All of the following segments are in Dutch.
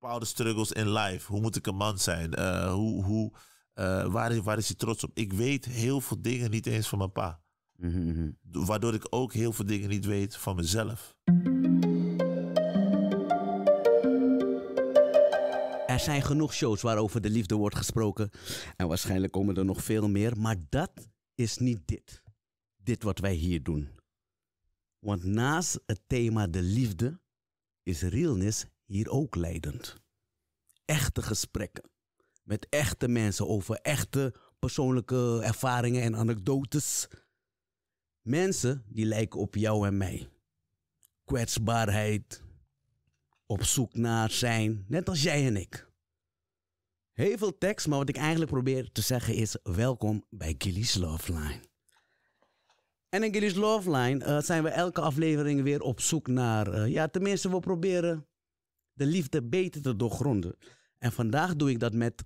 bepaalde struggles in life. Hoe moet ik een man zijn? Eh, hoe, hoe, eh, waar, is, waar is hij trots op? Ik weet heel veel dingen niet eens van mijn pa. Mhm, mhm. Waardoor ik ook heel veel dingen niet weet van mezelf. Er zijn genoeg shows waarover de liefde wordt gesproken. En waarschijnlijk komen er nog veel meer. Maar dat is niet dit. Dit wat wij hier doen. Want naast het thema de liefde is realness hier ook leidend. Echte gesprekken met echte mensen over echte persoonlijke ervaringen en anekdotes. Mensen die lijken op jou en mij. Kwetsbaarheid, op zoek naar zijn, net als jij en ik. Heel veel tekst, maar wat ik eigenlijk probeer te zeggen is: welkom bij Gillies Love Line. En in Gillies Love Line eh, zijn we elke aflevering weer op zoek naar, eh, ja, tenminste, we proberen de liefde beter te doorgronden. En vandaag doe ik dat met,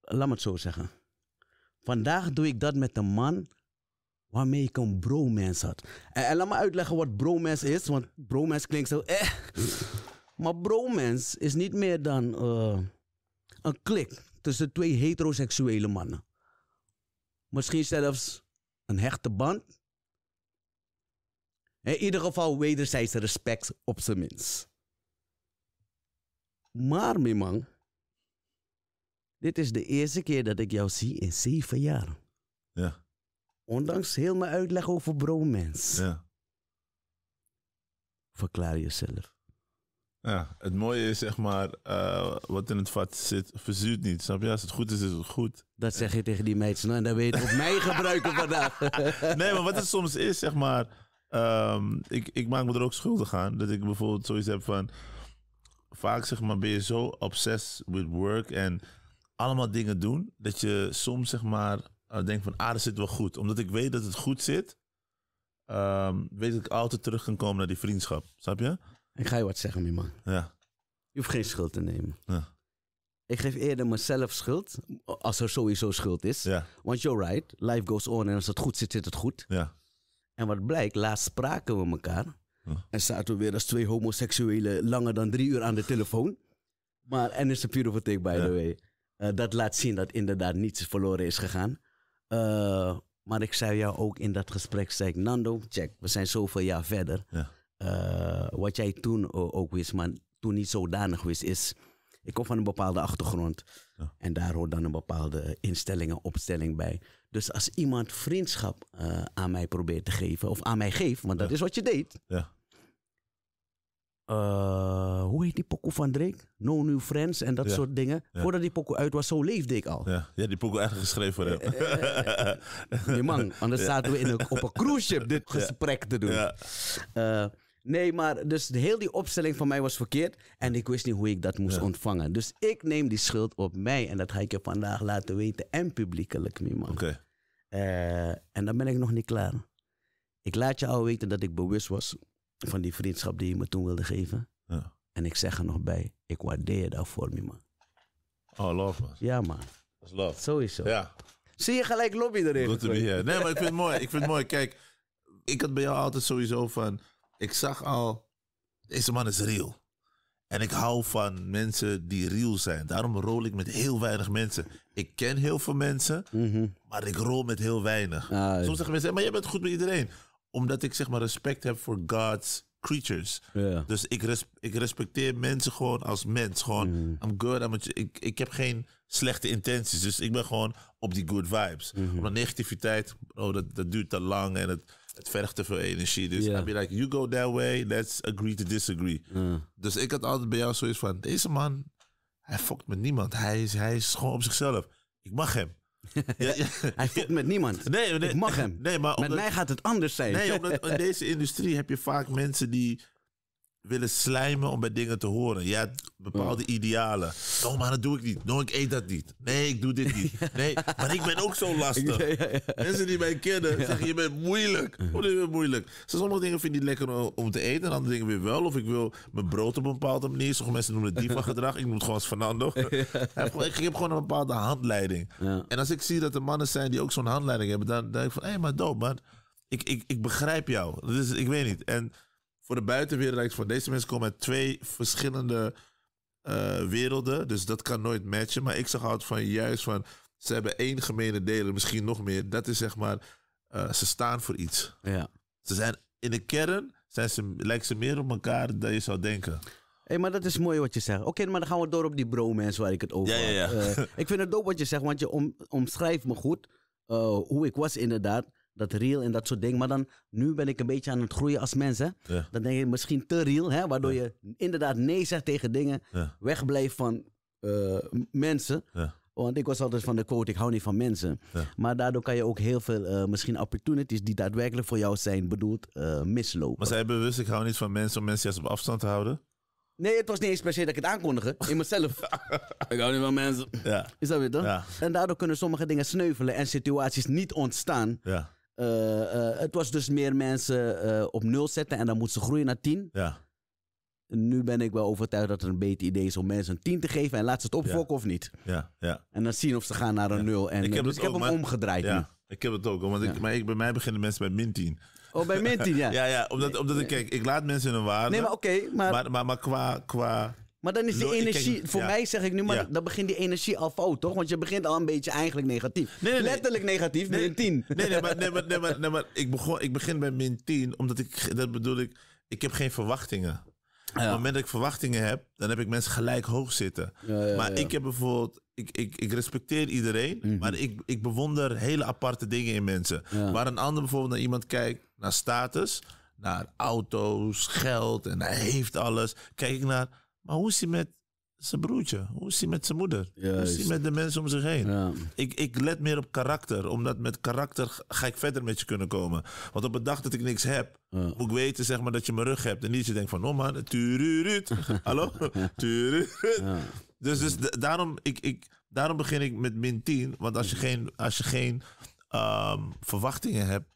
laat me het zo zeggen. Vandaag doe ik dat met een man waarmee ik een bromance had. En, laat me uitleggen wat bromance is, want bromance klinkt zo eh. Maar bromance is niet meer dan eh, een klik tussen twee heteroseksuele mannen. Misschien zelfs een hechte band. In ieder geval wederzijds respect op zijn minst. Maar Mimang, dit is de eerste keer dat ik jou zie in zeven jaar. Ja. Ondanks heel mijn uitleg over bromance. Ja. Verklaar jezelf. Ja, het mooie is zeg maar, eh, wat in het vat zit, verzuurt niet. Snap je? Als het goed is, is het goed. Dat zeg je tegen die meid, en nou, dan weet je op mij gebruiken vandaag. nee, maar wat het soms is, zeg maar, ehm, ik, ik maak me er ook schuldig aan. Dat ik bijvoorbeeld zoiets heb van, vaak zeg maar, ben je zo obsessed with work en allemaal dingen doen, dat je soms zeg maar eh, denkt van, ah, dat zit wel goed. Omdat ik weet dat het goed zit, ehm, weet ik altijd terug kan komen naar die vriendschap. Snap je? Ik ga je wat zeggen, man. Ja. Je hoeft geen schuld te nemen. Ja. Ik geef eerder mezelf schuld, als er sowieso schuld is. Ja. Want you're right, life goes on en als het goed zit, zit het goed. Ja. En wat blijkt, laatst spraken we elkaar. En zaten we weer als twee homoseksuelen langer dan drie uur aan de telefoon. Maar, en is een beautiful take, by the way. Eh, dat laat zien dat inderdaad niets verloren is gegaan. Eh, maar ik zei jou ook in dat gesprek, zei ik, Nando, check, we zijn zoveel jaar verder. Ja. Eh, wat jij toen ook wist, maar toen niet zodanig wist, is, ik kom van een bepaalde achtergrond. En daar hoort dan een bepaalde instellingen, opstelling bij. Dus als iemand vriendschap aan mij probeert te geven, of aan mij geeft, want dat is wat je deed. Ja eh, hoe heet die pokoe van Drake? No New Friends en dat soort dingen. Voordat die pokoe uit was, zo leefde ik al. Ja, ja die pokoe eigenlijk geschreven voor hem. Eh, eh, man, anders zaten we in een, op een cruise ship dit gesprek te doen. nee, maar dus heel die opstelling van mij was verkeerd. En ik wist niet hoe ik dat moest ontvangen. Dus ik neem die schuld op mij. En dat ga ik je vandaag laten weten. En publiekelijk nu, man. Okay. en dan ben ik nog niet klaar. Ik laat je al weten dat ik bewust was van die vriendschap die je me toen wilde geven. Ja. En ik zeg er nog bij, ik waardeer dat voor me man. Oh, love man. Ja man. Dat is love. Sowieso. Ja. Zie je gelijk lobby erin. Good to be Nee, maar ik vind het mooi. Ik vind het mooi. Kijk, ik had bij jou altijd sowieso van, ik zag al, deze man is real. En ik hou van mensen die real zijn. Daarom rol ik met heel weinig mensen. Ik ken heel veel mensen, mhm. maar ik rol met heel weinig. Ah, Soms zeggen mensen, maar jij bent goed met iedereen omdat ik zeg maar respect heb voor God's creatures. Dus ik, res ik, respecteer mensen gewoon als mens. Gewoon, mhm. I'm good. I'm ik, ik heb geen slechte intenties. Dus ik ben gewoon op die good vibes. Mm -hmm. negativiteit, oh, dat, dat duurt te lang en het, het vergt te veel energie. Dus dan ben be like, you go that way, let's agree to disagree. Dus ik had altijd bij jou zoiets van, deze man, hij fokt met niemand. Hij is, hij is gewoon op zichzelf. Ik mag hem. Ja, Hij voelt met niemand. Nee, ik mag hem. maar met mij gaat het anders zijn. Nee, in deze industrie heb je vaak mensen die willen slijmen om bij dingen te horen. Je hebt bepaalde idealen. Oh, maar dat doe ik niet. No, ik eet dat niet. Nee, ik doe dit niet. Nee, maar ik ben ook zo lastig. Ja, ja, ja. Mensen die mij kennen zeggen, je bent moeilijk. Hoe je bent moeilijk? Dus sommige dingen vind ik lekker om te eten, en andere dingen weer wel. Of ik wil mijn brood op een bepaalde manier. Sommige mensen noemen het diva-gedrag. Ik noem het gewoon als Fernando. Ik heb gewoon een bepaalde handleiding. En als ik zie dat er mannen zijn die ook zo'n handleiding hebben, dan denk ik van, hé, hey, maar dope, man. Ik, ik, ik begrijp jou. Dus ik weet niet. En voor de buitenwereld, van deze mensen komen uit twee verschillende eh, werelden. Dus dat kan nooit matchen. Maar ik zag altijd van juist van, ze hebben één gemene deler, misschien nog meer. Dat is zeg maar, eh, ze staan voor iets. Ja. Ze zijn in de kern, zijn ze, lijken ze meer op elkaar dan je zou denken. Hé, maar dat is mooi wat je zegt. Oké, maar dan gaan we door op die bromance waar ik het over had. ja, eh, ik vind het dope wat je zegt, want je omschrijft me goed hoe ik was inderdaad dat real en dat soort dingen. Maar dan, nu ben ik een beetje aan het groeien als mens. Hè? Dan denk je misschien te real, hè? waardoor je inderdaad nee zegt tegen dingen. Ja. Wegbleef van eh, mensen. Want ik was altijd van de quote, ik hou niet van mensen. Maar daardoor kan je ook heel veel, eh, misschien opportunities die daadwerkelijk voor jou zijn bedoeld, eh, mislopen. Maar zij bewust, ik hou niet van mensen om mensen juist op afstand te houden? Nee, het was niet eens per se dat ik het aankondigde. In mezelf. ik hou niet van mensen. Is dat weer toch? En daardoor kunnen sommige dingen sneuvelen en situaties niet ontstaan. Ja eh, eh, het was dus meer mensen eh, op nul zetten en dan moeten ze groeien naar 10. Ja. Nu ben ik wel overtuigd dat het een beter idee is om mensen een 10 te geven en laat ze het opfokken of niet. Ja, ja. En dan zien of ze gaan naar een 0. En, ik heb, dus ook, hem omgedraaid nu. Ik heb het ook, want ik, maar bij mij beginnen mensen bij min 10. Oh, bij min 10, ja. ja, ja, omdat, omdat ik, kijk, ik laat mensen hun waarde. Nee, maar oké. maar... Maar, maar, maar qua, qua maar dan is die energie, voor mij zeg ik nu, maar dan begint die energie al fout, toch? Want je begint al een beetje eigenlijk negatief. Letterlijk negatief, min 10. Nee, nee, maar, nee, maar, nee, maar, ik, begon, ik begin bij min 10, omdat ik, dat bedoel ik, ik heb geen verwachtingen. Ja. Op het moment dat ik verwachtingen heb, dan heb ik mensen gelijk hoog zitten. maar ik heb bijvoorbeeld, ik, ik, ik respecteer iedereen, mhm. maar ik, ik bewonder hele aparte dingen in mensen. Waar een ander bijvoorbeeld naar iemand kijkt, naar status, naar auto's, geld en hij heeft alles, kijk ik naar maar hoe is hij met zijn broertje? Hoe is hij met zijn moeder? Hoe is hij met de mensen om zich heen? Ja. Ik, ik let meer op karakter, omdat met karakter ga ik verder met je kunnen komen. Want op een dag dat ik niks heb, ja. moet ik weten zeg maar, dat je mijn rug hebt. En niet dat je denkt van, oh man, tururut. Hallo? Tururut. Ja. Dus, dus daarom, ik, ik, daarom begin ik met min 10. Want als je geen, als je geen ehm, verwachtingen hebt,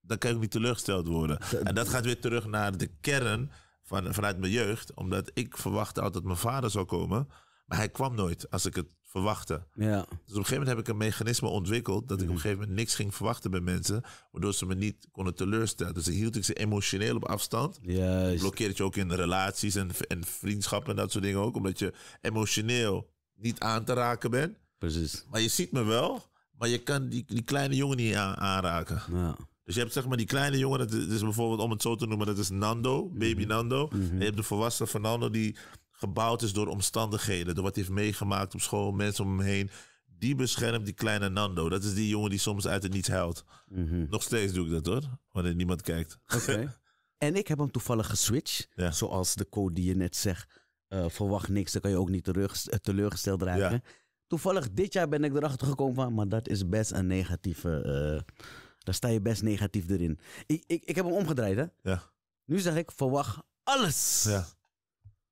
dan kan ik niet teleurgesteld worden. En dat gaat weer terug naar de kern van, vanuit mijn jeugd. Omdat ik verwachtte altijd dat mijn vader zou komen. Maar hij kwam nooit als ik het verwachtte. Ja. Dus op een gegeven moment heb ik een mechanisme ontwikkeld. Dat ik op een gegeven moment niks ging verwachten bij mensen. Waardoor ze me niet konden teleurstellen. Dus hield ik ze emotioneel op afstand. Juist. Blokkeerde je ook in relaties en, en vriendschappen en dat soort dingen ook. Omdat je emotioneel niet aan te raken bent. Precies. Maar je ziet me wel. Maar je kan die, die kleine jongen niet aanraken. Ja. Dus je hebt zeg maar die kleine jongen, dat is bijvoorbeeld om het zo te noemen, dat is Nando, baby mhm. Nando. Mhm. En je hebt de volwassen Fernando die gebouwd is door omstandigheden, door wat hij heeft meegemaakt op school, mensen om hem heen. Die beschermt die kleine Nando. Dat is die jongen die soms uit het niets huilt. Mhm. Nog steeds doe ik dat hoor, wanneer niemand kijkt. Oké. en ik heb hem toevallig geswitcht, zoals de code die je net zegt. Eh, verwacht niks, dan kan je ook niet eh, teleurgesteld raken. Toevallig dit jaar ben ik erachter gekomen van, maar dat is best een negatieve... Eh, daar sta je best negatief erin. Ik, ik, ik heb hem omgedraaid, hè? Ja. Nu zeg ik, verwacht alles. Ja.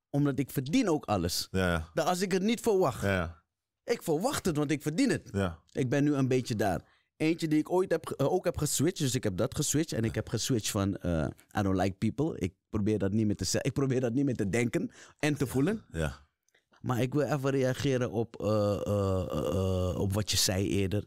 Omdat ik verdien ook alles. Ja, Dat als ik het niet verwacht. Ja, Ik verwacht het, want ik verdien het. Ja. Ik ben nu een beetje daar. Eentje die ik ooit heb, eh, ook heb geswitcht, dus ik heb dat geswitcht. En ik heb geswitcht van eh, I don't like people. Ik probeer dat niet meer te zeggen. Ik probeer dat niet meer te denken en te voelen. Ja. Maar ik wil even reageren op, eh, op wat je zei eerder.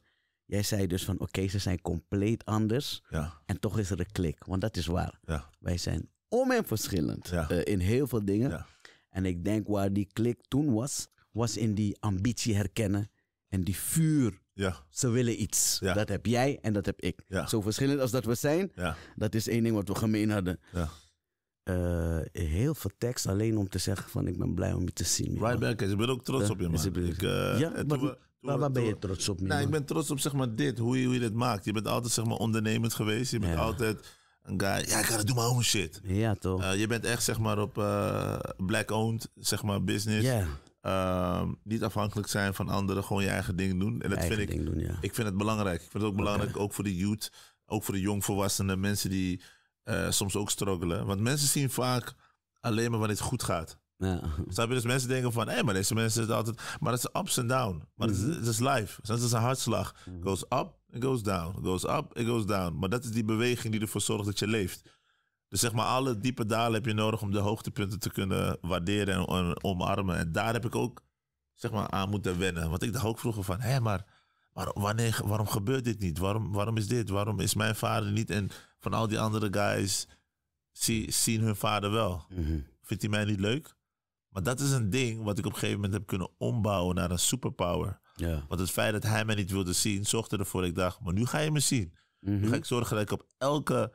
Jij zei dus van oké, ze zijn compleet anders. Ja. En toch is er een klik. Want dat is waar. Ja. Wij zijn om en verschillend eh, in heel veel dingen. En ik denk waar die klik toen was, was in die ambitie herkennen en die vuur. Ze willen iets. Dat heb jij en dat heb ik. Zo verschillend als dat we zijn, dat is één ding wat we gemeen hadden. Eh, heel veel tekst alleen om te zeggen van ik ben blij om je te zien. Right back, ik ben ook trots eh, op je man. Ik, uh, ja, maar waar ben je trots op? nou, ik ben trots op zeg maar dit, hoe je, hoe je dit maakt. Je bent altijd zeg maar ondernemend geweest. Je bent altijd een guy, ja, ik ga dat doen mijn own shit. Ja, toch? Eh, je bent echt zeg maar op eh, black-owned, zeg maar, business. Ja. Ehm, niet afhankelijk zijn van anderen, gewoon je eigen ding doen. En dat vind ik, ik vind het belangrijk. Ik vind het ook belangrijk, ook voor de youth, ook voor de jongvolwassenen, mensen die eh, soms ook struggelen. Want mensen zien vaak alleen maar wanneer het goed gaat. Ja. Snap je? Dus mensen denken van, hé, hey, maar deze mensen is altijd... Maar dat is ups en down. Maar het is mhm. life. Dat is een hartslag. Mm Goes up, it goes down. goes up, it goes down. Maar dat is die beweging die ervoor zorgt dat je leeft. Dus zeg maar, alle diepe dalen heb je nodig om de hoogtepunten te kunnen waarderen en omarmen. En daar heb ik ook zeg maar, aan moeten wennen. Want ik dacht ook vroeger van, hé, maar, maar wanneer, waarom gebeurt dit niet? Waarom, waarom is dit? Waarom is mijn vader niet? En van al die andere guys zien hun vader wel. Mhm. Vindt hij mij niet leuk? Maar dat is een ding wat ik op een gegeven moment heb kunnen ombouwen naar een superpower. Ja. Want het feit dat hij mij niet wilde zien, zorgde ervoor dat ik dacht, maar nu ga je me zien. Nu mhm. ga ik zorgen dat ik op elke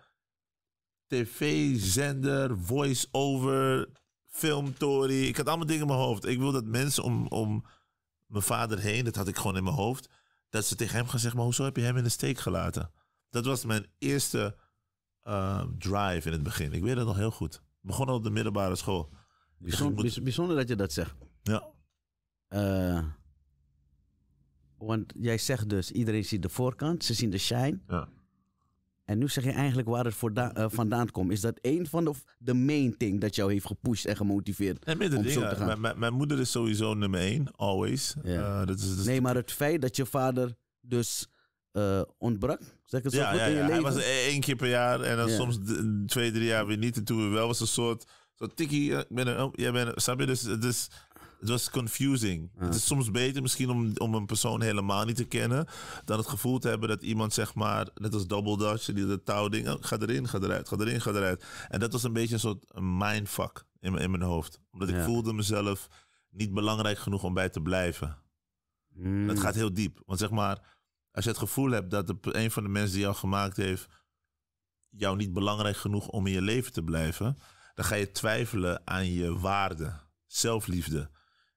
tv-zender, voice-over, filmtory. Ik had allemaal dingen in mijn hoofd. Ik wil dat mensen om, om mijn vader heen, dat had ik gewoon in mijn hoofd, dat ze tegen hem gaan zeggen, maar hoezo heb je hem in de steek gelaten? Dat was mijn eerste ehm, drive in het begin. Ik weet dat nog heel goed. Ik begon al op de middelbare school. Bijzonder, moet... bijzonder dat je dat zegt. Ja. Eh, want jij zegt dus, iedereen ziet de voorkant, ze zien de shine. Ja. En nu zeg je eigenlijk waar het eh, vandaan komt. Is dat een van de, de main thing dat jou heeft gepusht en gemotiveerd? En meerdere dingen. Mijn, mijn, moeder is sowieso nummer één, always. Ja. Eh, dat is, nee, maar het feit dat je vader dus ontbrak, zeg ik het zo ja, goed, in je ja. Leven? Hij was e-, één keer per jaar en dan soms twee, drie jaar weer niet. En toen we wel was een soort zo, Tiki, eh, jij bent, jij bent, snap je? Dus het is, het was confusing. Het is soms beter misschien om, om een persoon helemaal niet te kennen. Dan het gevoel te hebben dat iemand zeg maar, net als Double Dutch, die de touwding, oh, ga erin, ga eruit, ga erin, ga eruit. En dat was een beetje een soort mindfuck in, in mijn hoofd. Omdat ik voelde mezelf niet belangrijk genoeg om bij te blijven. Hmm. Dat gaat heel diep. Want zeg maar, als je het gevoel hebt dat de, een van de mensen die jou gemaakt heeft, jou niet belangrijk genoeg om in je leven te blijven dan ga je twijfelen aan je waarde, zelfliefde.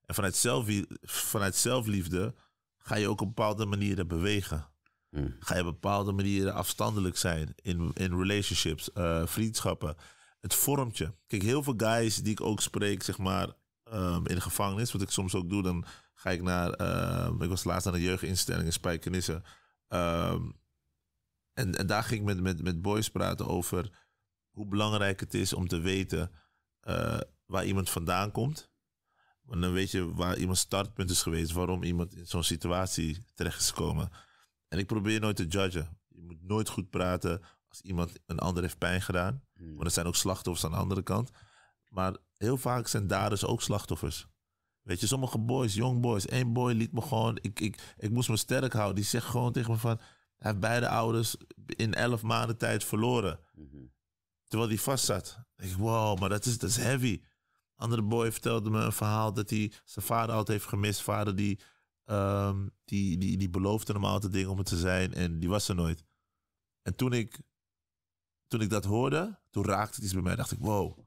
En vanuit, zelf, vanuit zelfliefde ga je ook op bepaalde manieren bewegen. Hmm. Ga je op bepaalde manieren afstandelijk zijn in, in relationships, eh, vriendschappen. Het vormt je. Kijk, heel veel guys die ik ook spreek, zeg maar, ehm, in de gevangenis, wat ik soms ook doe, dan ga ik naar. Ehm, ik was laatst aan een jeugdinstelling in Spijkenisse. Ehm, en, en daar ging ik met, met, met boys praten over hoe belangrijk het is om te weten eh, waar iemand vandaan komt. Want dan weet je waar iemand startpunt is geweest, waarom iemand in zo'n situatie terecht is gekomen. En ik probeer nooit te judgen. Je moet nooit goed praten als iemand een ander heeft pijn gedaan. Hmm. Want er zijn ook slachtoffers aan de andere kant. Maar heel vaak zijn daders ook slachtoffers. Weet je, sommige boys, young boys. één boy liet me gewoon, ik, ik, ik moest me sterk houden. Die zegt gewoon tegen me van, hij heeft beide ouders in elf maanden tijd verloren. Mm terwijl hij vast zat. Ik wow, maar dat is, dat is heavy. Andere boy vertelde me een verhaal dat hij zijn vader altijd heeft gemist. Vader die, ehm, die, die, die beloofde hem altijd dingen om het te zijn en die was er nooit. En toen ik, toen ik dat hoorde, toen raakte het iets bij mij. Dacht ik, wow.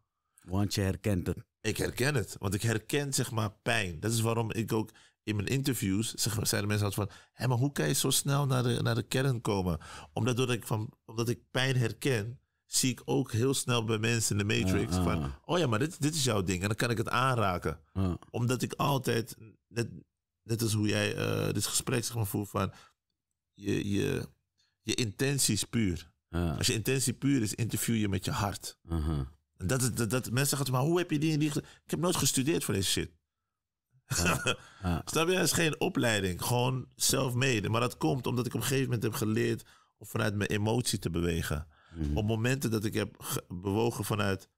Want je herkent het. Ik herken het, want ik herken zeg maar pijn. Dat is waarom ik ook in mijn interviews zeg maar, zeiden mensen altijd van... Hé, maar hoe kan je zo snel naar de, naar de kern komen? Omdat, doordat ik van, omdat ik pijn herken, zie ik ook heel snel bij mensen in de Matrix van, oh ja, maar dit, dit is jouw ding en dan kan ik het aanraken. Omdat ik altijd, net, net als hoe jij eh, dit gesprek zeg maar van, je, je, je intentie is puur. Als je intentie puur is, interview je met je hart. Uh en dat, is, dat, dat, mensen zeggen, maar hoe heb je die die... Ik heb nooit gestudeerd voor deze shit. Snap je? Het is geen opleiding, gewoon mede. Maar dat komt omdat ik op een gegeven moment heb geleerd om vanuit mijn emotie te bewegen. Op mhm. momenten dat ik heb bewogen vanuit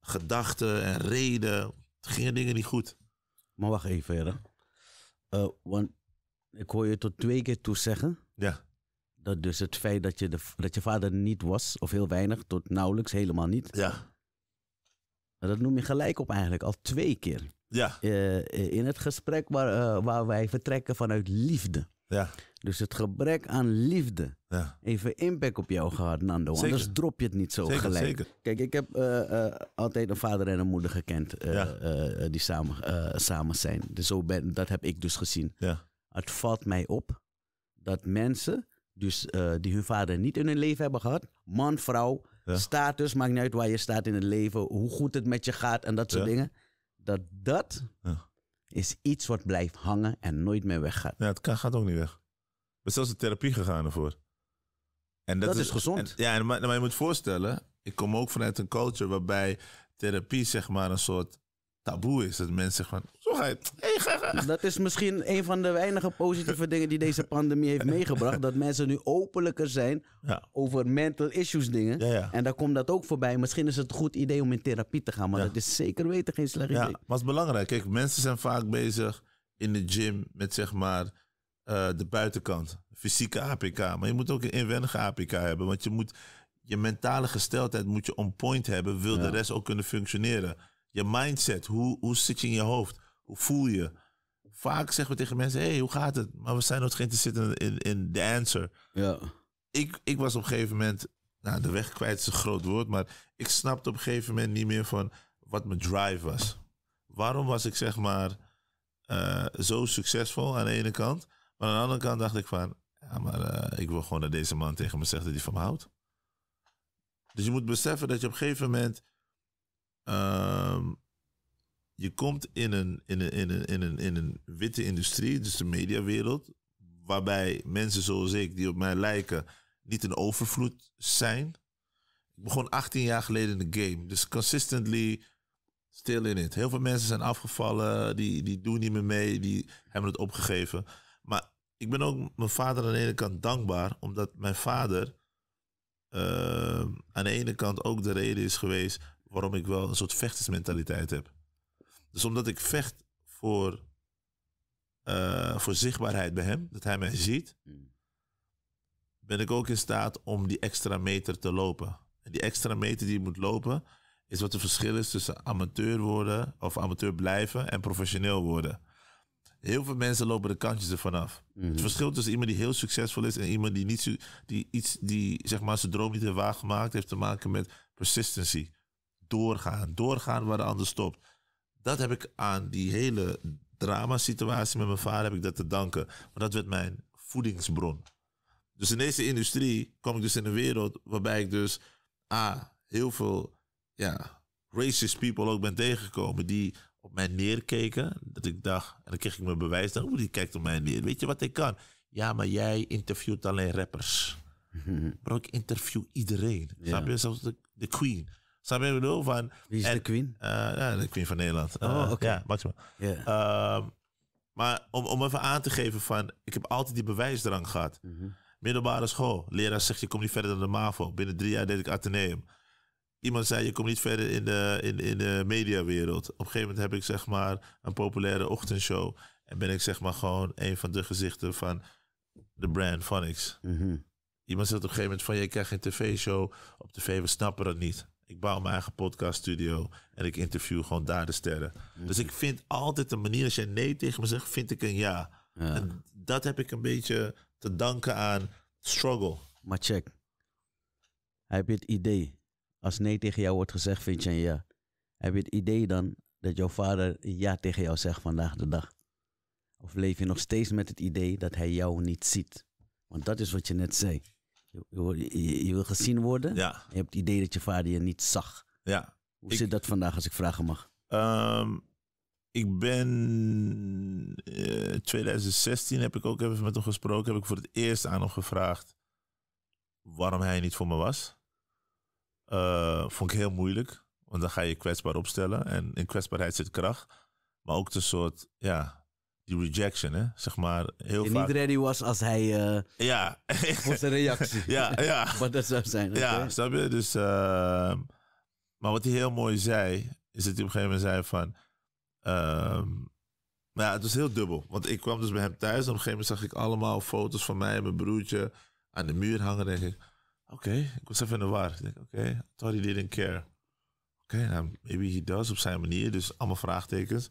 gedachten en reden, gingen dingen niet goed. Maar wacht even, heren. Eh, want ik hoor je tot twee keer toe zeggen. Ja. Dat dus het feit dat je, de, dat je vader niet was, of heel weinig, tot nauwelijks helemaal niet. Ja. Dat noem je gelijk op eigenlijk, al twee keer. Ja. Eh, eh, in het gesprek waar, waar wij vertrekken vanuit liefde. Ja. Dus het gebrek aan liefde ja. even impact op jou gehad, Nando. Anders drop je het niet zo zeker, gelijk. Zeker. Kijk, ik heb eh, eh, altijd een vader en een moeder gekend eh, die samen, samen zijn. Dus zo ben, dat heb ik dus gezien. Ja. Het valt mij op dat mensen dus, die hun vader niet in hun leven hebben gehad, man, vrouw, status, maakt niet uit waar je staat in het leven, hoe goed het met je gaat en dat soort dingen, dat dat is iets wat blijft hangen en nooit meer weggaat. Ja, het kan, gaat ook niet weg. We zijn zelfs in therapie gegaan ervoor. En dat, is, gezond. En, ja, maar, maar je moet voorstellen, ik kom ook vanuit een culture waarbij therapie zeg maar een soort taboe is. Dat mensen zeggen van, dat is misschien een van de weinige positieve dingen die deze pandemie heeft meegebracht. Dat mensen nu openlijker zijn over mental issues dingen. Ja, En daar komt dat ook voorbij. Misschien is het een goed idee om in therapie te gaan. Maar dat is zeker weten geen slecht idee. maar het is belangrijk. Kijk, mensen zijn vaak bezig in de gym met zeg maar... Eh, de buitenkant, fysieke APK. Maar je moet ook een inwendige APK hebben. Want je moet je mentale gesteldheid moet je on point hebben. Wil de rest ook kunnen functioneren. Je mindset, hoe, hoe zit je in je hoofd? Hoe voel je? Vaak zeggen we tegen mensen, hey, hoe gaat het? Maar we zijn nooit geïnteresseerd in, in de answer. Ja. Ik, ik was op een gegeven moment, nou, de weg kwijt is een groot woord, maar ik snapte op een gegeven moment niet meer van wat mijn drive was. Waarom was ik zeg maar eh, zo succesvol aan de ene kant, maar aan de andere kant dacht ik van, ja, maar eh, ik wil gewoon dat deze man tegen me zegt dat hij van me houdt. Dus je moet beseffen dat je op een gegeven moment ehm, je komt in een, in een, in een, in een, in een witte industrie, dus de mediawereld, waarbij mensen zoals ik, die op mij lijken, niet in overvloed zijn. Ik begon 18 jaar geleden in de game, dus consistently still in it. Heel veel mensen zijn afgevallen, die, die doen niet meer mee, die hebben het opgegeven. Maar ik ben ook mijn vader aan de ene kant dankbaar, omdat mijn vader eh, aan de ene kant ook de reden is geweest waarom ik wel een soort vechtersmentaliteit heb. Dus omdat ik vecht voor, eh, voor zichtbaarheid bij hem, dat hij mij ziet, hmm. ben ik ook in staat om die extra meter te lopen. En die extra meter die je moet lopen, is wat het verschil is tussen amateur worden of amateur blijven en professioneel worden. Heel veel mensen lopen de kantjes ervan af. Mhm. Het verschil tussen iemand die heel succesvol is en iemand die, niet, die, iets, die zeg maar, zijn droom niet heeft waargemaakt, heeft te maken met persistency. Doorgaan, doorgaan waar de ander stopt dat heb ik aan die hele dramasituatie met mijn vader heb ik dat te danken. Maar dat werd mijn voedingsbron. Dus in deze industrie kom ik dus in een wereld waarbij ik dus A, heel veel ja, racist people ook ben tegengekomen die op mij neerkeken. Dat ik dacht, en dan kreeg ik mijn bewijs, dan, oeh, die kijkt op mij neer. Weet je wat ik kan? Ja, maar jij interviewt alleen rappers. maar ik interview iedereen. Ja. Snap je? Zelfs de, de queen. Snap je wat bedoel? Van, Wie is de queen? Eh, ja, de queen van Nederland. oh, eh, oké. Ja, maximaal. Ehm, maar om, om even aan te geven van, ik heb altijd die bewijsdrang gehad. Mhm. Middelbare school. Leraar zegt, je komt niet verder dan de MAVO. Binnen drie jaar deed ik Atheneum. Iemand zei, je komt niet verder in de, in, in de mediawereld. Op een gegeven moment heb ik zeg maar een populaire ochtendshow. En ben ik zeg maar gewoon een van de gezichten van de brand Phonics. Mm Iemand zegt op een gegeven moment van, je krijgt geen tv-show op tv, we snappen dat niet. Ik bouw mijn eigen podcaststudio en ik interview gewoon daar de sterren. Dus ik vind altijd een manier, als jij nee tegen me zegt, vind ik een ja. En dat heb ik een beetje te danken aan struggle. Maar check, heb je het idee, als nee tegen jou wordt gezegd, vind je een ja. Heb je het idee dan dat jouw vader ja tegen jou zegt vandaag de dag? Of leef je nog steeds met het idee dat hij jou niet ziet? Want dat is wat je net zei. Je, je, wil gezien worden. Ja. je hebt het idee dat je vader je niet zag. Ja. Hoe zit dat vandaag, als ik vragen mag? Ehm, ik ben uh, eh, 2016 heb ik ook even met hem gesproken. Heb ik voor het eerst aan hem gevraagd waarom hij niet voor me was. Eh, vond ik heel moeilijk. Want dan ga je kwetsbaar opstellen. En in kwetsbaarheid zit kracht. Maar ook de soort, ja, die rejection, hè? zeg maar. Heel vaak. niet ready was als hij. Eh, ja. voor zijn reactie. ja, ja. wat dat zou zijn. Ja, stel snap je? Dus. Ehm, maar wat hij heel mooi zei, is dat hij op een gegeven moment zei van. Ehm, nou ja, het was heel dubbel. Want ik kwam dus bij hem thuis en op een gegeven moment zag ik allemaal foto's van mij en mijn broertje aan de muur hangen. En denk ik, oké, ik was even in de war. Ik denk, oké, okay, thought he didn't care. Oké, nou, maybe he does op zijn manier. Dus allemaal vraagtekens.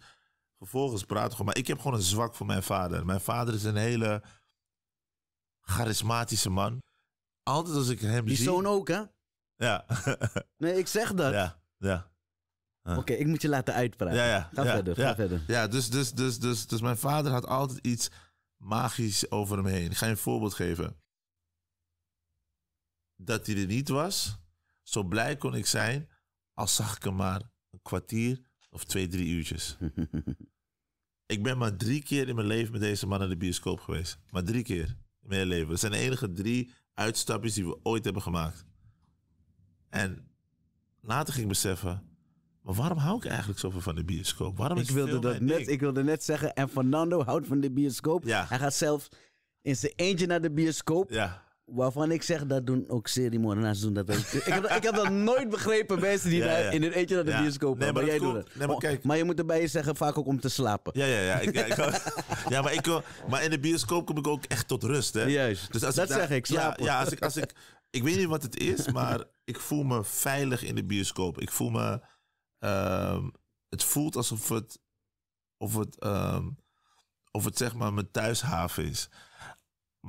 Vervolgens praat gewoon. Maar ik heb gewoon een zwak voor mijn vader. Mijn vader is een hele charismatische man. Altijd als ik hem Die zie... Die zoon ook, hè? Ja. nee, ik zeg dat. Ja, ja. Oké, ik moet je laten uitpraten. Ja, ja, ga verder, ga verder. Ja, dus, dus, dus, dus, dus mijn vader had altijd iets magisch over hem heen. Ik ga je een voorbeeld geven. Dat hij er niet was, zo blij kon ik zijn, als zag ik hem maar een kwartier of twee, drie uurtjes. ik ben maar drie keer in mijn leven met deze man naar de bioscoop geweest. Maar drie keer in mijn leven. Dat zijn de enige drie uitstapjes die we ooit hebben gemaakt. En later ging ik beseffen. Maar waarom hou ik eigenlijk zoveel van de bioscoop? Waarom ik, wilde dat net, ik wilde net zeggen, en Fernando houdt van de bioscoop. Hij gaat zelf in zijn eentje naar de bioscoop. Ja. Waarvan ik zeg, dat doen ook seriemoordenaars doen dat ook. ik, heb, ik heb dat nooit begrepen, mensen die in hun eentje naar de bioscoop maar, jij doet het. Nee, maar, kijk. maar je moet erbij zeggen, vaak ook om te slapen. Ja, ja, ja. Ik, ja, maar, ik, maar in de bioscoop kom ik ook echt tot rust. Hè. Juist, dus als dat ik zeg ik, slapen. Ja, als ik, als ik, ik weet niet wat het is, maar ik voel me veilig in de bioscoop. Ik voel me... Ehm, het voelt alsof het... Of het, ehm, of het zeg maar mijn thuishaven is.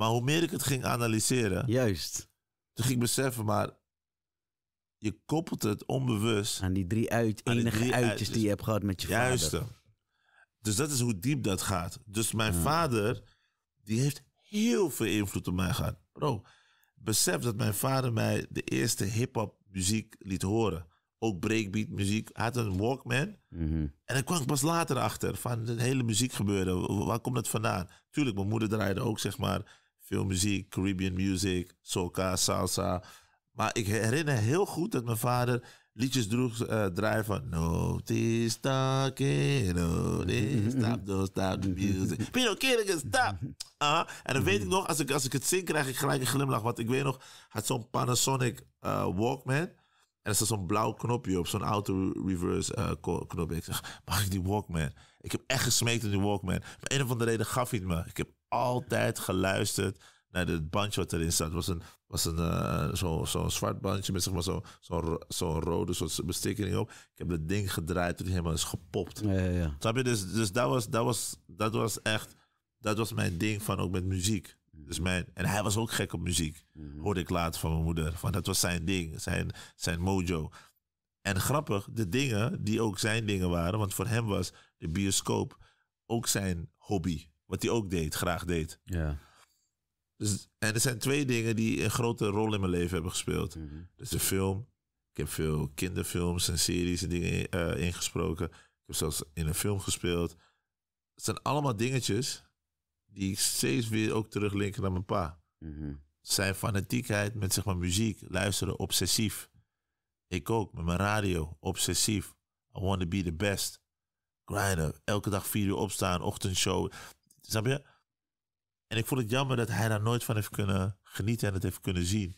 Maar hoe meer ik het ging analyseren, Juist. toen ging ik beseffen, maar je koppelt het onbewust Aan die drie uit, enige uitjes die je hebt gehad met je Juist. Dus dat is hoe diep dat gaat. Dus mijn vader, die heeft heel veel invloed op mij gehad. Bro, besef dat mijn vader mij de eerste hip-hop muziek liet horen. Ook breakbeat muziek. Hij had een Walkman. Mhm. En dan kwam ik pas later achter van de hele muziek gebeurde. Waar komt dat vandaan? Tuurlijk, mijn moeder draaide ook zeg maar veel muziek, Caribbean music, soca, salsa. Maar ik herinner heel goed dat mijn vader liedjes droeg, uh, eh, draaien van... No, this talking, no, this stop, don't stop the music. Pino keer, stop! Uh, en dan weet ik nog, als ik, als ik het zing, krijg ik gelijk een glimlach. Want ik weet nog, had zo'n Panasonic eh, Walkman... En er zat zo'n blauw knopje op, zo'n auto-reverse uh, eh, knopje. Ik zeg, mag ik die Walkman? Ik heb echt gesmeekt in die Walkman. Maar een of andere reden gaf hij het me. Ik heb altijd geluisterd naar het bandje wat erin staat. was een, was een uh, zo'n zo zwart bandje met zeg maar, zo'n zo zo rode soort bestekking op. Ik heb dat ding gedraaid toen helemaal is gepopt. Ja, ja, ja. je? Dus, dus dat, was, dat, was, dat was echt, dat was mijn ding van ook met muziek. Mm. Dus mijn, en hij was ook gek op muziek, mm-hmm. hoorde ik later van mijn moeder. Van dat was zijn ding, zijn, zijn mojo. En grappig, de dingen die ook zijn dingen waren, want voor hem was de bioscoop ook zijn hobby. Wat hij ook deed, graag deed. Ja. Dus, en er zijn twee dingen die een grote rol in mijn leven hebben gespeeld. Dus de film. Ik heb veel kinderfilms en series en dingen eh, ingesproken. Ik heb zelfs in een film gespeeld. Het zijn allemaal dingetjes die ik steeds weer ook teruglinken naar mijn pa. Mhm. Zijn fanatiekheid met zeg maar, muziek, luisteren, obsessief. Ik ook, met mijn radio, obsessief. I want to be the best. Grinder, elke dag vier uur opstaan, ochtendshow. Snap je? En ik vond het jammer dat hij daar nooit van heeft kunnen genieten en het heeft kunnen zien.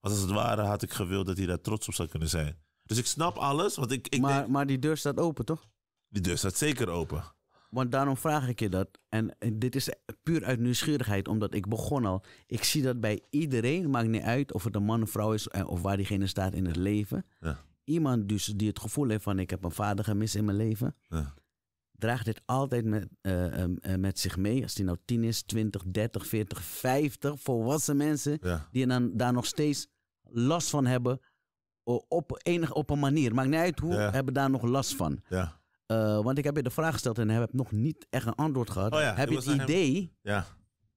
Want als het ware had ik gewild dat hij daar trots op zou kunnen zijn. Dus ik snap alles, want ik... ik maar, maar die deur staat open, toch? Die deur staat zeker open. Want daarom vraag ik je dat. En dit is puur uit nieuwsgierigheid, omdat ik begon al. Ik zie dat bij iedereen, maakt niet uit of het een man of vrouw is eh, of waar diegene staat in het leven. Ja. Iemand dus die het gevoel heeft van ik heb een vader gemist in mijn leven. Ja draagt dit altijd met, eh, ehm, eh, met zich mee. Als die nou tien is, 20, 30, 40, 50 volwassen mensen. Die dan daar nog steeds last van hebben. Op, enig, op een manier. Maakt niet uit hoe, hebben daar nog last van. Ja. Eh, want ik heb je de vraag gesteld en heb nog niet echt een antwoord gehad. Oh heb je het idee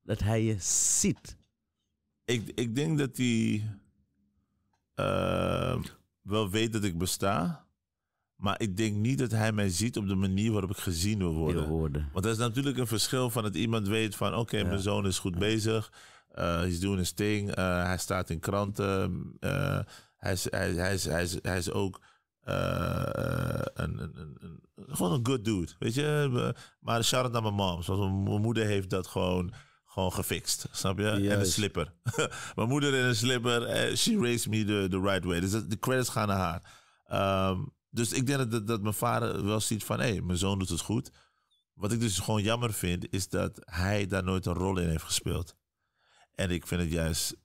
dat hij je ziet? Ik, ik denk dat hij wel weet dat ik besta. Maar ik denk niet dat hij mij ziet op de manier waarop ik gezien wil worden. Want dat is natuurlijk een verschil van dat iemand weet van... oké, mijn zoon is goed bezig. hij eh, is doing his thing. Eh, hij staat in kranten. Eh, hij, is, hij, is, hij, is, hij is ook... een, een, een, gewoon een good dude. Weet je, maar shout out naar mijn mom. want mijn moeder heeft dat gewoon, gewoon gefixt. Snap je? En een slipper. mijn moeder in een slipper. She raised me the, the right way. Dus de credits gaan naar haar. Ehm, dus ik denk dat, dat mijn vader wel ziet van, hé, hey, mijn zoon doet het goed. Wat ik dus gewoon jammer vind, is dat hij daar nooit een rol in heeft gespeeld. En ik vind het juist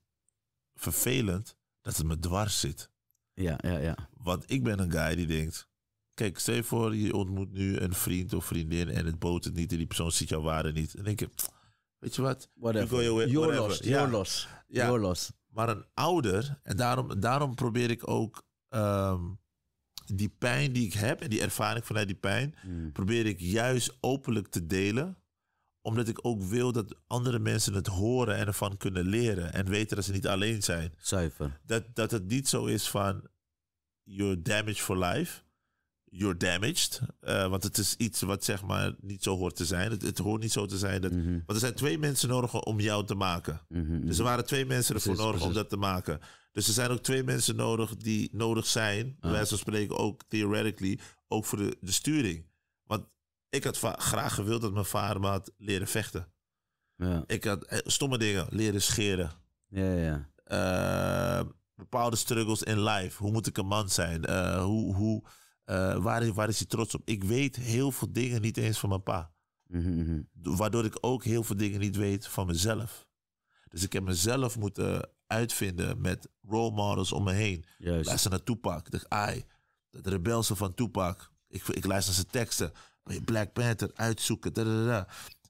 vervelend dat het me dwars zit. Ja, ja, ja. Want ik ben een guy die denkt, kijk, stel je voor, je ontmoet nu een vriend of vriendin en het boot het niet en die persoon ziet jouw waarde niet. En denk je, weet je wat? Whatever. You way, you're Lost, ja. Lost. Maar een ouder, en daarom, daarom probeer ik ook... Ehm, die pijn die ik heb en die ervaring vanuit die pijn, hmm. probeer ik juist openlijk te delen. Omdat ik ook wil dat andere mensen het horen en ervan kunnen leren. En weten dat ze niet alleen zijn. Zuiver. Dat, dat het niet zo is van your damage for life you're damaged. Eh, want het is iets wat zeg maar niet zo hoort te zijn. Het, het hoort niet zo te zijn. Dat, mhm. Want er zijn twee mensen nodig om jou te maken. Mhm, dus er mhm. waren twee mensen ervoor nodig om dat te maken. Dus er zijn ook twee mensen nodig die nodig zijn. Ah. Wij zo spreken ook theoretically. Ook voor de, de sturing. Want ik had graag gewild dat mijn vader me had leren vechten. Ja. Ik had eh, stomme dingen leren scheren. Ja, ja. Eh, bepaalde struggles in life. Hoe moet ik een man zijn? hoe... hoe eh, waar, is, waar is hij trots op? Ik weet heel veel dingen niet eens van mijn pa. Mhm, mhm. Waardoor ik ook heel veel dingen niet weet van mezelf. Dus ik heb mezelf moeten uitvinden met role models om me heen. Juist. Luister naar Tupac, de AI, de rebelse van Tupac. Ik, ik luister naar zijn teksten. Black Panther, uitzoeken.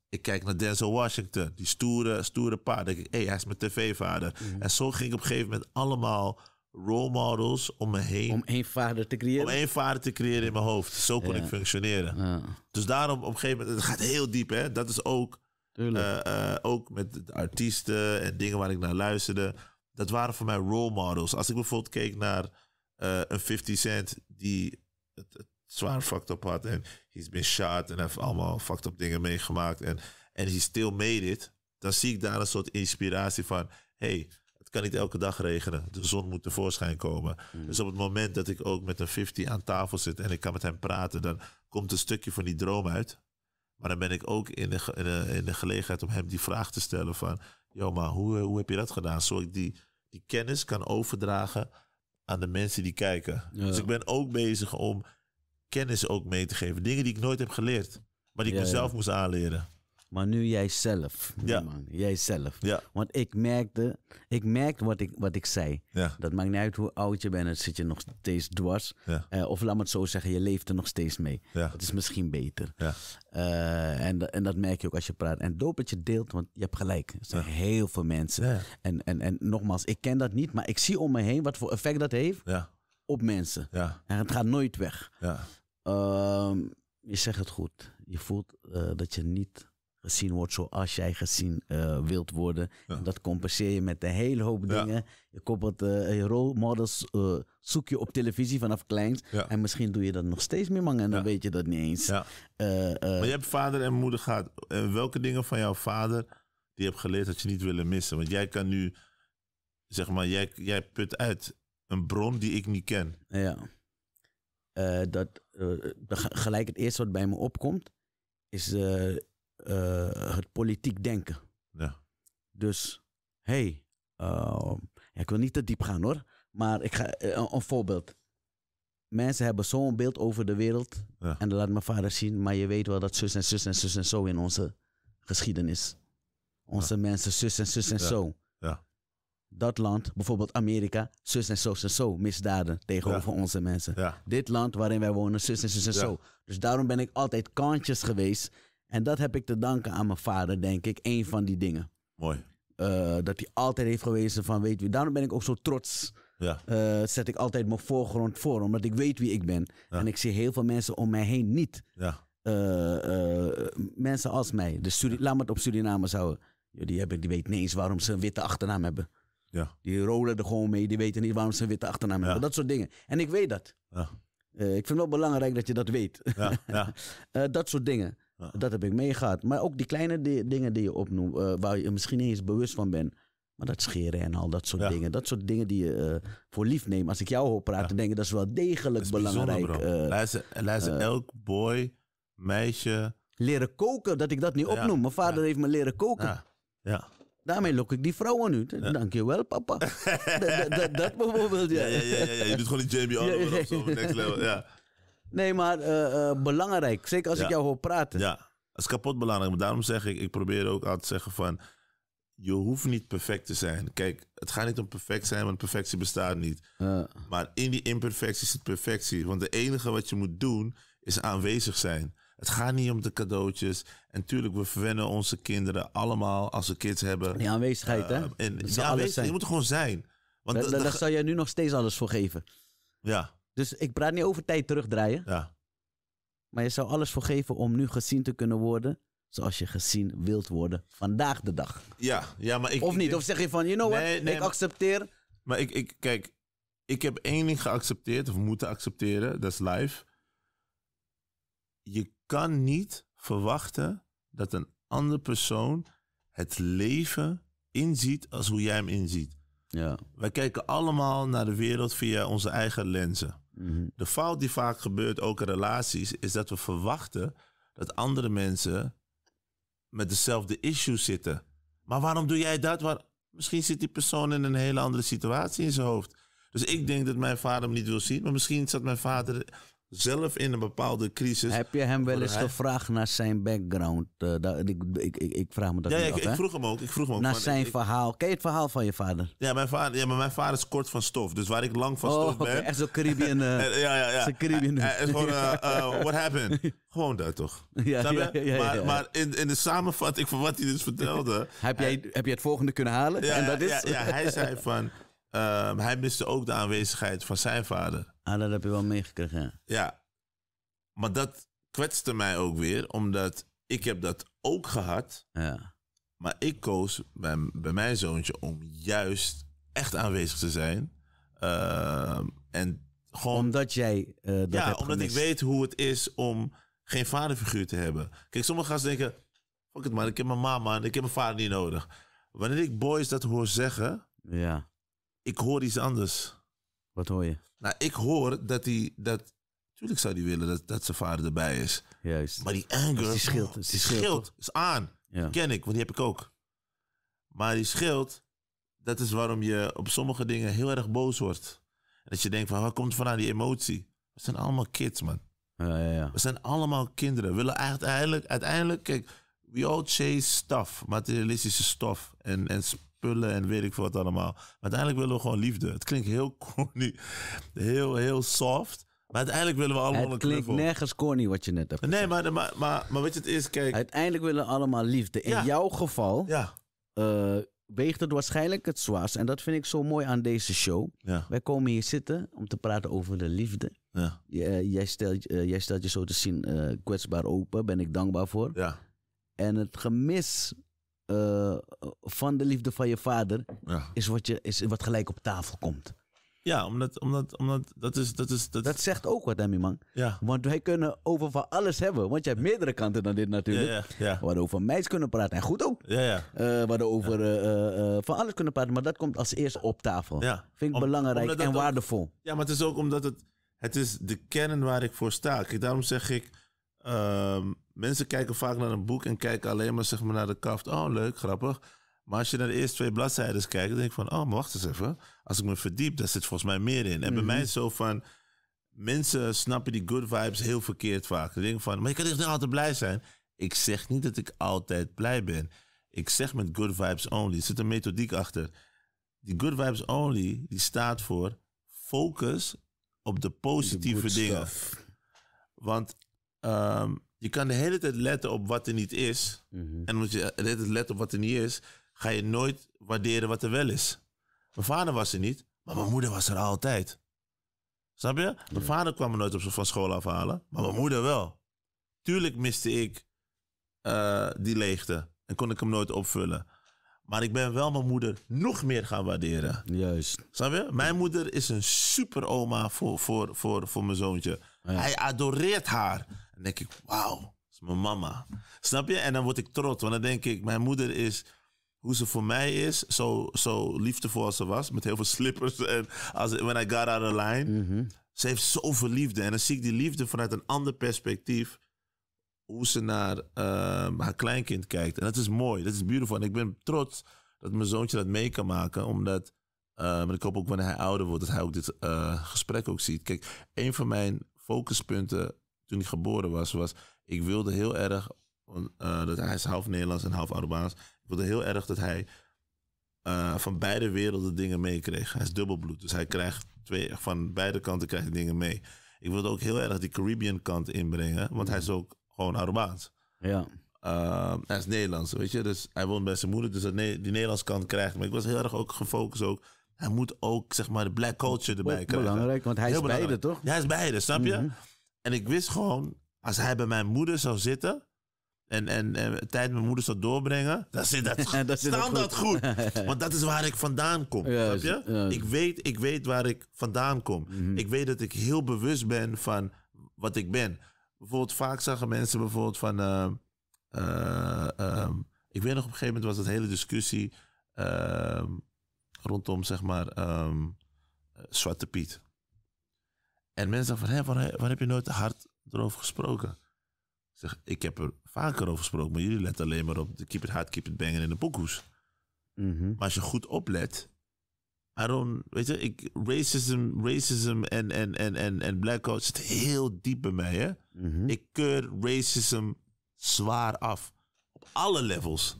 Ik kijk naar Denzel Washington, die stoere, stoere pa. Denk ik, hé, hij is mijn tv-vader. Mhm. En zo ging ik op een gegeven moment allemaal role models om me heen. Om één vader te creëren. Om één vader te creëren in mijn hoofd. Zo kon ik functioneren. Ja. Dus daarom op een gegeven moment, het gaat heel diep hè. Dat is ook, eh, eh, ook met de artiesten en dingen waar ik naar luisterde. Dat waren voor mij role models. Als ik bijvoorbeeld keek naar eh, een 50 Cent die het, zwaar fucked up had. En he's been shot en heeft allemaal fucked up dingen meegemaakt. En, en he still made it. Dan zie ik daar een soort inspiratie van. hey, het kan niet elke dag regenen. De zon moet tevoorschijn komen. Hmm. Dus op het moment dat ik ook met een 50 aan tafel zit en ik kan met hem praten, dan komt een stukje van die droom uit. Maar dan ben ik ook in de, in de, gelegenheid om hem die vraag te stellen van, joh, maar hoe, eh, hoe heb je dat gedaan? Zodat ik die, die kennis kan overdragen aan de mensen die kijken. Dus ik ben ook bezig om kennis ook mee te geven. Dingen die ik nooit heb geleerd, maar die ik mezelf moest aanleren. Maar nu jijzelf. Ja. Man, jijzelf. Ja. Want ik merkte, ik merkte wat ik, wat ik zei. Ja. Dat maakt niet uit hoe oud je bent, dan zit je nog steeds dwars. Ja. Eh, of laat me het zo zeggen, je leeft er nog steeds mee. Ja. Dat is misschien beter. Ja. Eh, en, en dat merk je ook als je praat. En doop dat je deelt, want je hebt gelijk. Er zijn heel veel mensen. En, en, en nogmaals, ik ken dat niet, maar ik zie om me heen wat voor effect dat heeft op mensen. En het gaat nooit weg. Uh, je zegt het goed. Je voelt eh, dat je niet gezien wordt zoals jij gezien eh, wilt worden. En dat compenseer je met een hele hoop dingen. Je koppelt uh, eh, models, eh, zoek je op televisie vanaf kleins. En misschien doe je dat nog steeds meer, mangen En dan weet je dat niet eens. maar je hebt vader en moeder gehad. welke dingen van jouw vader die je hebt geleerd dat je niet willen missen? Want jij kan nu, zeg maar, jij, jij put uit een bron die ik niet ken. Ja. dat gelijk het eerste wat bij me opkomt is eh, het politiek denken. Ja. Dus, hey, ehm, ik wil niet te diep gaan hoor, maar ik ga, eh, een, voorbeeld. Mensen hebben zo'n beeld over de wereld en dat laat mijn vader zien, maar je weet wel dat zus en zus en zus en zo in onze geschiedenis. Onze mensen zus en zus en zo. Ja. Dat land, bijvoorbeeld Amerika, zus en zo en zo misdaden tegenover onze mensen. Dit land waarin wij wonen, zus en zus en zo. Dus daarom ben ik altijd kantjes geweest en dat heb ik te danken aan mijn vader, denk ik. Een van die dingen. Mooi. Eh, dat hij altijd heeft gewezen van weet wie. Daarom ben ik ook zo trots. Ja. Eh, zet ik altijd mijn voorgrond voor, omdat ik weet wie ik ben. Ja. En ik zie heel veel mensen om mij heen niet. Ja. Eh, mensen als mij. de Suri laat me het op Suriname houden. Die, hebben, die weten niet eens waarom ze een witte achternaam hebben. Die rollen er gewoon mee. Die weten niet waarom ze een witte achternaam hebben. Dat soort dingen. En ik weet dat. ik vind het wel belangrijk dat je dat weet. dat soort dingen. Dat heb ik meegehad. Maar ook die kleine dingen die je opnoemt, eh, waar je misschien niet eens bewust van bent. Maar dat scheren en al dat soort dingen. Dat soort dingen die je eh, voor lief neemt. Als ik jou hoor praten, denk ik dat is wel degelijk belangrijk. Eh, luister, elk boy, meisje. Leren koken, dat ik dat niet opnoem. Mijn vader heeft me leren koken. Ja. Daarmee lok ik die vrouwen nu. Dank Dankjewel, papa. dat, bijvoorbeeld. Ja. Ja, ja, ja, Je doet gewoon die Jamie Oliver of zo. Next level. Ja. Nee, maar eh, eh, belangrijk. Zeker als ik jou hoor praten. Ja, dat is kapot belangrijk. Maar daarom zeg ik, ik probeer ook altijd te zeggen van... Je hoeft niet perfect te zijn. Kijk, het gaat niet om perfect zijn, want perfectie bestaat niet. Maar in die imperfectie zit perfectie. Want de enige wat je moet doen, is aanwezig zijn. Het gaat niet om de cadeautjes. En tuurlijk, we verwennen onze kinderen allemaal als ze kids hebben. Die aanwezigheid, hè? ja, eh, aanwezigheid. Je moet er gewoon zijn. Want daar, daar zou jij nu nog steeds alles voor geven. Ja. Dus ik praat niet over tijd terugdraaien. Ja. Maar je zou alles voor geven om nu gezien te kunnen worden zoals je gezien wilt worden vandaag de dag. Ja, ja maar ik... Of niet? Of zeg je van, you know what, ik accepteer... Maar ik, ik, kijk, ik heb één ding geaccepteerd, of moeten accepteren, dat is live. Je kan niet verwachten dat een andere persoon het leven inziet als hoe jij hem inziet. Ja. Wij kijken allemaal naar de wereld via onze eigen lenzen. Mhm. De fout die vaak gebeurt, ook in relaties, is dat we verwachten dat andere mensen met dezelfde issues zitten. Maar waarom doe jij dat? Waar... Misschien zit die persoon in een hele andere situatie in zijn hoofd. Dus ik denk dat mijn vader hem niet wil zien, maar misschien zat mijn vader zelf in een bepaalde crisis. Heb je hem wel eens gevraagd naar zijn background? Eh, dat, ik, ik, ik, ik, vraag me dat ja, ja, af, ik, ik, vroeg hem ook. Ik vroeg hem ook naar zijn verhaal. Ken je het verhaal van je vader? Ja, mijn vader, ja, maar mijn vader is kort van stof. Dus waar ik lang van oh, stof ben. ben... echt zo'n Caribbean... Eh, eh, ja, ja, ja. Zo'n Caribbean... Uh, gewoon, what happened? gewoon dat toch? Ja, ja, maar, maar in, in de samenvatting van wat hij dus vertelde... heb, jij, heb jij het volgende kunnen halen? Ja, en dat is... ja, hij zei van... Ehm, hij miste ook de aanwezigheid van zijn vader. Ah, dat heb je wel meegekregen. Ja. ja. Maar dat kwetste mij ook weer, omdat ik heb dat ook gehad. Ja. Maar ik koos bij, bij mijn zoontje om juist echt aanwezig te zijn. Ehm, en gewoon, omdat jij uh, dat Ja, omdat ik weet hoe het is om geen vaderfiguur te hebben. Kijk, sommige gasten denken... Fuck it man, ik heb mijn mama en ik heb mijn vader niet nodig. Wanneer ik boys dat hoor zeggen... Ja ik hoor iets anders. Wat hoor je? Nou, ik hoor dat hij. Dat, tuurlijk zou hij willen dat, dat zijn vader erbij is. Juist. Maar die anger. die scheelt. die schild is aan. Ja. Die ken ik, want die heb ik ook. Maar die schild, dat is waarom je op sommige dingen heel erg boos wordt. En dat je denkt van waar komt vandaan die emotie? We zijn allemaal kids, man. Ja, ja, ja. We zijn allemaal kinderen. We willen uiteindelijk, uiteindelijk, kijk, we all chase stuff, materialistische stof en, en spullen en weet ik wat allemaal. Maar uiteindelijk willen we gewoon liefde. Het klinkt heel corny, heel, heel soft. Maar uiteindelijk willen we allemaal Het klinkt nergens corny wat je net hebt gezegd. Nee, maar, maar, maar, maar weet je, het is, kijk... Uiteindelijk willen we allemaal liefde. In jouw geval ja. Eh, weegt het waarschijnlijk het zwaarst. En dat vind ik zo mooi aan deze show. Wij komen hier zitten om te praten over de liefde. Ja. Eh, jij, stelt, eh, jij stelt je zo te zien kwetsbaar open. Ben ik dankbaar voor. Ja. En het gemis eh, van de liefde van je vader is, wat je, is wat gelijk op tafel komt. Ja, omdat, omdat, omdat dat is... Dat, is, dat, dat zegt ook wat, Emmy Man. Ja. Want wij kunnen over van alles hebben. Want je hebt meerdere kanten dan dit natuurlijk. Ja, ja, ja. over meisjes kunnen praten. En goed ook. Ja, ja. Uh, over eh, van alles kunnen praten. Maar dat komt als eerst op tafel. Ja. Vind ik belangrijk en waardevol. Ja, maar het is ook omdat het... Het is de kern waar ik voor sta. daarom zeg ik Ehm, mensen kijken vaak naar een boek en kijken alleen maar, zeg maar naar de kaft. Oh, leuk, grappig. Maar als je naar de eerste twee bladzijden kijkt, dan denk ik van, oh, maar wacht eens even. Als ik me verdiep, daar zit volgens mij meer in. En bij mhm. mij is zo van, mensen snappen die good vibes heel verkeerd vaak. Ze denken van, maar je kan echt niet altijd blij zijn. Ik zeg niet dat ik altijd blij ben. Ik zeg met good vibes only. Er zit een methodiek achter. Die good vibes only, die staat voor focus op de positieve dingen. Want Ehm, je kan de hele tijd letten op wat er niet is. Mhm. En moet je de hele tijd let op wat er niet is, ga je nooit waarderen wat er wel is. Mijn vader was er niet, maar mijn moeder was er altijd. Snap je? Mijn vader kwam me nooit op van school afhalen, maar mijn moeder wel. Tuurlijk miste ik eh, die leegte en kon ik hem nooit opvullen. Maar ik ben wel mijn moeder nog meer gaan waarderen. Juist. Snap je? Mijn moeder is een super oma voor, voor, voor, voor mijn zoontje. Hij adoreert haar. Dan denk ik, wauw, dat is mijn mama. Snap je? En dan word ik trots, want dan denk ik, mijn moeder is hoe ze voor mij is, zo, zo liefdevol als ze was, met heel veel slippers en als, when I got out of line. Mhm. Ze heeft zoveel liefde en dan zie ik die liefde vanuit een ander perspectief hoe ze naar ehm, haar kleinkind kijkt. En dat is mooi, dat is beautiful. En ik ben trots dat mijn zoontje dat mee kan maken, omdat, ehm, ik hoop ook wanneer hij ouder wordt, dat hij ook dit eh, gesprek ook ziet. Kijk, een van mijn focuspunten toen hij geboren was, was ik wilde heel erg, eh, dat hij is half Nederlands en half Arubaans. Ik wilde heel erg dat hij eh, van beide werelden dingen meekreeg. Hij is dubbelbloed, dus hij krijgt twee, van beide kanten krijgt hij dingen mee. Ik wilde ook heel erg die Caribbean kant inbrengen, want hij is ook gewoon Arubaans. Ja. Eh, hij is Nederlands, weet je. Dus hij woont bij zijn moeder, dus die Nederlands kant krijgt. Maar ik was heel erg ook gefocust ook hij moet ook zeg maar de black culture erbij krijgen. Belangrijk, want hij is beide, toch? hij is beide, snap je? Mhm. En ik wist gewoon, als hij bij mijn moeder zou zitten. En, en, tijd met mijn moeder zou doorbrengen. Dan zit dat, dat standaard goed. goed. Want dat is waar ik vandaan kom. snap je? Ik, weet, ik weet waar ik vandaan kom. Mhm. Ik weet dat ik heel bewust ben van wat ik ben. Bijvoorbeeld, vaak zagen mensen bijvoorbeeld van. Eh, eh, ehm, ik weet nog op een gegeven moment was dat hele discussie ehm, rondom zeg maar ehm, eh, Zwarte Piet. En mensen zeggen van, hé, waar, heb je nooit hard erover gesproken? Ik zeg, ik heb er vaker over gesproken, maar jullie letten alleen maar op de keep it hard, keep it bangen in de boekhoes. Mhm. Maar als je goed oplet, I weet je, ik, racism, racism en, en, en, en, en blackout zit heel diep bij mij. Hè? Mhm. Ik keur racism zwaar af. Op alle levels.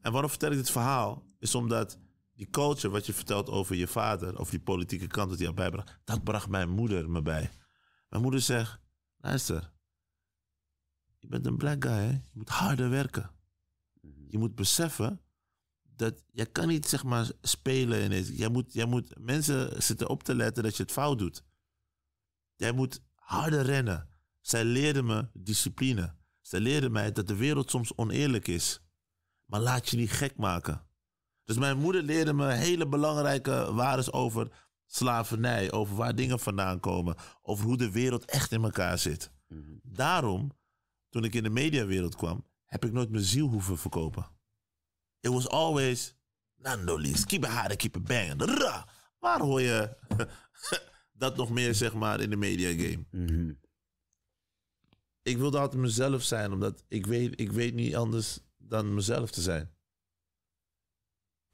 En waarom vertel ik dit verhaal? Is omdat die culture, wat je vertelt over je vader, of die politieke kant dat hij jou bijbracht, dat bracht mijn moeder me bij. Mijn moeder zegt: luister, je bent een black guy, hè? je moet harder werken. Mhm. Je moet beseffen dat jij kan niet zeg maar spelen Je Jij moet, jij moet mensen zitten op te letten dat je het fout doet. Jij moet harder rennen. Zij leerde me discipline. Zij leerde mij dat de wereld soms oneerlijk is. Maar laat je niet gek maken. Dus mijn moeder leerde me hele belangrijke waarden over slavernij, over waar dingen vandaan komen, over hoe de wereld echt in elkaar zit. Mhm. Daarom, toen ik in de mediawereld kwam, heb ik nooit mijn ziel hoeven verkopen. It was always Nando liefst, keep it hard, keep it bang. Waar hoor je dat nog meer, zeg maar, in de media game? Mhm. Ik wilde altijd mezelf zijn, omdat ik weet, ik weet niet anders dan mezelf te zijn.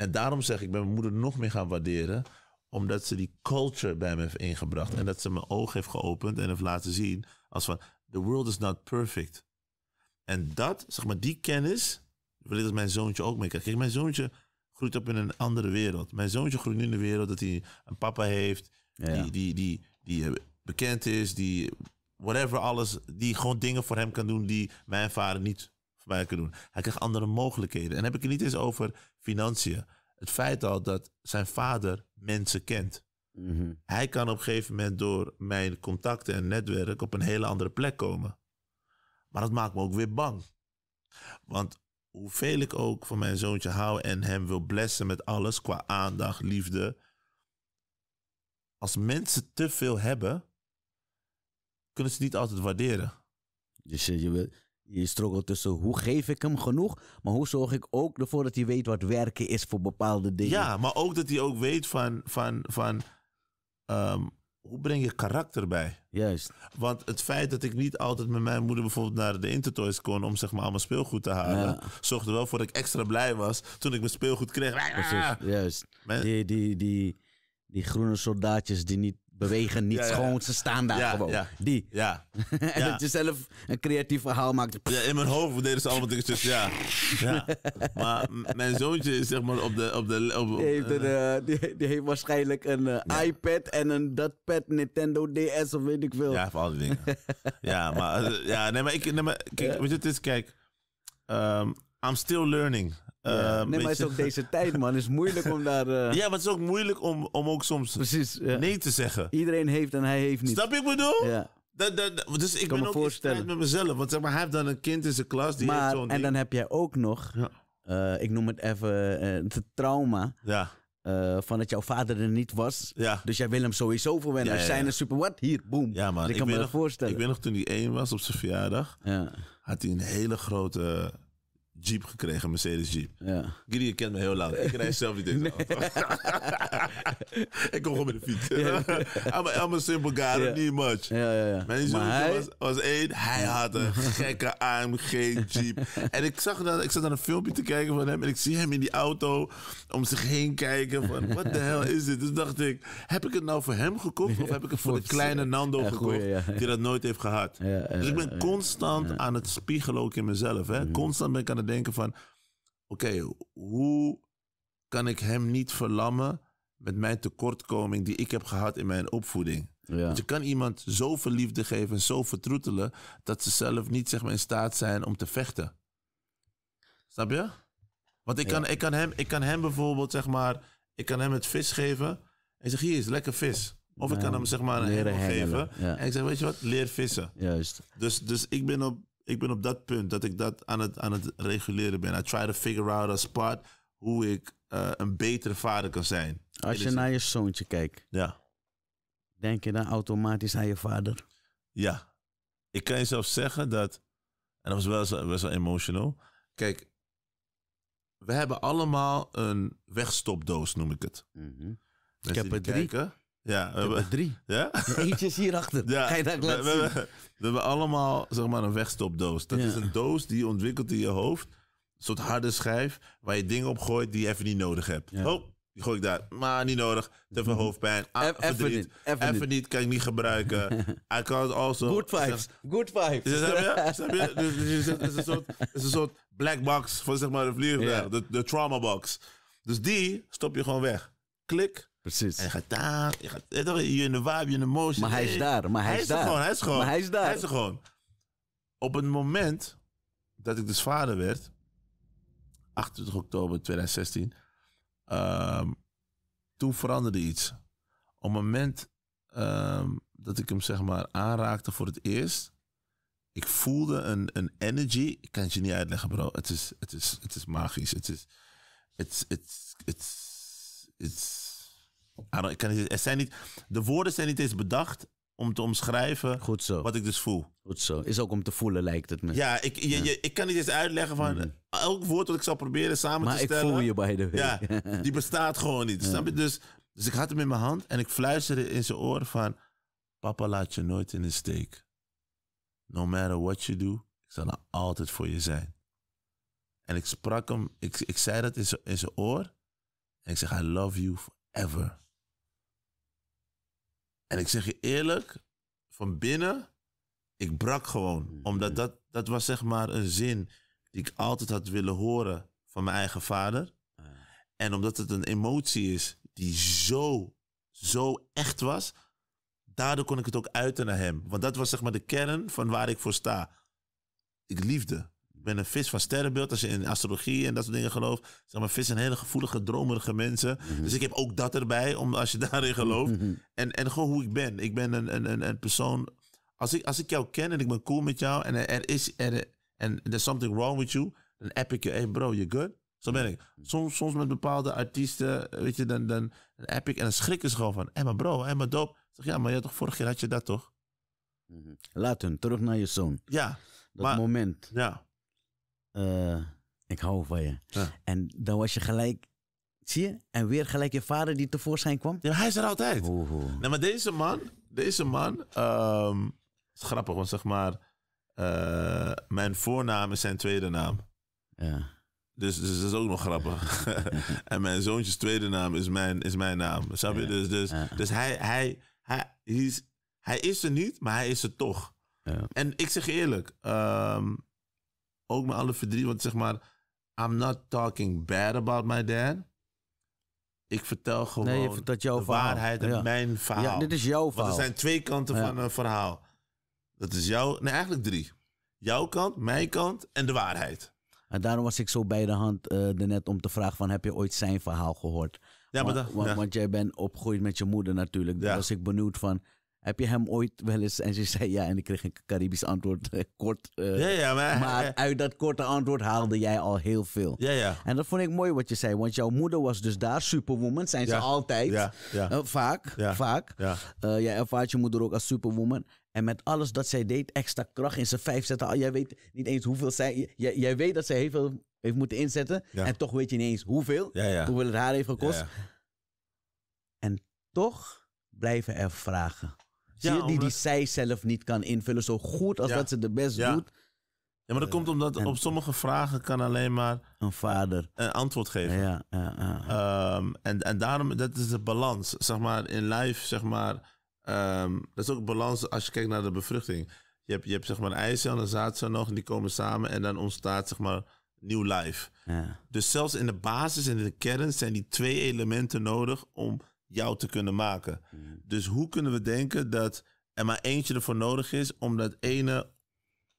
En daarom zeg ik, ben mijn moeder nog meer gaan waarderen. Omdat ze die culture bij me heeft ingebracht. En dat ze mijn oog heeft geopend en heeft laten zien. Als van, the world is not perfect. En dat, zeg maar, die kennis. Wil ik dat mijn zoontje ook meekrijgt. Kijk, mijn zoontje groeit op in een andere wereld. Mijn zoontje groeit nu in de wereld dat hij een papa heeft. Die, die, die, die bekend is. Die whatever alles. Die gewoon dingen voor hem kan doen die mijn vader niet voor mij kan doen. Hij krijgt andere mogelijkheden. En heb ik het niet eens over financiën. Het feit al dat zijn vader mensen kent. Mhm. Hij kan op een gegeven moment door mijn contacten en netwerk op een hele andere plek komen. Maar dat maakt me ook weer bang. Want hoeveel ik ook van mijn zoontje hou en hem wil blessen met alles qua aandacht, liefde. Als mensen te veel hebben, kunnen ze niet altijd waarderen. Dus eh, je, wil, je struggelt tussen hoe geef ik hem genoeg, maar hoe zorg ik ook ervoor dat hij weet wat werken is voor bepaalde dingen. Ja, maar ook dat hij ook weet van, van, van ehm, hoe breng je karakter bij. Juist. Want het feit dat ik niet altijd met mijn moeder bijvoorbeeld naar de Intertoys kon om zeg maar allemaal speelgoed te halen, zorgde wel voor dat ik extra blij was toen ik mijn speelgoed kreeg. Precies, juist. die, die, die, die groene soldaatjes die niet bewegen niet schoon. Ze staan daar gewoon. Die. Ja. en dat je zelf een creatief verhaal maakt. Ja, in mijn hoofd deden ze allemaal dingetjes. Dus ja. ja. Maar mijn zoontje is zeg maar op de... Op de op, die, heeft eh, die, heeft waarschijnlijk een eh, iPad en een datpad, Nintendo DS of weet ik veel. Ja, voor al die dingen. ja, maar, eh, ja, nee, maar ik... Nee, maar, kijk, weet je, kijk... Ehm, I'm still learning. Ehm, nee, maar het is ook deze tijd, man. Het is moeilijk om daar. Eh, ja, maar het is ook moeilijk om, om ook soms nee te zeggen. Iedereen heeft en hij heeft niet. Snap je wat ik bedoel? Ja. Dat, dat, dus ik kan me voorstellen. met mezelf. Want zeg maar, hij heeft dan een kind in zijn klas. Die maar, heeft zo'n en dan heb jij ook nog, eh, ik noem het even, uh, het trauma. Ja. van dat jouw vader er niet was. Ja. Dus jij wil hem sowieso verwennen. Ja, ja, zijn er super wat hier, boom. Ja, man. ik, kan me nog, voorstellen. Ik weet nog toen hij één was op zijn verjaardag. Had hij een hele grote Jeep gekregen, Mercedes Jeep. Ja. Giri, kent me heel lang. Ik rij zelf niet eens nee. Ik kom gewoon met de fiets. I'm, a, I'm a simple guy, yeah. much. Ja, ja, ja. Mijn zoon hij... was, één, hij had een gekke AMG Jeep. en ik zag dat, ik zat aan een filmpje te kijken van hem en ik zie hem in die auto om zich heen kijken van, what the hell is dit? Dus dacht ik, heb ik het nou voor hem gekocht of heb ik het voor de kleine Nando gekocht die dat nooit heeft gehad? dus ik ben constant aan het spiegelen ook in mezelf. Hè? Mhm. Constant ben ik aan het denken van, oké, hoe kan ik hem niet verlammen met mijn tekortkoming die ik heb gehad in mijn opvoeding? Want je kan iemand zo liefde geven en zo vertroetelen dat ze zelf niet zeg maar, in staat zijn om te vechten. Snap je? Want ik kan, ik kan, hem, ik kan hem bijvoorbeeld, zeg maar, ik kan hem het vis geven. En zeg, hier is lekker vis. Of ik kan hem zeg maar een hengel geven. En ik zeg, weet je wat, leer vissen. Juist. Dus, dus ik ben op ik ben op dat punt dat ik dat aan het, aan het reguleren ben. I try to figure out a spot hoe ik eh, een betere vader kan zijn. Als je naar je zoontje kijkt, ja. denk je dan automatisch aan je vader? Ja. Ik kan je zelfs zeggen dat, en dat was wel best wel emotional. Kijk, we hebben allemaal een wegstopdoos, noem ik het. Mhm. Ik heb er drie. Ja, we hebben drie. Ja? Eentje is hierachter. Ja. Ga je dat laten we, hebben allemaal zeg maar, een wegstopdoos. Dat is een doos die je ontwikkelt in je hoofd. Een soort harde schijf waar je dingen op gooit die je even niet nodig hebt. Ja. Oh, die gooi ik daar. Maar niet nodig. Te veel mhm. hoofdpijn. Ah, even, niet. Even, niet. Kan ik niet gebruiken. I can't also... Good vibes. good vibes. je? je? Dus, dus het, is een soort, is een soort black box voor zeg maar, de vliegtuig. De, de trauma box. Dus die stop je gewoon weg. Klik Precies. Hij gaat daar, je gaat eh, je in de vibe, je in de motion. Maar hij is eh, daar, maar hij, hij is, daar. Gewoon, hij is gewoon. Maar hij is daar. Hij is gewoon. Op het moment dat ik dus vader werd, 28 oktober 2016, ehm, toen veranderde iets. Op het moment ehm, dat ik hem zeg maar aanraakte voor het eerst, ik voelde een, een energy. Ik kan het je niet uitleggen, bro. Het is, het is, het is magisch. Het is, het, het, het, het ik kan zijn niet, de woorden zijn niet eens bedacht om te omschrijven wat ik dus voel. Goed zo. Is ook om te voelen, lijkt het me. Ja, ik, ik kan niet eens uitleggen van... Elk woord dat ik zou proberen samen te stellen... Maar ik voel je, bij de way. die bestaat gewoon niet. Snap je? Dus, dus ik had hem in mijn hand en ik fluisterde in zijn oor van... Papa laat je nooit in de steek. No matter what you do, ik zal er altijd voor je zijn. En ik sprak hem, ik, ik zei dat in zijn oor. En ik zeg, I love you forever. En ik zeg je eerlijk, van binnen, ik brak gewoon. Hmm. Omdat dat, dat was zeg maar een zin die ik altijd had willen horen van mijn eigen vader. Ah. En omdat het een emotie is die zo, zo echt was, daardoor kon ik het ook uiten naar hem. Want dat was zeg maar de kern van waar ik voor sta. Ik liefde ben een vis van sterrenbeeld. Als je in astrologie en dat soort dingen gelooft. Zeg maar, vis zijn hele gevoelige, dromerige mensen. Mhm. Dus ik heb ook dat erbij, om, als je daarin gelooft. Mhm. en, en gewoon hoe ik ben. Ik ben een, een, een, een, persoon. Als ik, als ik jou ken en ik ben cool met jou. En er, is. Er, en there's something wrong with you. Dan epic ik je. Hey bro, you good? Zo ben ik. Soms, soms met bepaalde artiesten, weet je, dan, dan, dan app ik en dan schrikken ze gewoon van. Hé, hey, maar bro, hé, hey, maar doop. Zeg ja, maar ja, toch, vorig jaar had je dat toch? Mhm. Laat hun terug naar je zoon. Ja. Dat moment. Ja. Eh, ik hou van je. En dan was je gelijk, zie je? En weer gelijk je vader die tevoorschijn kwam. Ja, hij is er altijd. Nee, maar deze man, deze man, ehm, is grappig, want zeg maar, eh, mijn voornaam is zijn tweede naam. Ja. Dus, dus, dat is ook nog grappig. en mijn zoontjes tweede naam is mijn, is mijn naam. Snap je? dus, dus, dus hij, hij, hij, hij, is, hij is er niet, maar hij is er toch. Ja. En ik zeg eerlijk, ehm, ook met alle verdriet, want zeg maar, I'm not talking bad about my dad. Ik vertel gewoon nee, dat jouw de waarheid en mijn verhaal. Ja, dit is jouw verhaal. Want er zijn twee kanten van een verhaal. Dat is jouw, nee eigenlijk drie. Jouw kant, mijn kant en de waarheid. En daarom was ik zo bij de hand uh, eh, net om te vragen van heb je ooit zijn verhaal gehoord? Ja, maar, want, want, jij bent opgegroeid met je moeder natuurlijk. Daar dus was ik benieuwd van heb je hem ooit wel eens... En ze zei ja, en ik kreeg een Caribisch antwoord. Eh, kort. Eh, ja, ja, maar, maar uit dat korte antwoord haalde jij al heel veel. Ja, ja. En dat vond ik mooi wat je zei. Want jouw moeder was dus daar superwoman. Zijn ze altijd. Ja, ja. Uh, eh, vaak. vaak. Ja. jij ervaart je moeder ook als superwoman. En met alles dat zij deed, extra kracht in zijn vijf zetten. Ah, jij weet niet eens hoeveel zij... Jij, jij weet dat zij heel veel heeft moeten inzetten. En toch weet je niet eens hoeveel. Hoeveel het haar heeft gekost. En toch blijven er vragen je? die, die zij zelf niet kan invullen, zo goed als wat dat ze de best doet. Ja, maar dat eh, komt omdat op sommige vragen kan alleen maar een vader een antwoord geven. Ja, ja, um, en, en daarom, dat is de balans. Zeg maar, in life, zeg maar, ehm, dat is ook balans als je kijkt naar de bevruchting. Je hebt, je hebt zeg maar een eicel en een zaadcel nog en die komen samen en dan ontstaat zeg maar nieuw life. Dus zelfs in de basis in de kern zijn die twee elementen nodig om jou te kunnen maken. Mm-hmm. Dus hoe kunnen we denken dat er maar eentje ervoor nodig is om dat ene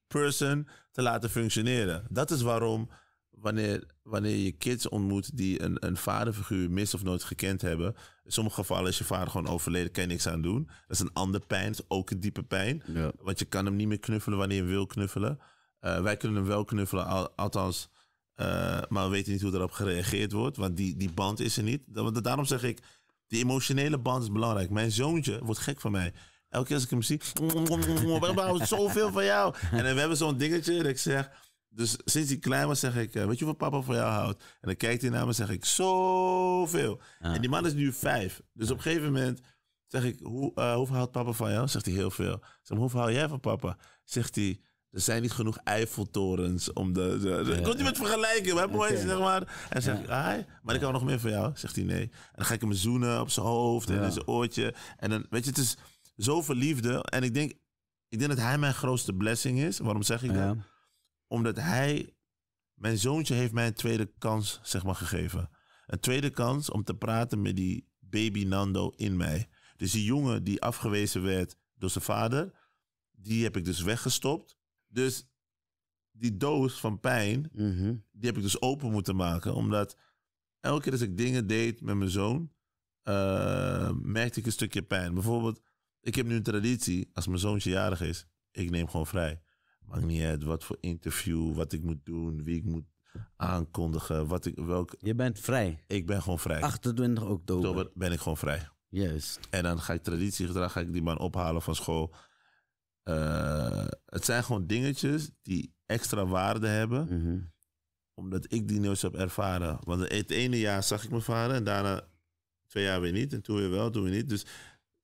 person te laten functioneren? Dat is waarom wanneer, wanneer je kids ontmoet die een, een vaderfiguur mis of nooit gekend hebben. In sommige gevallen is je vader gewoon overleden, kan je niks aan doen. Dat is een ander pijn, dat is ook een diepe pijn. Want je kan hem niet meer knuffelen wanneer je wil knuffelen. Eh, wij kunnen hem wel knuffelen, al, althans. Eh, maar we weten niet hoe erop gereageerd wordt, want die, die band is er niet. daarom zeg ik, die emotionele band is belangrijk. Mijn zoontje wordt gek van mij. Elke keer als ik hem zie, we houden zoveel van jou. En dan, we hebben zo'n dingetje dat ik zeg, dus sinds hij klein was zeg ik, eh, weet je wat papa van jou houdt? En dan kijkt hij naar me en zeg ik, zoveel. veel. En die man is nu vijf. Dus op een gegeven moment zeg ik, Hoe, uh, hoeveel houdt papa van jou? Zegt hij heel veel. Ik zeg, hoeveel hou jij van papa? Zegt hij, er zijn niet genoeg Eiffeltorens om de. de, de ja, vergelijken? Wat mooi, zeg maar. En zegt ik, hi, maar ik hou nog meer van jou. Zegt hij nee. En dan ga ik hem zoenen op zijn hoofd en in zijn oortje. En dan, weet je, het is zoveel liefde. En ik denk, ik denk dat hij mijn grootste blessing is. Waarom zeg ik dat? Omdat hij, mijn zoontje heeft mij een tweede kans, zeg maar, gegeven. Een tweede kans om te praten met die baby Nando in mij. Dus die jongen die afgewezen werd door zijn vader, die heb ik dus weggestopt. Dus die doos van pijn, mhm. die heb ik dus open moeten maken. Omdat elke keer als ik dingen deed met mijn zoon, eh, merkte ik een stukje pijn. Bijvoorbeeld, ik heb nu een traditie, als mijn zoontje jarig is, ik neem gewoon vrij. Maakt niet uit wat voor interview, wat ik moet doen, wie ik moet aankondigen, wat ik, welk... Je bent vrij. Ik ben gewoon vrij. 28 oktober. oktober ben ik gewoon vrij. Juist. En dan ga ik traditiegedrag, ga ik die man ophalen van school. Eh, het zijn gewoon dingetjes die extra waarde hebben. Mhm. Omdat ik die nooit heb ervaren. Want het ene jaar zag ik mijn vader en daarna twee jaar weer niet. En toen weer wel, toen weer niet. Dus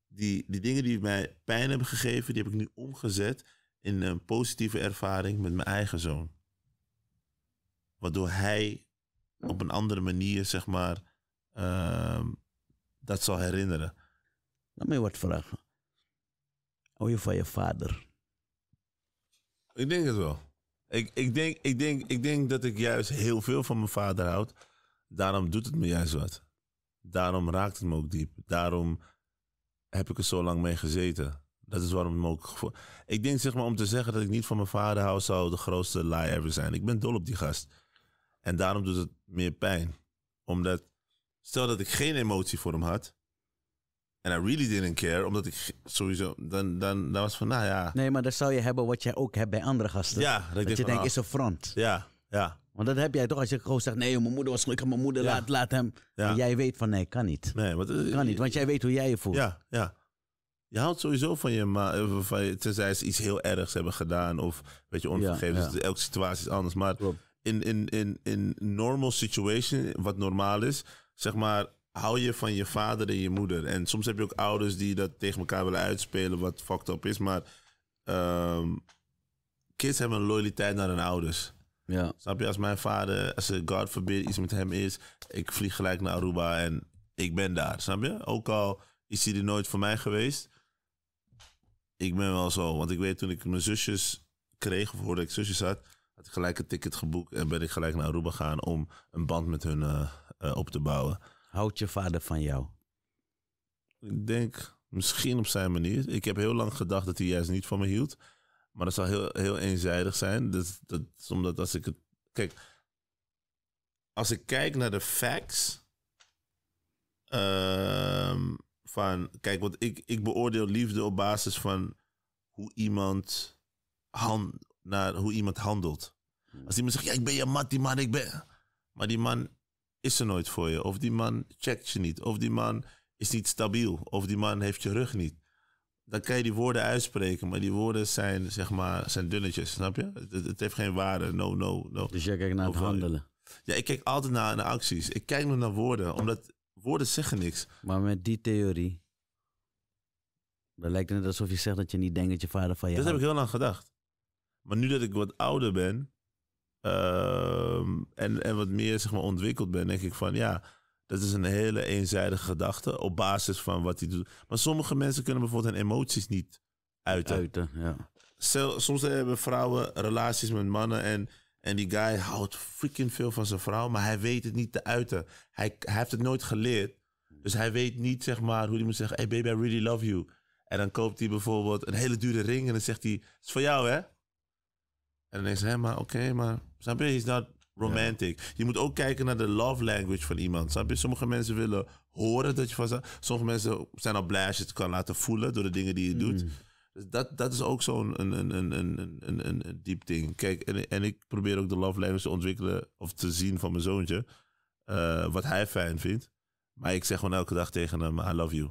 die, die dingen die mij pijn hebben gegeven, die heb ik nu omgezet in een positieve ervaring met mijn eigen zoon. Waardoor hij op een andere manier, zeg maar, ehm, dat zal herinneren. Laat mij wat vragen. Hou je van je vader? Ik denk het wel. Ik, ik, denk, ik, denk, ik denk dat ik juist heel veel van mijn vader houd. Daarom doet het me juist wat. Daarom raakt het me ook diep. Daarom heb ik er zo lang mee gezeten. Dat is waarom ik me ook... ik denk zeg maar om te zeggen dat ik niet van mijn vader hou... zou de grootste lie ever zijn. Ik ben dol op die gast. En daarom doet het meer pijn. Omdat, stel dat ik geen emotie voor hem had... En I really didn't care, omdat ik sowieso. Dan, dan, dan was van, nou ja. Nee, maar dan zou je hebben wat jij ook hebt bij andere gasten. Ja, dat, dat je denkt, nou, is een front. Ja, ja. Want dat heb jij toch als je gewoon zegt: nee, mijn moeder was gelukkig, mijn moeder, laat, laat hem. Ja. En jij weet van nee, kan niet. Nee, want, eh, kan niet, want jij weet hoe jij je voelt. Ja, ja. Je houdt sowieso van je ma, eh, van je, tenzij ze iets heel ergs hebben gedaan of weet je, onvergevens. elke situatie is anders. Maar in, in, in, in normal situation, wat normaal is, zeg maar, hou je van je vader en je moeder. En soms heb je ook ouders die dat tegen elkaar willen uitspelen, wat fucked up is. Maar um, kids hebben een loyaliteit naar hun ouders. Ja. Snap je, als mijn vader, als er God forbid iets met hem is, ik vlieg gelijk naar Aruba en ik ben daar. Snap je? Ook al is hij er nooit voor mij geweest, ik ben wel zo. Want ik weet toen ik mijn zusjes kreeg, of voordat ik zusjes had, had ik gelijk een ticket geboekt en ben ik gelijk naar Aruba gegaan om een band met hun eh, eh, op te bouwen. Houdt je vader van jou? Ik denk misschien op zijn manier. Ik heb heel lang gedacht dat hij juist niet van me hield. Maar dat zou heel, heel eenzijdig zijn. Dat, dat is omdat als ik het. Kijk, als ik kijk naar de facts. Ehm, van, kijk, want ik, ik beoordeel liefde op basis van hoe iemand, hand, naar hoe iemand handelt. Als iemand zegt, ja, ik ben je mattie, man, ik ben... Maar die man is er nooit voor je. Of die man checkt je niet. Of die man is niet stabiel. Of die man heeft je rug niet. Dan kan je die woorden uitspreken, maar die woorden zijn, zeg maar, zijn dunnetjes, snap je? Het, heeft geen waarde. No, no, no. Dus jij kijkt naar het handelen. Ja, ik kijk altijd naar, naar acties. Ik kijk nog naar woorden, omdat woorden zeggen niks. Maar met die theorie, dan lijkt het net alsof je zegt dat je niet denkt dat je vader van je. Dat heb ik heel lang gedacht. Maar nu dat ik wat ouder ben, Ehm, en, en wat meer zeg maar, ontwikkeld ben, denk ik van ja, dat is een hele eenzijdige gedachte op basis van wat hij doet. Maar sommige mensen kunnen bijvoorbeeld hun emoties niet uiten. uiten ja. Soms hebben vrouwen relaties met mannen en, en die guy houdt freaking veel van zijn vrouw, maar hij weet het niet te uiten. Hij, hij heeft het nooit geleerd. Dus hij weet niet zeg maar, hoe hij moet zeggen: Hey baby, I really love you. En dan koopt hij bijvoorbeeld een hele dure ring en dan zegt hij: Het is voor jou hè? En dan denk maar oké, maar snap je, is dat romantic. Je moet ook kijken naar de love language van iemand. Snap je? Sommige mensen willen horen dat je van ze... Sommige mensen zijn al blij als je het kan laten voelen door de dingen die je mm-hmm. doet. Dus dat, dat is ook zo'n een, een, een, een, een, een, een diep ding. Kijk, en, en ik probeer ook de love language te ontwikkelen of te zien van mijn zoontje. Eh, wat hij fijn vindt. Maar ik zeg gewoon elke dag tegen hem, I love you.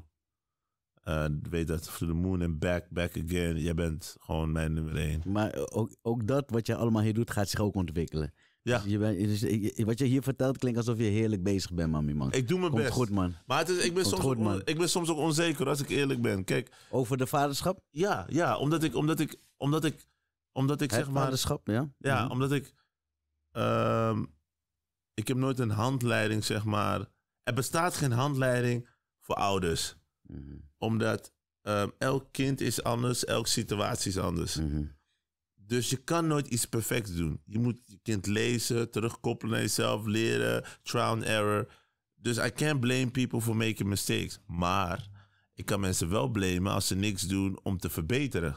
Uh, weet dat For the Moon en Back, Back Again. Jij bent gewoon mijn nummer één. Maar eh, ook, ook dat wat je allemaal hier doet, gaat zich ook ontwikkelen. Ja. Dus je bent, dus eh, wat je hier vertelt klinkt alsof je heerlijk bezig bent, mami, man. Ik doe mijn Komt best. goed, man. Maar het is, ik, ben soms goed, man. ik ben soms ook onzeker, als ik eerlijk ben. Kijk, Over de vaderschap? Ja, ja omdat ik, omdat ik, omdat ik, omdat ik zeg maar... vaderschap, ja. Ja, mhm. omdat ik... Ehm, ik heb nooit een handleiding, zeg maar. Er bestaat geen handleiding voor ouders. Mhm. Omdat ehm, elk kind is anders, elke situatie is anders. Mhm. Dus je kan nooit iets perfect doen. Je moet je kind lezen, terugkoppelen naar jezelf, leren, trial and error. Dus I can't blame people for making mistakes. Maar ik kan mensen wel blamen als ze niks doen om te verbeteren.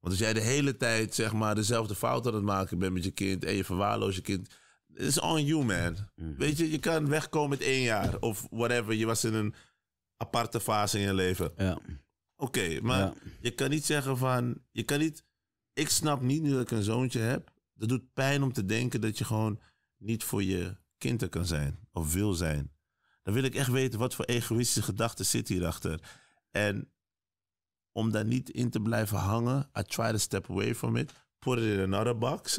Want als jij de hele tijd zeg maar dezelfde fout aan het maken bent met je kind en je verwaarloos je kind, is on you man. Mhm. Weet je, je kan wegkomen met één jaar of whatever. Je was in een aparte fase in je leven. Ja. Oké, maar je kan niet zeggen van, je kan niet, ik snap niet nu dat ik een zoontje heb. Dat doet pijn om te denken dat je gewoon niet voor je kind kan zijn of wil zijn. Dan wil ik echt weten wat voor egoïstische gedachten zit hierachter. En om daar niet in te blijven hangen, I try to step away from it, put it in another box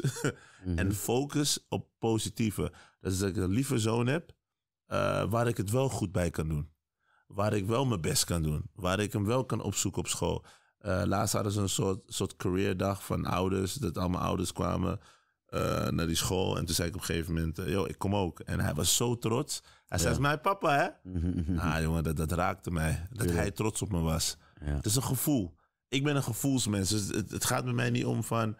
mm en focus op positieve. Dat is dat ik een lieve zoon heb, eh, waar ik het wel goed bij kan doen waar ik wel mijn best kan doen. Waar ik hem wel kan opzoeken op school. Eh, laatst hadden ze een soort, soort careerdag van ouders. Dat allemaal ouders kwamen eh, naar die school. En toen zei ik op een gegeven moment, eh, joh, ik kom ook. En hij was zo trots. Hij ja. zei, mijn papa hè? ah jongen, dat, dat raakte mij. Dat hij trots op me was. Ja. Het is een gevoel. Ik ben een gevoelsmens. Dus het, het gaat bij mij niet om van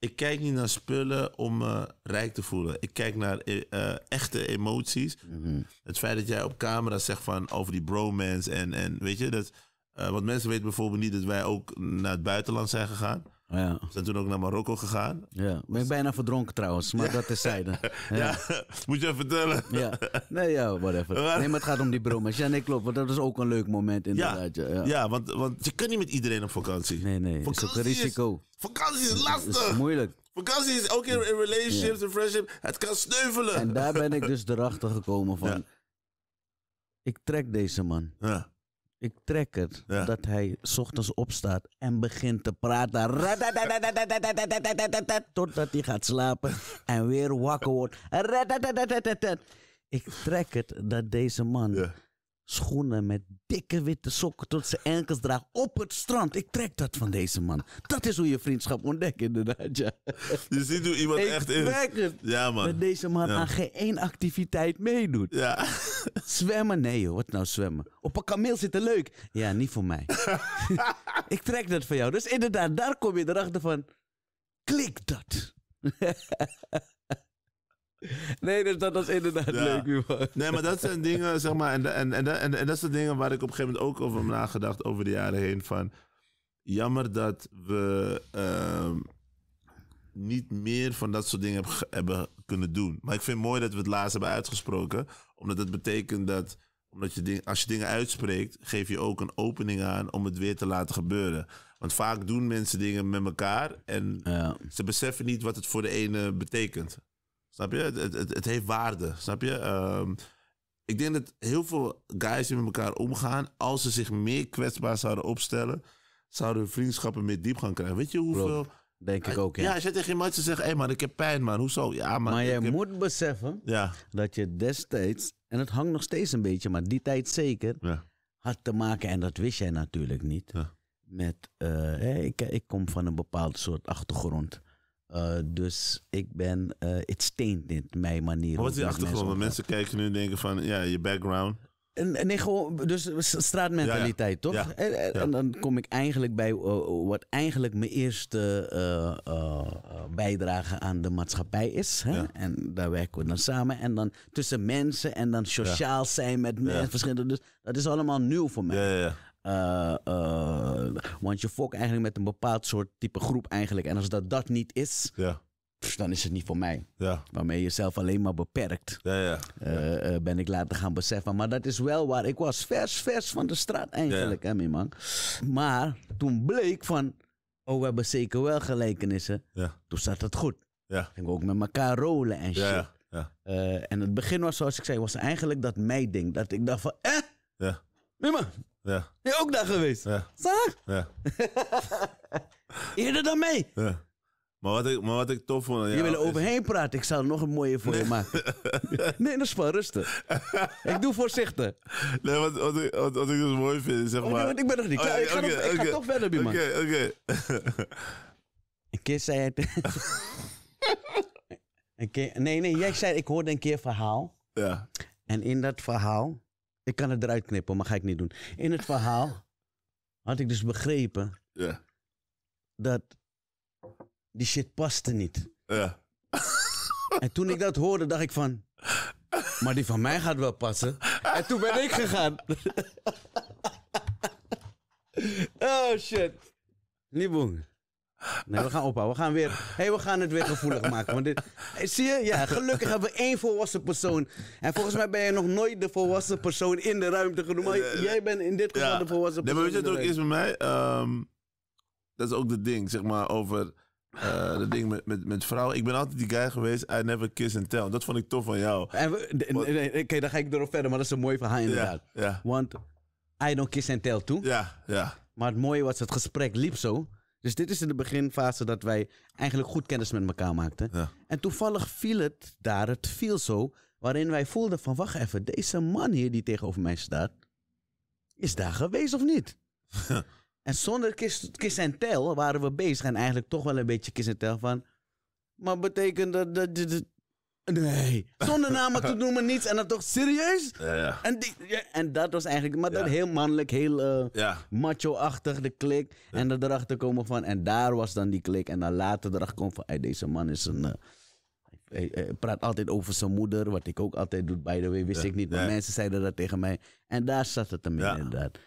ik kijk niet naar spullen om me rijk te voelen. Ik kijk naar eh, eh, echte emoties. Mhm. Het feit dat jij op camera zegt van over die bromance en, en weet je, dat, eh, want mensen weten bijvoorbeeld niet dat wij ook naar het buitenland zijn gegaan. Ja. zijn toen ook naar Marokko gegaan. Ja, ben ik bijna verdronken trouwens, maar dat is zijde. Ja. moet je even vertellen. Ja, nee, ja, whatever. Nee, maar het gaat om die brommers. Ja, nee, klopt, want dat is ook een leuk moment inderdaad. Ja, ja. want, want je kunt niet met iedereen op vakantie. Nee, nee, vakantie is risico. vakantie is lastig. moeilijk. Vakantie is ook in, relationships en friendship, het kan sneuvelen. En daar ben ik dus erachter gekomen van, ik trek deze man. Ja. Ik trek het dat hij s ochtends opstaat en begint te praten. Totdat hij gaat slapen en weer wakker wordt. Ik trek het dat deze man schoenen met dikke witte sokken tot ze enkels draagt op het strand. Ik trek dat van deze man. Dat is hoe je vriendschap ontdekt, inderdaad. Je ziet hoe iemand echt is. Ja, man. Dat deze man aan geen één activiteit meedoet. Ja. Zwemmen? Nee, joh. Wat nou zwemmen? Op een kameel zitten leuk. Ja, niet voor mij. ik trek dat van jou. Dus inderdaad, daar kom je erachter van. Klik dat. Nee, dus dat was inderdaad leuk nu. Nee, maar dat zijn dingen, zeg maar, en, en, en, dat zijn dingen waar ik op een gegeven moment ook over heb nagedacht over de jaren heen. Van jammer dat we ehm, niet meer van dat soort dingen hebben, kunnen doen. Maar ik vind het mooi dat we het laatst hebben uitgesproken, omdat het betekent dat omdat je als je dingen uitspreekt, geef je ook een opening aan om het weer te laten gebeuren. Want vaak doen mensen dingen met elkaar en ze beseffen niet wat het voor de ene betekent. Snap je? Het, het, heeft waarde. Snap je? Ehm, ik denk dat heel veel guys die met elkaar omgaan, als ze zich meer kwetsbaar zouden opstellen, zouden hun vriendschappen meer diep gaan krijgen. Weet je hoeveel. denk ik ah, ook. Hè? Ja, als je tegen iemand zegt: hé hey man, ik heb pijn, man, hoezo? Ja, man, maar je moet beseffen ja. dat je destijds, en het hangt nog steeds een beetje, maar die tijd zeker, had te maken, en dat wist jij natuurlijk niet, met: uh, ik, ik kom van een bepaald soort achtergrond. Eh, dus ik ben, het eh, steent in mijn manier. wat is die achtergrond? Want mensen kijken nu en denken van, ja, je background. En, nee, gewoon, dus straatmentaliteit, toch? Ja, en, en, dan kom ik eigenlijk bij eh, wat eigenlijk mijn eerste bijdrage aan de maatschappij is. Hè? En daar werken we dan samen. En dan tussen mensen en dan sociaal zijn met mensen. Verschillende, dus dat is allemaal nieuw voor mij. Eh, eh, want je fokt eigenlijk met een bepaald soort type groep eigenlijk. En als dat dat niet is, ja. dan is het niet voor mij. Ja. Waarmee je jezelf alleen maar beperkt. Ja, eh, ben ik laten gaan beseffen. Maar dat is wel waar ik was. Vers, vers van de straat eigenlijk, hè, man. Maar toen bleek van, oh, we hebben zeker wel gelijkenissen. Toen zat het goed. Ja. Ging ook met elkaar rollen en shit. en het begin was, zoals ik zei, was eigenlijk dat mij ding. Dat ik dacht van, eh? Ja. Ja. Ben je ook daar geweest? Ja. Zag? Ja. Eerder dan mij. Ja. Maar wat, ik, maar wat ik tof vond... Ja, je wil er overheen praten. Ik zal nog een mooie voor je maken. nee, dat is wel rustig. ik doe voorzichtig. Nee, wat, wat, ik, wat, ik dus mooi vind, zeg oh, maar... ik ben nog niet oh, klaar. ik, ga, toch verder, Biman. Oké, oké. een keer zei het. een keer, nee, nee, jij zei... Ik hoorde een keer verhaal. Ja. En in dat verhaal ik kan het eruit knippen, maar ga ik niet doen. In het verhaal had ik dus begrepen ja. dat die shit paste niet. En toen ik dat hoorde, dacht ik van, maar die van mij gaat wel passen. En toen ben ik gegaan. Oh shit. Lieboeng. Nee, we gaan opbouwen. We gaan, weer, hey, we gaan het weer gevoelig maken. Want dit, zie je? Ja, gelukkig hebben we één volwassen persoon. En volgens mij ben je nog nooit de volwassen persoon in de ruimte genoemd. Maar eh, jij bent in dit geval de volwassen persoon. maar weet je wat ook eens met mij? Um, dat is ook het ding, zeg maar, over uh, eh, dat ding met, met, met vrouwen. Ik ben altijd die guy geweest, I never kiss and tell. Dat vond ik tof van jou. Oké, okay, dan ga ik erop verder, maar dat is een mooi verhaal inderdaad. Want I don't kiss and tell toe. Ja, ja. Maar het mooie was, het gesprek liep zo... Dus dit is in de beginfase dat wij eigenlijk goed kennis met elkaar maakten. En toevallig viel het daar, het viel zo, waarin wij voelden van wacht even, deze man hier die tegenover mij staat, is daar geweest of niet? en zonder kiss, en tel waren we bezig en eigenlijk toch wel een beetje Kis en tel van, maar betekent dat, dat, dat, Nee. Zonder namen te noemen, niets. En dan toch serieus? Ja, ja. En, die, en dat was eigenlijk... Maar dat heel mannelijk, heel eh, macho-achtig, de klik. En er erachter komen van... En daar was dan die klik. En dan later erachter komen van... Hey, deze man is een... Eh, hij, praat altijd over zijn moeder, wat ik ook altijd doe, by the way, wist ik niet. Maar mensen zeiden dat tegen mij. En daar zat het hem inderdaad.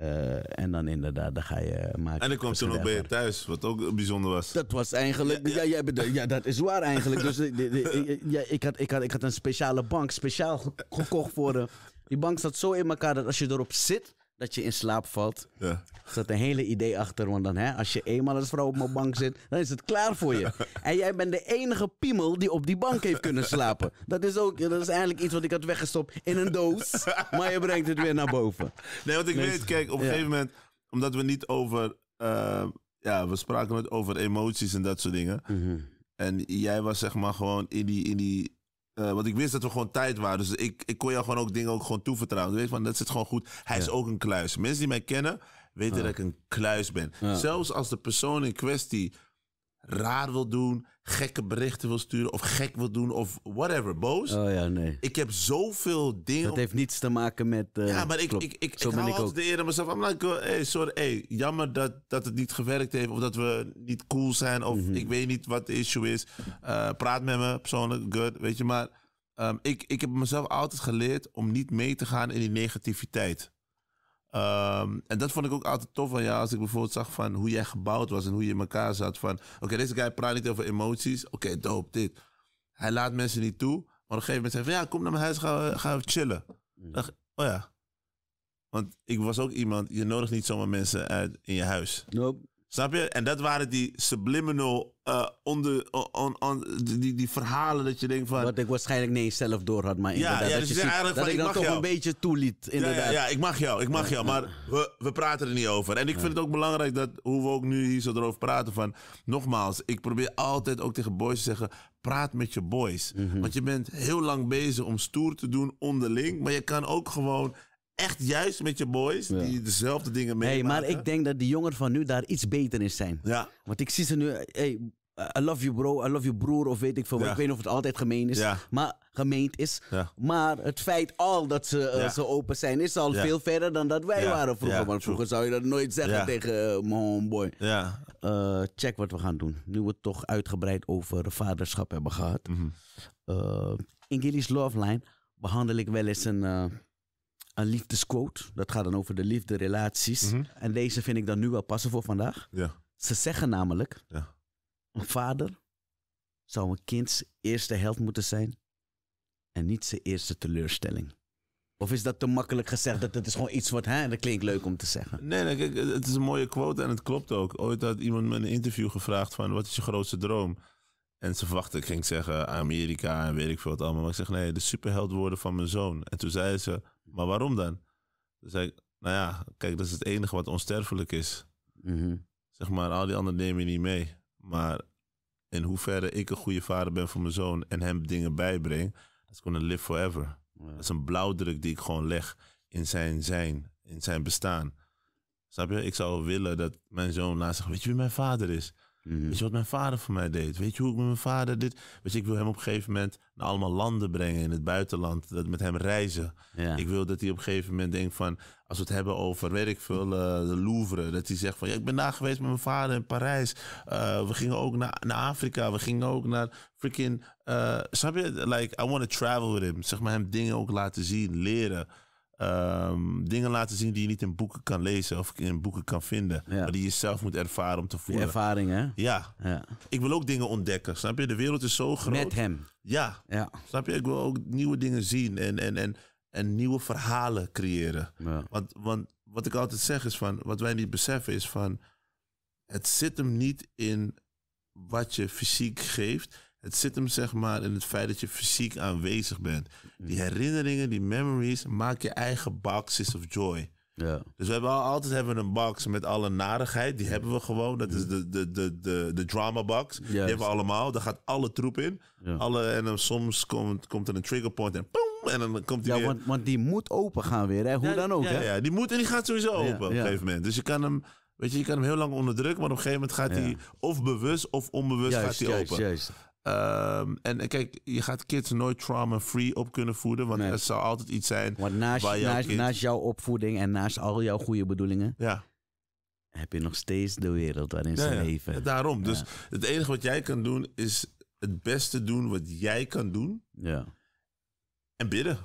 Eh, en dan inderdaad, dan ga je maken. En ik kwam toen ook bij je thuis, wat ook bijzonder was. Dat was eigenlijk, ja, ja, ja, ja dat is waar eigenlijk. Dus eh, eh, ja, ik, had, ik, had, ik had een speciale bank, speciaal gekocht voor de. Die bank zat zo in elkaar dat als je erop zit, dat je in slaap valt. Ja. Er zat een hele idee achter. Want dan, hè, als je eenmaal als vrouw op mijn bank zit, dan is het klaar voor je. En jij bent de enige piemel die op die bank heeft kunnen slapen. Dat is, ook, dat is eigenlijk iets wat ik had weggestopt in een doos. Maar je brengt het weer naar boven. Nee, want ik weet, kijk, op een gegeven moment, omdat we niet over. Eh, ja, we spraken het over emoties en dat soort dingen. Mhm. En jij was zeg maar gewoon in die, in die eh, want ik wist dat we gewoon tijd waren. Dus ik, ik kon jou gewoon ook dingen ook gewoon toevertrouwen. Je dus weet van, dat zit gewoon goed. Hij is ook een kluis. Mensen die mij kennen, weten dat ik een kluis ben. Zelfs als de persoon in kwestie raar wil doen, gekke berichten wil sturen of gek wil doen of whatever, boos. Oh ja, nee. Ik heb zoveel dingen... Dat heeft niets te maken met... Eh, ja, maar ik, ik ik, ik, ik, de eer aan mezelf. I'm like, hey, hey, jammer dat, dat het niet gewerkt heeft of dat we niet cool zijn of mhm. ik weet niet wat de issue is. Eh, praat met me, persoonlijk, good, weet je. Maar ehm, ik, ik heb mezelf altijd geleerd om niet mee te gaan in die negativiteit. Ehm, en dat vond ik ook altijd tof. Van, ja, als ik bijvoorbeeld zag van hoe jij gebouwd was en hoe je in elkaar zat. Van oké, deze guy praat niet over emoties. Oké, okay, doop dit. Hij laat mensen niet toe. Maar op een gegeven moment zei van ja, kom naar mijn huis, we gaan we chillen. Mm. oh ja. Want ik was ook iemand, je nodigt niet zomaar mensen uit in je huis. Snap je? En dat waren die subliminal eh, onder, die, die verhalen dat je denkt van... Wat ik waarschijnlijk niet zelf door had, maar inderdaad. Ja, ja dat, dus je dat van, ik, mag toch jou. een beetje toeliet, inderdaad. Ja, ja, ik mag jou, ik mag jou, maar we, we praten er niet over. En ik vind het ook belangrijk dat, hoe we ook nu hier zo erover praten, van... Nogmaals, ik probeer altijd ook tegen boys te zeggen, praat met je boys. Mhm. Want je bent heel lang bezig om stoer te doen onderling, maar je kan ook gewoon echt juist met je boys die dezelfde dingen meemaken. Hey, maar ik denk dat die jongeren van nu daar iets beter in zijn. Ja. Want ik zie ze nu, hey, I love you bro, I love you broer of weet ik veel. Ik weet niet of het altijd gemeen is, maar gemeend is. Ja. Maar het feit al dat ze eh, zo open zijn is al veel verder dan dat wij waren vroeger. Want vroeger zou je dat nooit zeggen tegen eh, mijn boy. Uh, eh, check wat we gaan doen. Nu we het toch uitgebreid over vaderschap hebben gehad. Mm -hmm. in Gilly's Love Line behandel ik wel eens een een liefdesquote. Dat gaat dan over de liefde, relaties. Mhm. En deze vind ik dan nu wel passen voor vandaag. Ja. Ze zeggen namelijk: ja. een vader zou een kinds eerste held moeten zijn en niet zijn eerste teleurstelling. Of is dat te makkelijk gezegd? Dat het is gewoon iets wat, hè, dat klinkt leuk om te zeggen. Nee, nee, kijk, het is een mooie quote en het klopt ook. Ooit had iemand me in een interview gevraagd van, wat is je grootste droom? En ze verwachtte, ik ging zeggen Amerika en weet ik veel wat allemaal. Maar ik zeg, nee, de superheld worden van mijn zoon. En toen zei ze, maar waarom dan? Toen zei ik, nou ja, kijk, dat is het enige wat onsterfelijk is. Mhm. Zeg maar, al die anderen nemen je niet mee. Maar in hoeverre ik een goede vader ben voor mijn zoon en hem dingen bijbreng, dat is een live forever. Dat is een blauwdruk die ik gewoon leg in zijn zijn, in zijn bestaan. Snap je? Ik zou willen dat mijn zoon naast zegt, weet je wie mijn vader is? Mm. Weet je mhm. wat mijn vader voor mij deed? Weet je hoe ik met mijn vader dit... Weet je, ik wil hem op een gegeven moment naar allemaal landen brengen in het buitenland. Dat met hem reizen. Ik wil dat hij op een gegeven moment denkt van... Als we het hebben over, weet ik veel, eh, de Louvre. Dat hij zegt van, ja, ik ben daar geweest met mijn vader in Parijs. Eh, we gingen ook naar, naar Afrika. We gingen ook naar freaking... Uh, snap je? Like, I want to travel with him. Zeg maar hem dingen ook laten zien, leren. Ehm, dingen laten zien die je niet in boeken kan lezen of in boeken kan vinden. Maar die je zelf moet ervaren om te voelen. Die ervaring, hè? Ja. ja. Ik wil ook dingen ontdekken, snap je? De wereld is zo groot. Met hem. Ja. ja. Snap je? Ik wil ook nieuwe dingen zien en, en, en, en nieuwe verhalen creëren. Want, want wat ik altijd zeg is van, wat wij niet beseffen is van, het zit hem niet in wat je fysiek geeft. Het zit hem zeg maar in het feit dat je fysiek aanwezig bent. Mm. Die herinneringen, die memories, maak je eigen boxes of joy. Ja. Dus we hebben altijd hebben we een box met alle narigheid. Die hebben we gewoon. Dat is mm. de, de, de, de, de drama box. Die hebben we allemaal. Daar gaat alle troep in. Alle, en dan soms komt, komt er een trigger point en boom. En dan komt die ja, weer. Want, want die moet open gaan weer. Hè? Hoe dan ook. Ja, hè? ja, die moet en die gaat sowieso open op een gegeven moment. Dus je kan hem... Weet je, je kan hem heel lang onderdrukken, maar op een gegeven moment gaat hij of bewust of onbewust gaat hij open. Juist. Ehm, en eh, kijk, je gaat kids nooit trauma-free op kunnen voeden, want nee. er zal altijd iets zijn. Want naast, waar jouw naast, naast jouw opvoeding en naast al jouw goede bedoelingen, ja heb je nog steeds de wereld waarin ze leven. Ja, daarom. Dus het enige wat jij kan doen is het beste doen wat jij kan doen. Ja. En bidden.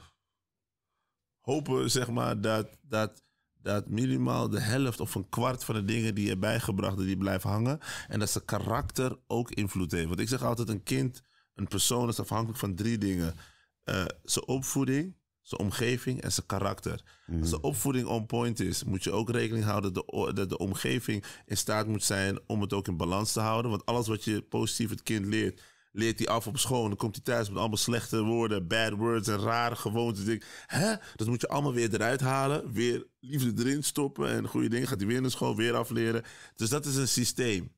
Hopen, zeg maar, dat, dat dat minimaal de helft of een kwart van de dingen die je bijgebracht die blijven hangen. En dat zijn karakter ook invloed heeft. Want ik zeg altijd, een kind, een persoon is afhankelijk van drie dingen. Eh, zijn opvoeding, zijn omgeving en zijn karakter. Mhm. Als de opvoeding on point is, moet je ook rekening houden de, dat de omgeving in staat moet zijn om het ook in balans te houden. Want alles wat je positief het kind leert, leert hij af op school. dan komt hij thuis met allemaal slechte woorden, bad words en rare gewoontes. hè? Dat moet je allemaal weer eruit halen. Weer liefde erin stoppen en goede dingen. Gaat hij weer in de school, weer afleren. Dus dat is een systeem.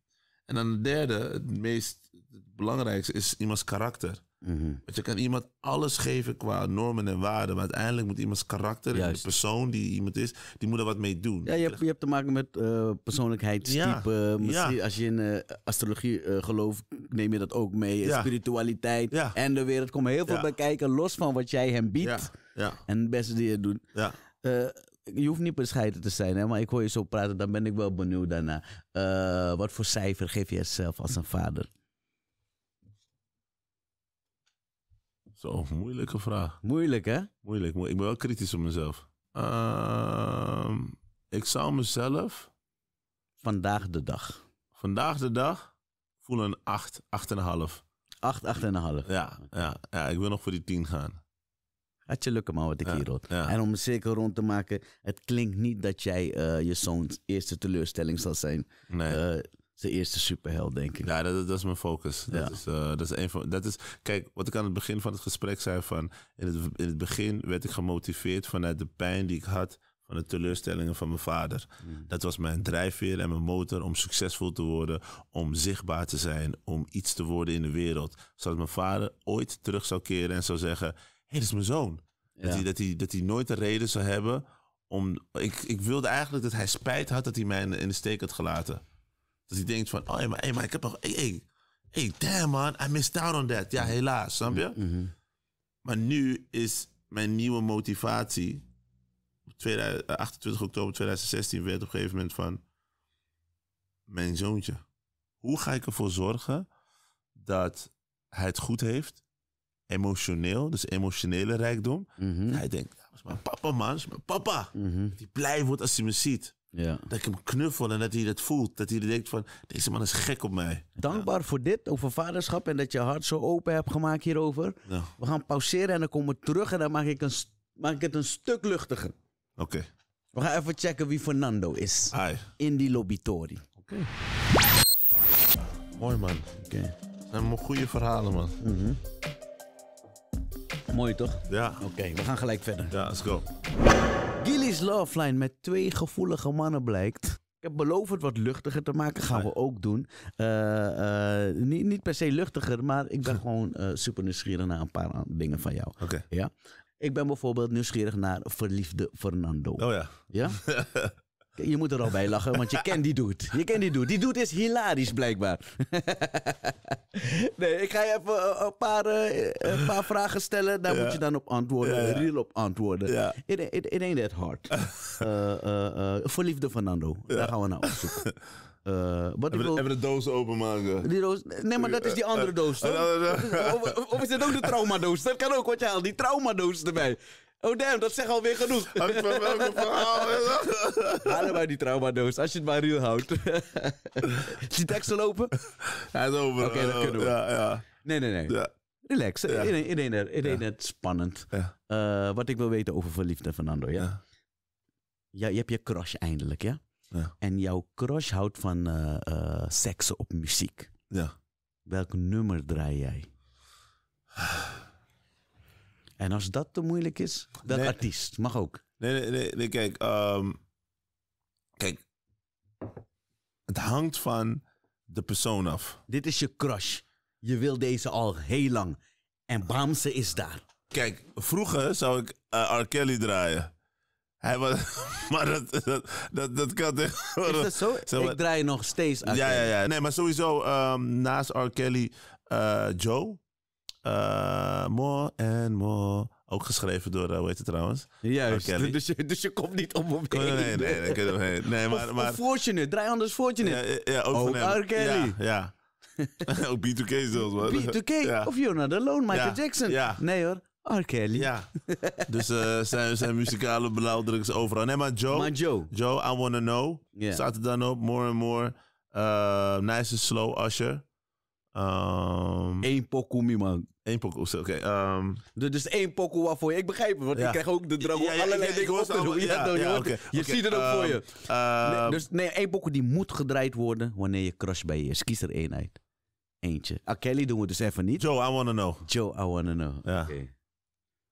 En dan de derde, het meest belangrijkste, is iemands karakter. Want mhm. je dus kan iemand alles geven qua normen en waarden, maar uiteindelijk moet iemands karakter en de persoon die iemand is, die moet er wat mee doen. Ja, je hebt, je hebt te maken met uh, persoonlijkheidstype. Ja. Misschien als je in eh, astrologie eh, gelooft, neem je dat ook mee. Ja. Spiritualiteit en de wereld komen heel veel bij kijken, los van wat jij hem biedt en het beste die je doet. Ja. je hoeft niet bescheiden te zijn, hè, maar ik hoor je zo praten, dan ben ik wel benieuwd daarna. wat voor cijfer geef je zelf als een vader? Zo, moeilijke vraag. Moeilijk, hè? Moeilijk, Ik ben wel kritisch op mezelf. Uh, ik zou mezelf... Vandaag de dag. Vandaag de dag voelen een 8, 8,5. een 8,5. Ja, ja, ja, ik wil nog voor die 10 gaan. Gaat je lukken, man, wat ik hier rood. En om een cirkel rond te maken, het klinkt niet dat jij eh, je zoons eerste teleurstelling zal zijn. Nee. Eh, zijn eerste superheld, denk ik. Ja, dat, dat is mijn focus. Dat, is, eh, dat is een van. Dat is, kijk, wat ik aan het begin van het gesprek zei: van in het, in het begin werd ik gemotiveerd vanuit de pijn die ik had van de teleurstellingen van mijn vader. Hmm. Dat was mijn drijfveer en mijn motor om succesvol te worden, om zichtbaar te zijn, om iets te worden in de wereld. Zodat mijn vader ooit terug zou keren en zou zeggen: Hé, hey, dat is mijn zoon. Dat, hij, dat, hij, dat hij nooit de reden zou hebben om. Ik, ik wilde eigenlijk dat hij spijt had dat hij mij in de steek had gelaten. Dus ik denkt van, oh, hey, maar, hey, maar ik heb nog, hey, hey, damn man, I missed out on that. Ja, helaas, snap je? Mhm, mhm. Maar nu is mijn nieuwe motivatie, 28 eh, oktober 2016 werd op een gegeven moment van, mijn zoontje, hoe ga ik ervoor zorgen dat hij het goed heeft, emotioneel, dus emotionele rijkdom. Mhm. Hij denkt, dat is mijn papa man, dat is mijn papa. Die blij wordt als hij me ziet. Ja. Dat ik hem knuffel en dat hij dat voelt. Dat hij denkt van, deze man is gek op mij. Dankbaar voor dit, over vaderschap en dat je hart zo open hebt gemaakt hierover. We gaan pauzeren en dan komen we terug en dan maak ik, een, ik het een stuk luchtiger. Oké. We gaan even checken wie Fernando is. Hi. In die lobbytorie. Oké. Mooi man. Oké. Okay. Zijn goede verhalen man. Mhm. Mooi toch? Ja. Oké, we gaan gelijk verder. Ja, let's go. Is Love met twee gevoelige mannen blijkt. Ik heb beloofd het wat luchtiger te maken. Gaan we ook doen. Eh, eh, niet, niet per se luchtiger, maar ik ben gewoon eh, super nieuwsgierig naar een paar dingen van jou. Ja? Ik ben bijvoorbeeld nieuwsgierig naar verliefde Fernando. Oh ja. Ja? Je moet er al bij lachen, want je kent die doet. Je kent die doet. Die doet is hilarisch blijkbaar. nee, ik ga je even eh, een paar, eh, een paar vragen stellen. Daar moet je dan op antwoorden. Real op antwoorden. In It, it, it ain't hard. uh, eh, uh, uh, verliefde Fernando. Daar gaan we naar opzoeken. Uh, wat even, de, doos openmaken. Die doos, nee, maar dat is die andere doos. Toch? Of, is dat ook de traumadoos? Dat kan ook, want je haalt die traumadoos erbij. Oh damn, dat zegt alweer genoeg. Hangt van welke die traumadoos, als je het maar real houdt. is die tekst al open? Hij is open. Oké, okay, dat kunnen we. Ja, ja. Nee, nee, nee. Ja. Relax, ja. in, in, in, in, in het spannend. Uh, wat ik wil weten over verliefde Fernando, ja? ja? Je hebt je crush eindelijk, ja? En jouw crush houdt van uh, uh, seksen op muziek. Ja. Welk nummer draai jij? En als dat te moeilijk is, dan artiest. Mag ook. Nee, nee, nee, nee kijk. Ehm, kijk. Het hangt van de persoon af. Dit is je crush. Je wil deze al heel lang. En bam, is daar. Kijk, vroeger zou ik uh, R. Kelly draaien. Hij was, maar dat, dat, dat, dat kan Is dat zo? ik draai nog steeds R. Ja, ja, ja. Nee, maar sowieso ehm, naast R. Kelly, eh, Joe. Eh, more and More. Ook geschreven door, uh, hoe heet het trouwens? Juist, oh, dus, je, dus je komt niet om op oh, nee, nee, nee, nee, Nee, maar, of, maar, of Fortunate, anders Ja, ja ook, R. Kelly. Ja, ook B2K zelfs, man. B2K, of You're Not Alone, Michael Jackson. Nee hoor, R. Kelly. Ja. dus uh, zijn, zijn muzikale blauwdrukken overal. Nee, maar Joe. Maar Joe. Joe, I Wanna Know. Yeah. Staat er dan op, More and More. Uh, nice and Slow, Usher. Ehm, Eén pokoe, man. Eén pokoe, oké. Okay. Ehm, dus, dus één pokoe waarvoor je... Ik begrijp het, want ja. ik krijg ook de drang om ja, ja, allerlei dingen op te doen. Ja, nou, je ziet het ook voor ehm, je. Uh, dus nee, één pokoe die moet gedraaid worden wanneer je crush bij je is. Kies er één uit. Eentje. Ah, doen we dus even niet. Joe, I wanna know. Joe, I wanna know. Ja.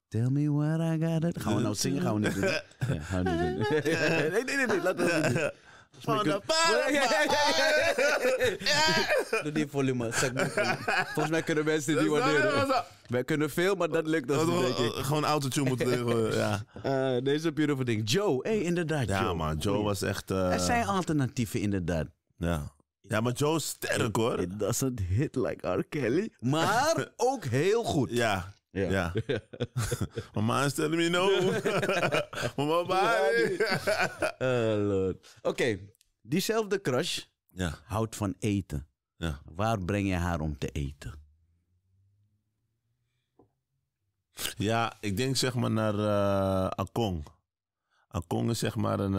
Tell me what I got it. Gaan we nou zingen? Gaan we niet doen? ja, nee, nee, nee, nee. het niet van de Doe die volume, Volgens mij kunnen mensen dit niet waarderen. Wij kunnen veel, maar dat lukt ons denk ik. Eh, gewoon autotune moeten ja. Uh, deze beautiful ding. Joe, hey, inderdaad. Ja, man, Joe was echt... Eh, er zijn alternatieven, inderdaad. Ja. Ja, maar Joe is sterk, hoor. It doesn't hit like R. Kelly, maar ook heel goed. Ja ja yeah. My mind's telling me no. maar my body. oh lord. Oké, diezelfde crush ja. houdt van eten. Ja. Waar breng je haar om te eten? Ja, ik denk zeg maar naar uh, Akong. Akong is zeg maar een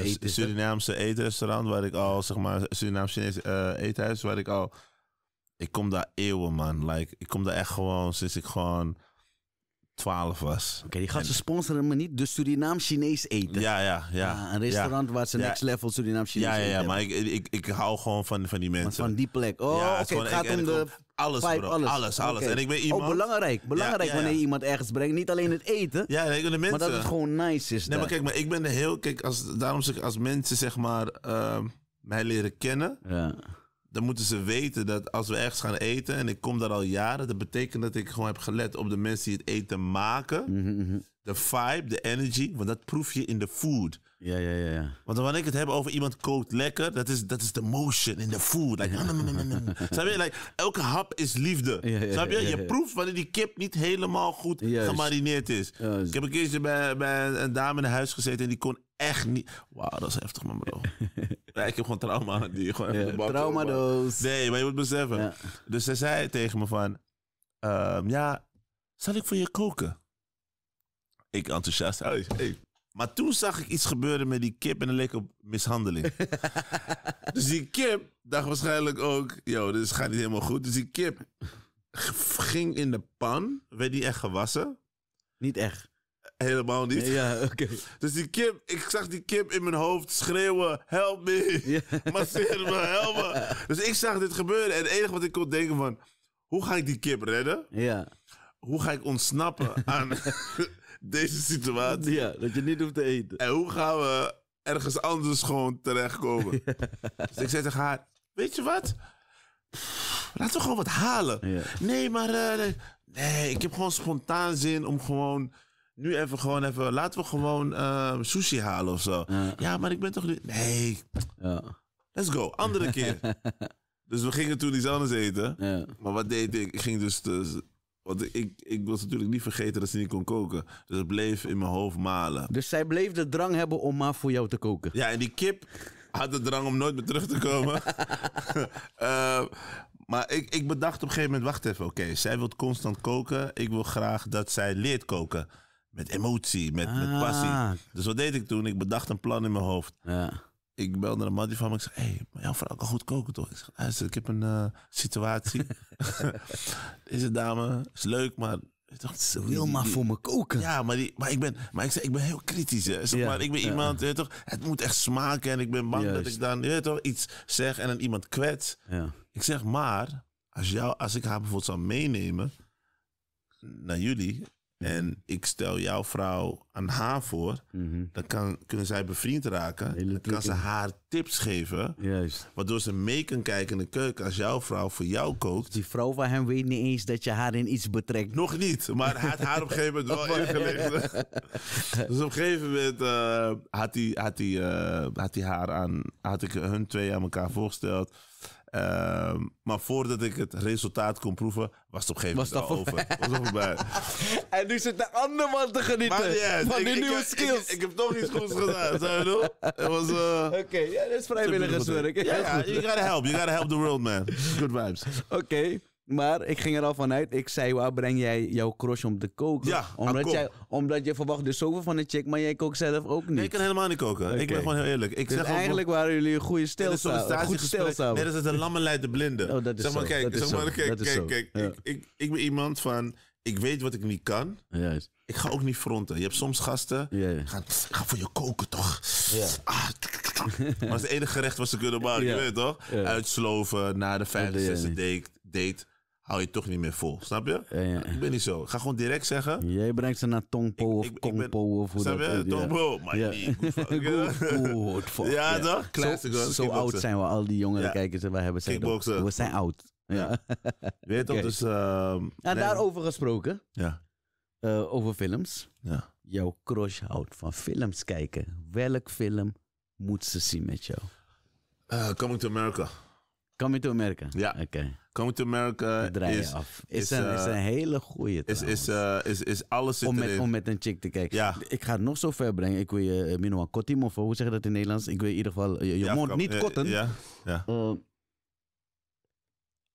eh, Surinaamse eetrestaurant waar ik al zeg maar Surinaamse eh, eethuis waar ik al ik kom daar eeuwen, man. Like, ik kom daar echt gewoon sinds ik gewoon 12 was. Oké, okay, die gasten sponsoren me niet. Dus Surinaam-Chinees eten. Ja, ja, ja. Ah, een restaurant waar ze next level Surinaam-Chinees eten. Ja, ja, ja maar ik, ik, ik hou gewoon van, van die mensen. van die plek. Oh, oké. het gaat om de alles, bro. Alles, alles. alles. En ik ben oh, iemand... belangrijk. Belangrijk wanneer iemand ergens brengt. Niet alleen het eten. Ja, de mensen. Maar dat het gewoon nice is. Nee, maar kijk, maar ik ben heel... Kijk, als, daarom zeg ik, als mensen zeg maar ehm, mij leren kennen... Ja dan moeten ze weten dat als we ergens gaan eten, en ik kom daar al jaren, dat betekent dat ik gewoon heb gelet op de mensen die het eten maken. Mhm, mhm. De vibe, de energy, want dat proef je in de food. Ja, ja, ja, Want wanneer ik het heb over iemand kookt lekker, dat is, dat is motion in the food. Like, je? Like, elke hap is liefde. Snap je? Je proeft wanneer die kip niet helemaal goed gemarineerd is. Ik heb een keertje bij, bij een dame in huis gezeten en die kon echt niet... Wauw, dat is heftig, man, bro. ja, ik heb gewoon trauma. Die, gewoon ja, Nee, maar je moet beseffen. Dus zij zei tegen me van... Ehm, ja, zal ik voor je koken? Ik enthousiast. Hey, hey. Maar toen zag ik iets gebeuren met die kip en dan leek op mishandeling. dus die kip dacht waarschijnlijk ook, joh, dit gaat niet helemaal goed. Dus die kip ging in de pan, werd die echt gewassen. Niet echt. Helemaal niet. Ja, oké. Dus die kip, ik zag die kip in mijn hoofd schreeuwen: Help me! Ja. Masseer me, help me! Dus ik zag dit gebeuren en het enige wat ik kon denken van: Hoe ga ik die kip redden? Ja. Hoe ga ik ontsnappen aan deze situatie. Ja, dat je niet hoeft te eten. En hoe gaan we ergens anders gewoon terechtkomen? dus ik zei tegen haar, weet je wat? laten we gewoon wat halen. Nee, maar eh, nee, ik heb gewoon spontaan zin om gewoon nu even gewoon even, laten we gewoon eh, sushi halen of zo. Ja. maar ik ben toch nee. Ja. Let's go, andere keer. dus we gingen toen iets anders eten. Maar wat deed ik? Ik ging dus, dus want ik, ik was natuurlijk niet vergeten dat ze niet kon koken. Dus het bleef in mijn hoofd malen. Dus zij bleef de drang hebben om maar voor jou te koken. Ja, en die kip had de drang om nooit meer terug te komen. Eh, maar ik, ik bedacht op een gegeven moment, wacht even, oké, zij wil constant koken. Ik wil graag dat zij leert koken. Met emotie, met, met ah. passie. Dus wat deed ik toen? Ik bedacht een plan in mijn hoofd. Ja ik belde naar Maddie van me. Ik zei, hey, maar jouw vrouw kan goed koken toch? Ik zeg, luister, ik heb een uh, situatie. het dame is leuk, maar... Toch, Ze wil maar voor me koken. Ja, maar, die, maar, ik, ben, maar ik, zeg, ik ben heel kritisch. Hè. Zeg maar, ik ben iemand, toch, het moet echt smaken. En ik ben bang dat ik dan toch, iets zeg en dan iemand kwets. Ja. Ik zeg maar, als, jou, als ik haar bijvoorbeeld zou meenemen naar jullie en ik stel jouw vrouw aan haar voor, mhm. dan kan, kunnen zij bevriend raken. Dan kan ze haar tips geven. Juist. Waardoor ze mee kan kijken in de keuken als jouw vrouw voor jou kookt. Die vrouw van hem weet niet eens dat je haar in iets betrekt. Nog niet, maar hij had haar op een gegeven moment wel dus op een gegeven moment eh, had, hij, had, hij, eh, had hij haar aan, had ik hun twee aan elkaar voorgesteld. Ehm, maar voordat ik het resultaat kon proeven, was het op een gegeven moment was dat over. en nu zit de ander man te genieten van die nieuwe skills. Ik, heb toch iets goeds gedaan, zou je doen? Eh, Oké, ja, dat is vrijwilligerswerk. Ja, you gotta help, you gotta help the world, man. Good vibes. Oké. Maar ik ging er al vanuit. Ik zei, waar breng jij jouw crush om te koken? Ja, omdat, jij, omdat je verwacht dus zoveel van de chick, maar jij kookt zelf ook niet. Nee, ik kan helemaal niet koken. Ik ben gewoon heel eerlijk. Ik dus zeg eigenlijk waren jullie een goede stilstaan. Goed stilstaan. Nee, dat is een lamme leidt de blinde. Oh, dat is zeg maar, zo. kijk, dat is zo. ik, ik, ik ben iemand van, ik weet wat ik niet kan. Juist. Ik ga ook niet fronten. Je hebt soms gasten, yeah. gaan, ga voor je koken toch? Ja. Ah, maar het enige gerecht wat ze kunnen maken, je weet toch? Uitsloven na de vijfde, zesde date hou je toch niet meer vol. Snap je? Ja, ja. Ik ben niet zo. ga gewoon direct zeggen. Jij brengt ze naar Tongpo of Kongpo of hoe snap je? Tongpo, maar niet. Ja, toch? Classic, zo, zo oud zijn we, al die jongere kijkers en wij hebben ze. We zijn oud. Ja. Weet je dus... Uh, ehm, en daarover gesproken. Ja. Eh, over films. Ja. Jouw crush houdt van films kijken. Welk film moet ze zien met jou? Eh, Coming to America. Coming to America? Ja. Oké. Coming to America is, af. Is, een, is, een, eh, hele goeie is, is, eh, is, is alles om met, om met een chick te kijken. Ja. Ik ga het nog zo ver brengen. Ik wil je uh, Minoa of hoe zeg je dat in Nederlands? Ik wil in ieder geval eh, je, je mond niet kotten. Ja, ja.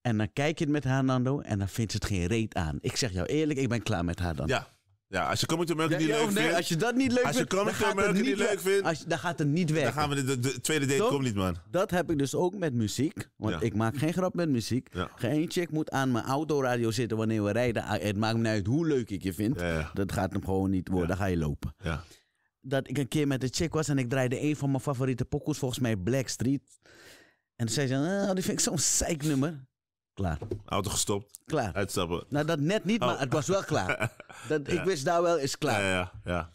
en dan kijk je het met haar, Nando, en dan vindt ze het geen reet aan. Ik zeg jou eerlijk, ik ben klaar met haar dan. Ja, ja, als je Coming to America niet leuk vindt... Als je dat niet leuk vindt... Als je Coming to America niet leuk vindt... dan gaat het niet weg. Dan gaan we... De, tweede date komt niet, man. Dat heb ik dus ook met muziek. Want ik maak geen grap met muziek. Geen chick moet aan mijn autoradio zitten wanneer we rijden. Ah, het maakt me niet uit hoe leuk ik je vind. Dat gaat hem gewoon niet worden. Dan ga je lopen. Dat ik een keer met een chick was en ik draaide een van mijn favoriete pokkels. Volgens mij Blackstreet. En toen zei ze... Ah, die vind ik zo'n nummer. Klaar. Auto gestopt. Klaar. Uitstappen. Nou, dat net niet, maar oh. het was wel klaar. Dat, Ik wist daar wel, is klaar. Ja, ja, ja.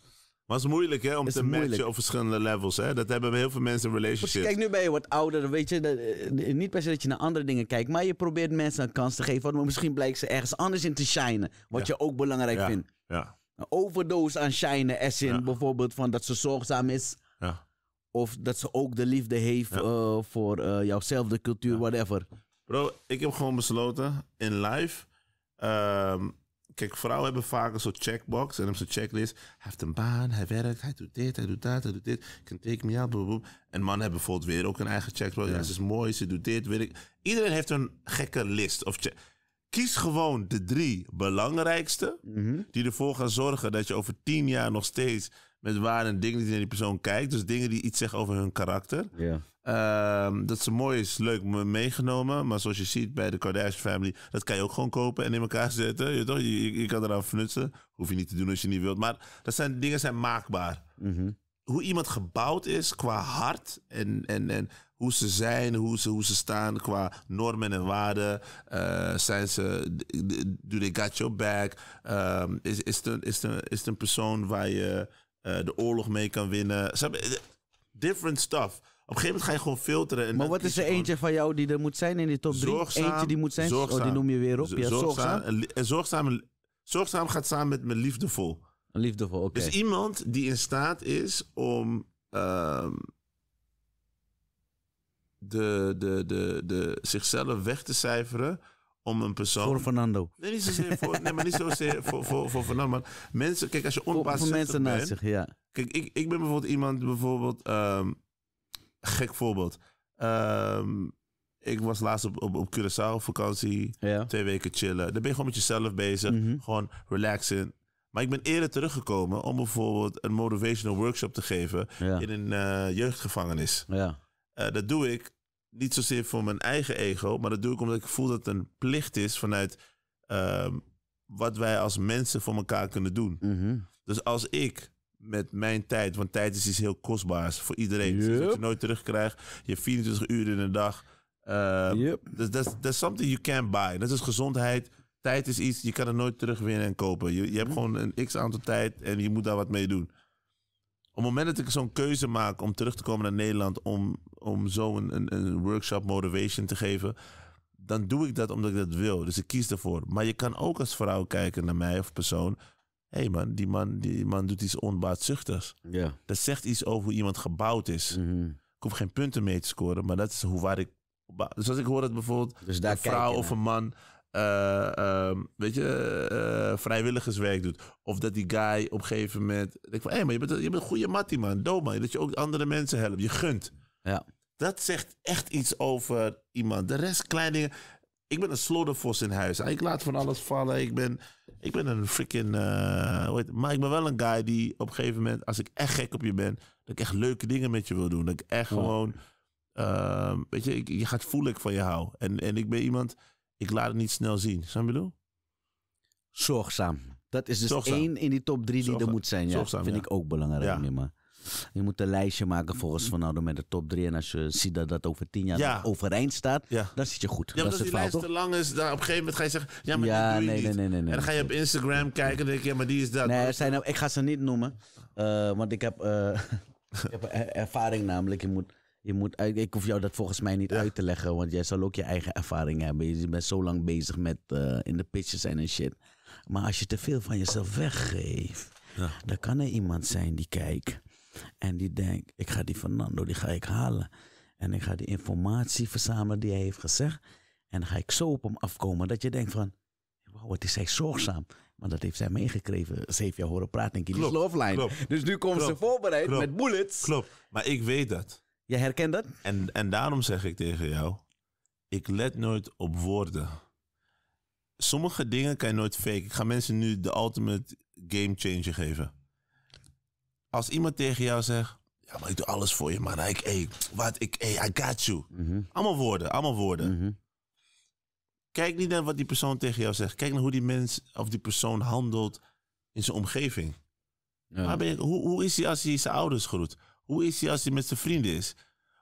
Maar het is moeilijk hè, om te matchen op verschillende levels. Hè? Dat hebben heel veel mensen in relationships. Kijk, nu ben je wat ouder. Weet je, eh, niet per se dat je naar andere dingen kijkt. Maar je probeert mensen een kans te geven. Want misschien blijkt ze ergens anders in te shinen. Wat je ook belangrijk vindt. Ja. Een overdoos aan shinen. As in bijvoorbeeld van dat ze zorgzaam is. ja Of dat ze ook de liefde heeft eh, voor uh, eh, jouwzelfde cultuur, whatever. Bro, ik heb gewoon besloten in live. Ehm, kijk, vrouwen hebben vaak een soort checkbox en een soort checklist. Hij heeft een baan, hij werkt, hij doet dit, hij doet dat, hij doet dit. Ik kan take me out, boop, En mannen hebben bijvoorbeeld weer ook een eigen checkbox. Ja. ze is mooi, ze doet dit, weet ik. Iedereen heeft een gekke list of Kies gewoon de drie belangrijkste mhm. die ervoor gaan zorgen dat je over tien jaar nog steeds met waar en dingen die naar die persoon kijkt. Dus dingen die iets zeggen over hun karakter. Ja. Ehm, dat ze mooi is, leuk meegenomen. Maar zoals je ziet bij de Kardashian Family, dat kan je ook gewoon kopen en in elkaar zetten. Je, toch? je, je kan eraan fnutsen. Hoef je niet te doen als je niet wilt. Maar dat zijn, dingen zijn maakbaar. Mhm. Hoe iemand gebouwd is qua hart en, en, en hoe ze zijn, hoe ze, hoe ze staan qua normen en waarden. Uh, zijn ze, do they got your back? Ehm, is, is, het een, is, het een, is het een persoon waar je eh, de oorlog mee kan winnen? Eh, different stuff een gegeven moment ga je gewoon filteren. En maar wat is er eentje van jou die er moet zijn in die top 3? Eentje die moet zijn? Zorgzaam, oh, die noem je weer op. Ja, zorgzaam. En zorgzaam, zorgzaam gaat samen met me liefdevol. Liefdevol, oké. Is iemand die in staat is om um, de, de, de, de, zichzelf weg te cijferen om een persoon... Voor Fernando. Nee, niet zozeer voor, nee maar niet zozeer voor, voor, voor Fernando. Maar mensen, kijk, als je onpassend bent... Voor mensen naast zich, ja. Kijk, ik, ik ben bijvoorbeeld iemand, bijvoorbeeld... Um, gek voorbeeld. Ehm, ik was laatst op, op, Curaçao vakantie. Twee weken chillen. Dan ben je gewoon met jezelf bezig. Mhm. Gewoon relaxen. Maar ik ben eerder teruggekomen om bijvoorbeeld een motivational workshop te geven in een eh, jeugdgevangenis. Ja. Eh, dat doe ik niet zozeer voor mijn eigen ego, maar dat doe ik omdat ik voel dat het een plicht is vanuit ehm, wat wij als mensen voor elkaar kunnen doen. Mhm. Dus als ik met mijn tijd, want tijd is iets heel kostbaars voor iedereen. dat je nooit terugkrijgt. Je hebt 24 uur in een dag. Dus dat is something you can't buy. Dat is gezondheid. Tijd is iets, je kan het nooit terugwinnen en kopen. Je, je hebt gewoon een x aantal tijd en je moet daar wat mee doen op het moment dat ik zo'n keuze maak om terug te komen naar Nederland om, om zo een, een, een, workshop motivation te geven, dan doe ik dat omdat ik dat wil. Dus ik kies ervoor. Maar je kan ook als vrouw kijken naar mij of persoon hé hey man, die man, die man doet iets onbaatzuchtigs. Ja. Dat zegt iets over hoe iemand gebouwd is. Mhm. Ik hoef geen punten mee te scoren, maar dat is hoe waar ik. Dus als ik hoor dat bijvoorbeeld dus een vrouw of een man eh, ehm, weet je, eh, vrijwilligerswerk doet. Of dat die guy op een gegeven moment. Ik van, hé, hey, maar je bent, je bent een goede mattie, man. Doop, man. Dat je ook andere mensen helpt. Je gunt. Ja. Dat zegt echt iets over iemand. De rest, kleine dingen ik ben een sloddervos in huis. Ik laat van alles vallen. Ik ben, ik ben een freaking. Uh, maar ik ben wel een guy die op een gegeven moment, als ik echt gek op je ben, dat ik echt leuke dingen met je wil doen. Dat ik echt gewoon. Ehm, weet je, ik, je gaat voelen ik van je hou. En, en ik ben iemand, ik laat het niet snel zien. Zou je bedoel? Zorgzaam. Dat is dus één in die top drie die er moet zijn. Ja. Zorgzaam, vind ik ook belangrijk. Ja. Maar. Je moet een lijstje maken volgens van nou, met de top drie. En als je ziet dat dat over tien jaar overeind staat, dan zit je goed. Ja, dat is het die lijst te lang is, dan op een gegeven moment ga je zeggen, ja, maar die doe je Nee, nee, nee, en dan ga je op Instagram kijken denk je, ja, maar die is dat. Nee, zijn, nou- ik ga ze niet noemen, eh, want ik heb, eh, ik heb ervaring namelijk. Je moet... Je moet, ik hoef jou dat volgens mij niet uit te leggen, want jij zal ook je eigen ervaring hebben. Je bent zo lang bezig met eh, in de pitches en shit. Maar als je te veel van jezelf weggeeft, ja. dan kan er iemand zijn die kijkt. En die denkt, ik ga die Fernando, die ga ik halen. En ik ga die informatie verzamelen die hij heeft gezegd. En dan ga ik zo op hem afkomen dat je denkt van, wauw, wat is hij zorgzaam. Maar dat heeft zij meegekregen, heeft jaar horen praten in Kili's Love Dus nu komen ze voorbereid met bullets. Klopt, maar ik weet dat. Jij herkent dat? En, en daarom zeg ik tegen jou, ik let nooit op woorden. Sommige dingen kan je nooit fake. Ik ga mensen nu de ultimate game changer geven als iemand tegen jou zegt. Ja, maar ik doe alles voor je, maar Ik, hey, wat, ik, hey, I got you. Mhm. Allemaal woorden, allemaal woorden. Mhm. Kijk niet naar wat die persoon tegen jou zegt. Kijk naar hoe die mens of die persoon handelt in zijn omgeving. Ja. hoe, hoe is hij als hij zijn ouders groet? Hoe is hij als hij met zijn vrienden is?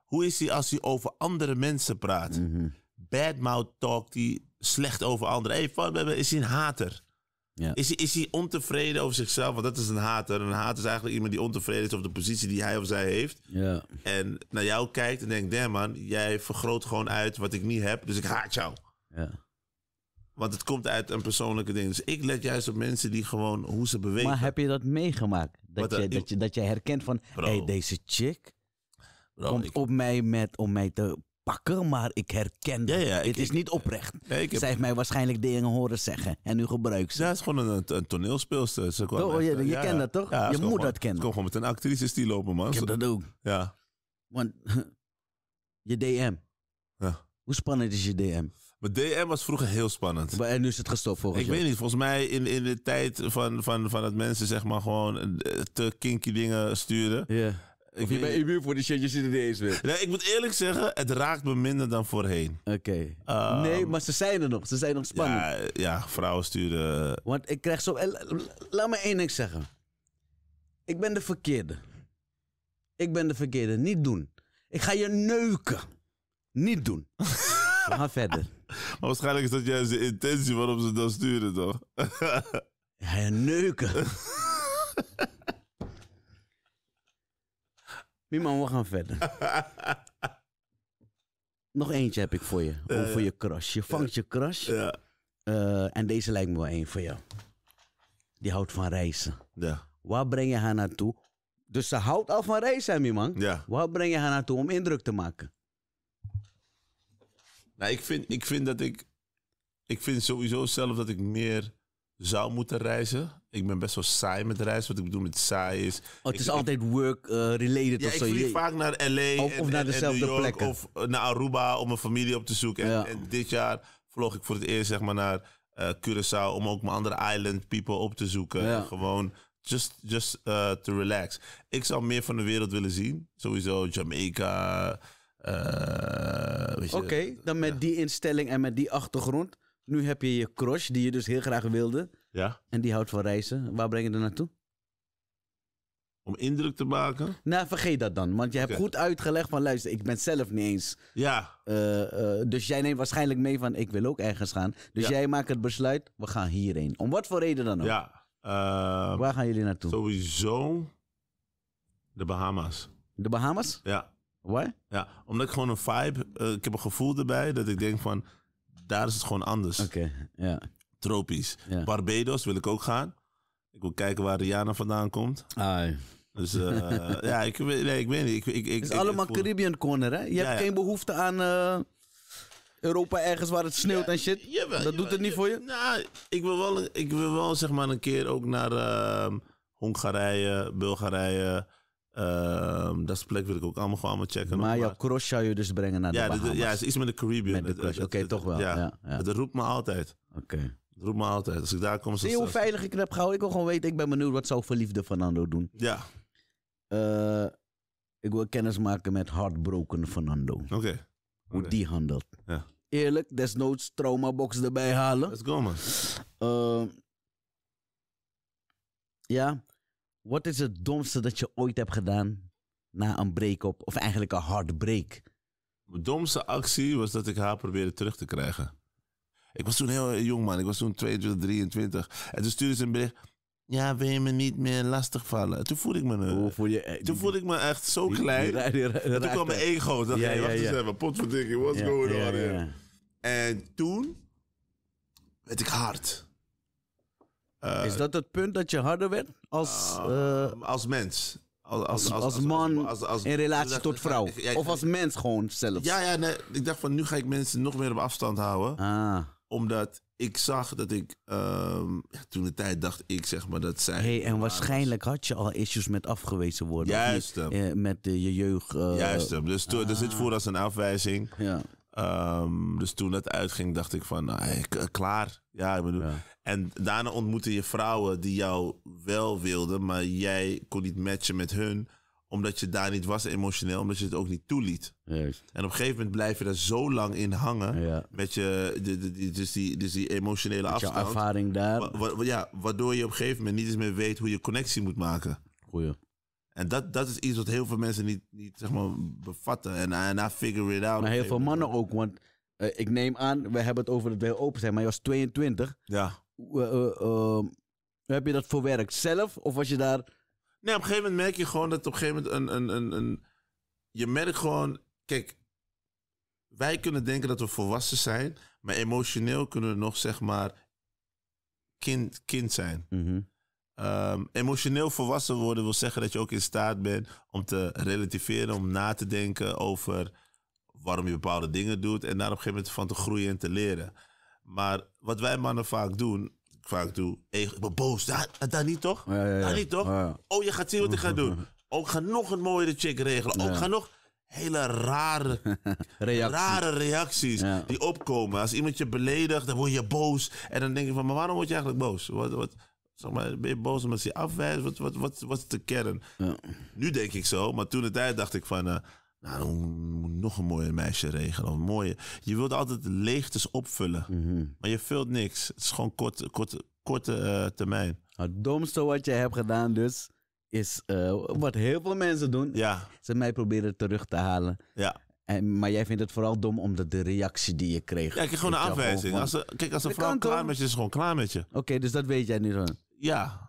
Hoe is hij als hij over andere mensen praat? Mm -hmm. Badmouth talk die slecht over anderen. Hey, is hij een hater? Ja. Is, hij, is hij ontevreden over zichzelf? Want dat is een hater. Een hater is eigenlijk iemand die ontevreden is over de positie die hij of zij heeft. Ja. En naar jou kijkt en denkt: damn man, jij vergroot gewoon uit wat ik niet heb, dus ik haat jou. Ja. Want het komt uit een persoonlijke ding. Dus ik let juist op mensen die gewoon hoe ze bewegen. Maar heb je dat meegemaakt? Dat, je, dat, je, dat je herkent van: hé, hey, deze chick komt op mij met, om mij te pakken, maar ik herken ja, ja, Het is niet oprecht. Zij heeft mij waarschijnlijk dingen horen zeggen en nu gebruikt ze. Ja, het is gewoon een, een toneelspeelster. oh, oh je, je kent dat toch? je moet dat kennen. kom gewoon met een actrice die lopen, man. Ik heb dat ook. Ja. Want je DM. Hoe spannend is je DM? Mijn DM was vroeger heel spannend. En nu is het gestopt volgens Ik weet niet, volgens mij in, in de tijd van, van, van dat mensen zeg maar gewoon eh, te kinky dingen sturen. Ja. Ik je bent immuun voor die shit, je zit er niet eens Nee, ik moet eerlijk zeggen, het raakt me minder dan voorheen. Oké. Ehm, nee, maar ze zijn er nog. Ze zijn nog spannend. Ja, ja vrouwen sturen... Want ik krijg zo... Eh, laat me één ding zeggen. Ik ben de verkeerde. Ik ben de verkeerde. Niet doen. Ik ga je neuken. Niet doen. ga verder. Maar waarschijnlijk is dat juist de intentie waarom ze dat sturen, toch? Ja, neuken. man, we gaan verder. Nog eentje heb ik voor je. Eh, voor je crush. Je vangt je crush. Eh, en deze lijkt me wel één voor jou. Die houdt van reizen. Ja. Waar breng je haar naartoe? Dus ze houdt al van reizen, hè, man. Ja. Waar breng je haar naartoe om indruk te maken? Nou, ik vind, ik vind dat ik... Ik vind sowieso zelf dat ik meer zou moeten reizen ik ben best wel saai met reizen. Wat ik bedoel met saai is... Oh, het is altijd work-related eh, of zo. ik vlieg vaak naar L.A. Of, en, naar dezelfde York, plekken. Of naar Aruba om mijn familie op te zoeken. En, dit jaar vlog ik voor het eerst zeg maar, naar uh, Curaçao... om ook mijn andere island people op te zoeken. Gewoon just, just eh, to relax. Ik zou meer van de wereld willen zien. Sowieso Jamaica... Oké, dan met die instelling en met die achtergrond... Nu heb je je crush, die je dus heel graag wilde. Ja. En die houdt van reizen. Waar breng je er naartoe? Om indruk te maken? Nou, vergeet dat dan. Want je hebt goed uitgelegd van... luister, ik ben zelf niet eens. Ja. Eh, eh, dus jij neemt waarschijnlijk mee van... ik wil ook ergens gaan. Dus jij maakt het besluit... we gaan hierheen. Om wat voor reden dan ook. Ja. Eh, Waar gaan jullie naartoe? Sowieso... de Bahama's. De Bahama's? Ja. Waar? Ja, omdat ik gewoon een vibe... ik heb een gevoel erbij dat ik denk van... daar is het gewoon anders. Oké, ja tropisch. Barbados wil ik ook gaan. Ik wil kijken waar Rihanna vandaan komt. Ai. Dus eh, ja, ik, nee, ik weet niet. Ik, ik, ik, het is allemaal Caribbean corner, hè? Je hebt geen behoefte aan eh, Europa ergens waar het sneeuwt en shit. dat doet het niet voor je? Nou, ik wil wel, ik wil wel zeg maar een keer ook naar ehm, Hongarije, Bulgarije. Ehm, dat is plek wil ik ook allemaal gewoon checken. Maar jouw cross zou je dus brengen naar de ja, ja, is iets met de Caribbean. Eh, Oké, toch wel. Ja, Het roept me altijd. Oké. Dat me altijd. Als ik daar kom... Heel veilige heb gauw. Ik wil gewoon weten, ik ben benieuwd wat zou verliefde Fernando doen. Ja. Eh, ik wil kennis maken met hardbroken Fernando. Oké. Hoe die handelt. Ja. Eerlijk, desnoods box erbij halen. Let's go, man. Eh, ja. Wat is het domste dat je ooit hebt gedaan na een break-up? Of eigenlijk een hardbreak? break? Mijn domste actie was dat ik haar probeerde terug te krijgen. Ik was toen heel jong, man. Ik was toen 22, 23. En toen stuurde ze een bericht. Ja, wil je me niet meer lastigvallen? Toen voelde ik me... Eh, voel je, eh, toen voelde ik me echt zo klein. Die, die, die, toen kwam mijn ego. Dacht, ja, hey, wacht ja, eens even. Potverdikking, what's going on En toen werd ik hard. Eh, Is dat het punt dat je harder werd als... Ah, als mens. Als, als, als, man in relatie tot vrouw. of als mens gewoon zelf. Ja, ja nee, ik dacht van nu ga ik mensen nog meer op afstand houden. Ah omdat ik zag dat ik ehm, toen de tijd dacht ik zeg maar dat zij. Hey, en waarschijnlijk had je al issues met afgewezen worden. Juist. Eh, met je jeugd. Eh, Juist. Dus toen, dus dit ah. voelde als een afwijzing. Ja. Ehm, dus toen dat uitging, dacht ik van, nou, eh, klaar. Ja, ik bedoel. En daarna ontmoette je vrouwen die jou wel wilden, maar jij kon niet matchen met hun omdat je daar niet was emotioneel, omdat je het ook niet toeliet. En op een gegeven moment blijf je daar zo lang in hangen. Met je, de, de, dus, die, dus die emotionele met afstand. Je ervaring daar. ja, waardoor je op een gegeven moment niet eens meer weet hoe je connectie moet maken. Goeie. En dat, dat is iets wat heel veel mensen niet, niet zeg maar, bevatten. En, en I figure it out. Maar heel veel mannen ook, want eh, ik neem aan, we hebben het over dat we open zijn, maar je was 22. Ja. Eh, eh, heb je dat verwerkt zelf? Of was je daar Nee, op een gegeven moment merk je gewoon dat op een gegeven moment een. een, een, een je merkt gewoon, kijk, wij kunnen denken dat we volwassen zijn, maar emotioneel kunnen we nog zeg maar kind, kind zijn. Mhm. Ehm, emotioneel volwassen worden wil zeggen dat je ook in staat bent om te relativeren, om na te denken over waarom je bepaalde dingen doet en daar op een gegeven moment van te groeien en te leren. Maar wat wij mannen vaak doen, vaak doe. ik boos. Daar, niet toch? Ja, Daar niet toch? Oh, je gaat zien wat ik ga doen. Ook oh, ik ga nog een mooiere chick regelen. Ook oh, gaan ga nog hele rare, reacties. rare reacties die opkomen. Als iemand je beledigt, dan word je boos. En dan denk je van, maar waarom word je eigenlijk boos? Wat, wat, zeg maar, ben je boos omdat ze je afwijst? Wat, wat, wat, wat is de kern? Nu denk ik zo, maar toen de tijd dacht ik van... Eh, nou, dan moet nog een mooie meisje regelen. een mooie. Je wilt altijd leegtes opvullen. Mhm. Maar je vult niks. Het is gewoon kort, kort, korte eh, termijn. Nou, het domste wat je hebt gedaan dus... is eh, wat heel veel mensen doen. Ja. Ze mij proberen terug te halen. Ja. En, maar jij vindt het vooral dom omdat de reactie die je kreeg... Ja, ik heb gewoon een oh, afwijzing. als kijk, als een vrouw klaar met je is, gewoon klaar met je. Oké, dus dat weet jij nu dan Ja,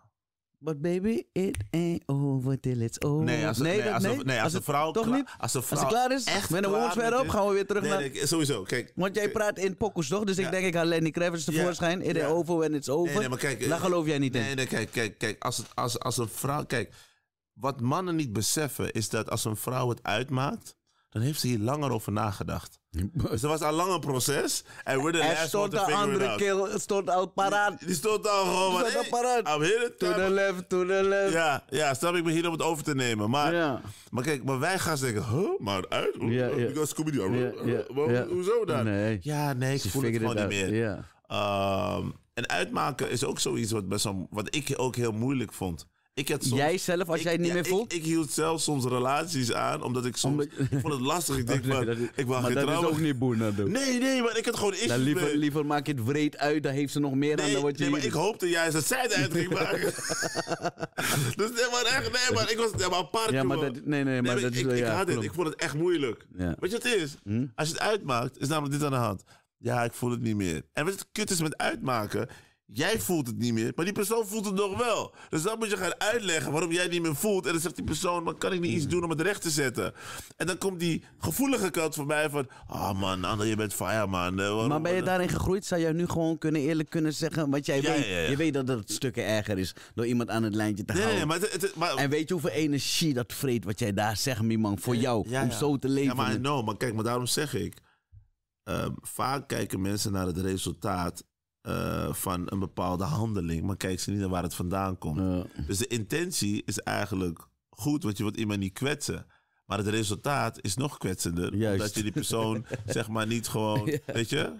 But baby, it ain't over till it's over. Nee, als, het, als, vrouw toch niet? Als, de vrouw als klaar is, met een woord op gaan we weer terug naar... sowieso, kijk... Want jij praat in pokus, toch? Dus ik denk, ik haal Lenny Kravitz tevoorschijn. It ain't over when it's over. Nee, maar kijk... Daar eh, geloof jij niet in. Nee, nee, kijk, kijk, kijk. Als, het, als, als een vrouw... Kijk, wat mannen niet beseffen is dat als een vrouw het uitmaakt dan heeft ze hier langer over nagedacht. Dus dat was al lang een proces. En we de last stond de andere keer. stond al paraat. Die, stond al gewoon van, al to the left, to the left. Ja, ja, ik me hier om het over te nemen. Maar, maar kijk, maar wij gaan denken, huh, maar uit? Ik was Scooby-Doo, hoezo dan? Ja, nee, ik voel het gewoon niet meer. Ehm, en uitmaken is ook zoiets wat, best wat ik ook heel moeilijk vond jij zelf, als jij het niet meer voelt? Ik, hield zelf soms relaties aan, omdat ik soms... vond het lastig. Ik oh, denk, maar, ik wou maar dat is ook niet boer doen. Nee, nee, maar ik had gewoon issues nou, liever, liever maak je het vreed uit, dan heeft ze nog meer aan dan wat je... Nee, maar ik hoopte juist dat zij het uit ging maken. dus echt, nee, maar ik was helemaal apart, ja, maar dat, nee, nee, maar, dat ik, is... Ik, ja, had het, ik vond het echt moeilijk. Weet je wat het is? Hm? Als je het uitmaakt, is namelijk dit aan de hand. Ja, ik voel het niet meer. En wat het kut is met uitmaken Jij voelt het niet meer, maar die persoon voelt het nog wel. Dus dan moet je gaan uitleggen waarom jij niet meer voelt. En dan zegt die persoon, maar kan ik niet iets doen om het recht te zetten? En dan komt die gevoelige kant van mij van... Ah oh man, Ander, je bent fire man. Eh, maar ben je daarin gegroeid? Zou jij nu gewoon kunnen eerlijk kunnen zeggen? wat jij weet, Je weet dat het stukken erger is door iemand aan het lijntje te houden. Nee, maar het, maar... En weet je hoeveel energie dat vreet wat jij daar zegt, man, voor eh, jou? Om zo te leven. Ja, maar no, maar kijk, maar daarom zeg ik... Ehm, vaak kijken mensen naar het resultaat eh, van een bepaalde handeling, maar kijk ze niet naar waar het vandaan komt. Dus de intentie is eigenlijk goed, want je wilt iemand niet kwetsen. Maar het resultaat is nog kwetsender. Juist. Omdat je die persoon zeg maar niet gewoon, weet je,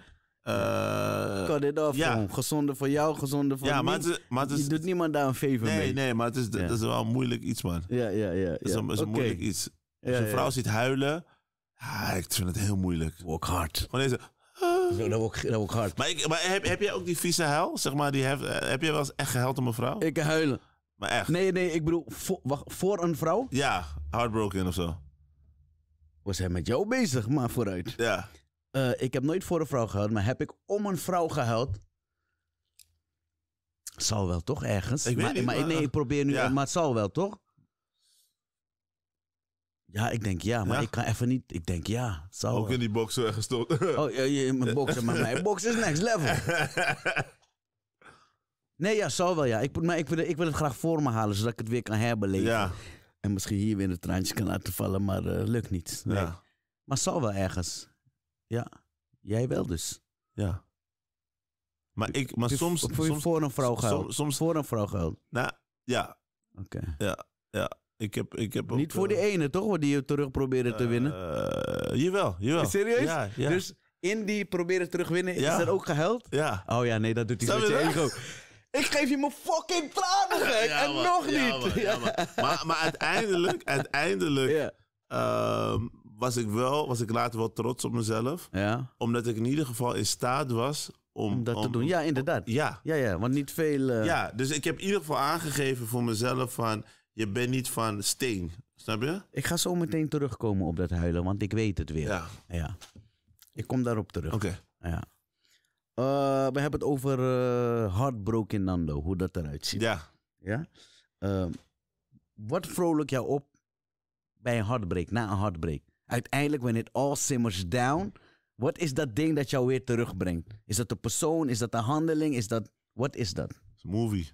uh, kan dit af, ja. Gezonde voor jou, gezonde voor ja, maar, het is, maar het is, Je doet niemand daar een favor nee, mee. Nee, maar het is, dat is wel moeilijk iets, man. Ja, ja, ja. Het is, een, is moeilijk iets. Als je een vrouw ziet huilen, ah, ik vind het heel moeilijk. Walk hard. Dat ook dat ook hard. Maar, ik, maar heb, heb jij ook die vieze huil? Zeg maar, die hef, eh, heb jij wel eens echt gehuild om een vrouw? Ik huilen. Maar echt? Nee, nee, ik bedoel, voor, wacht, voor een vrouw? Ja, heartbroken of zo. was hij met jou bezig, maar vooruit. Ja. Eh, ik heb nooit voor een vrouw gehuild, maar heb ik om een vrouw gehuild? Zal wel toch ergens? maar, nee, ik probeer nu, maar het zal wel toch? Ja, ik denk ja, maar ik kan even niet. Ik denk ja. Zou Ook in die boksen eh, gestopt. oh, ja, in mijn box, maar mijn Boksen is next level. nee, ja, zou wel ja. Ik, maar ik, wil, ik wil het graag voor me halen, zodat ik het weer kan herbeleven. Ja. En misschien hier weer een traantje kan laten vallen, maar uh, lukt niet. Nee. Ja. Maar zou wel ergens. Ja, jij wel dus. Ja. Maar, ik, maar soms, soms... Voor een vrouw geld Soms, soms, voor een vrouw geld Nou, ja. Oké. Ja, ja. Ik heb, ik heb Niet voor die eh, ene, toch? die je terug proberen te winnen. Eh, jawel, jawel. Serieus? Dus in die proberen terugwinnen, ja. is er ook gehuild? Ja. Oh ja, nee, dat doet hij met ego. Ik geef je mijn fucking tranen, gek. en nog niet. ja, maar, maar uiteindelijk, uiteindelijk ehm, was ik wel, was ik later wel trots op mezelf. Omdat ik in ieder geval in staat was om, om dat te doen. Ja, inderdaad. ja. ja, ja, want niet veel. Eh, ja, dus ik heb in ieder geval aangegeven voor mezelf van je bent niet van steen. Snap je? Ik ga zo meteen terugkomen op dat huilen, want ik weet het weer. Ja. ja. Ik kom daarop terug. Oké. Ja. Eh, we hebben het over uh, Heartbroken Nando, hoe dat eruit ziet. Ja. ja? Uh, wat vrolijk jou op bij een heartbreak, na een heartbreak? Uiteindelijk, when it all simmers down, wat is dat ding dat jou weer terugbrengt? Is dat de persoon? Is dat de handeling? Is dat, wat is dat? movie.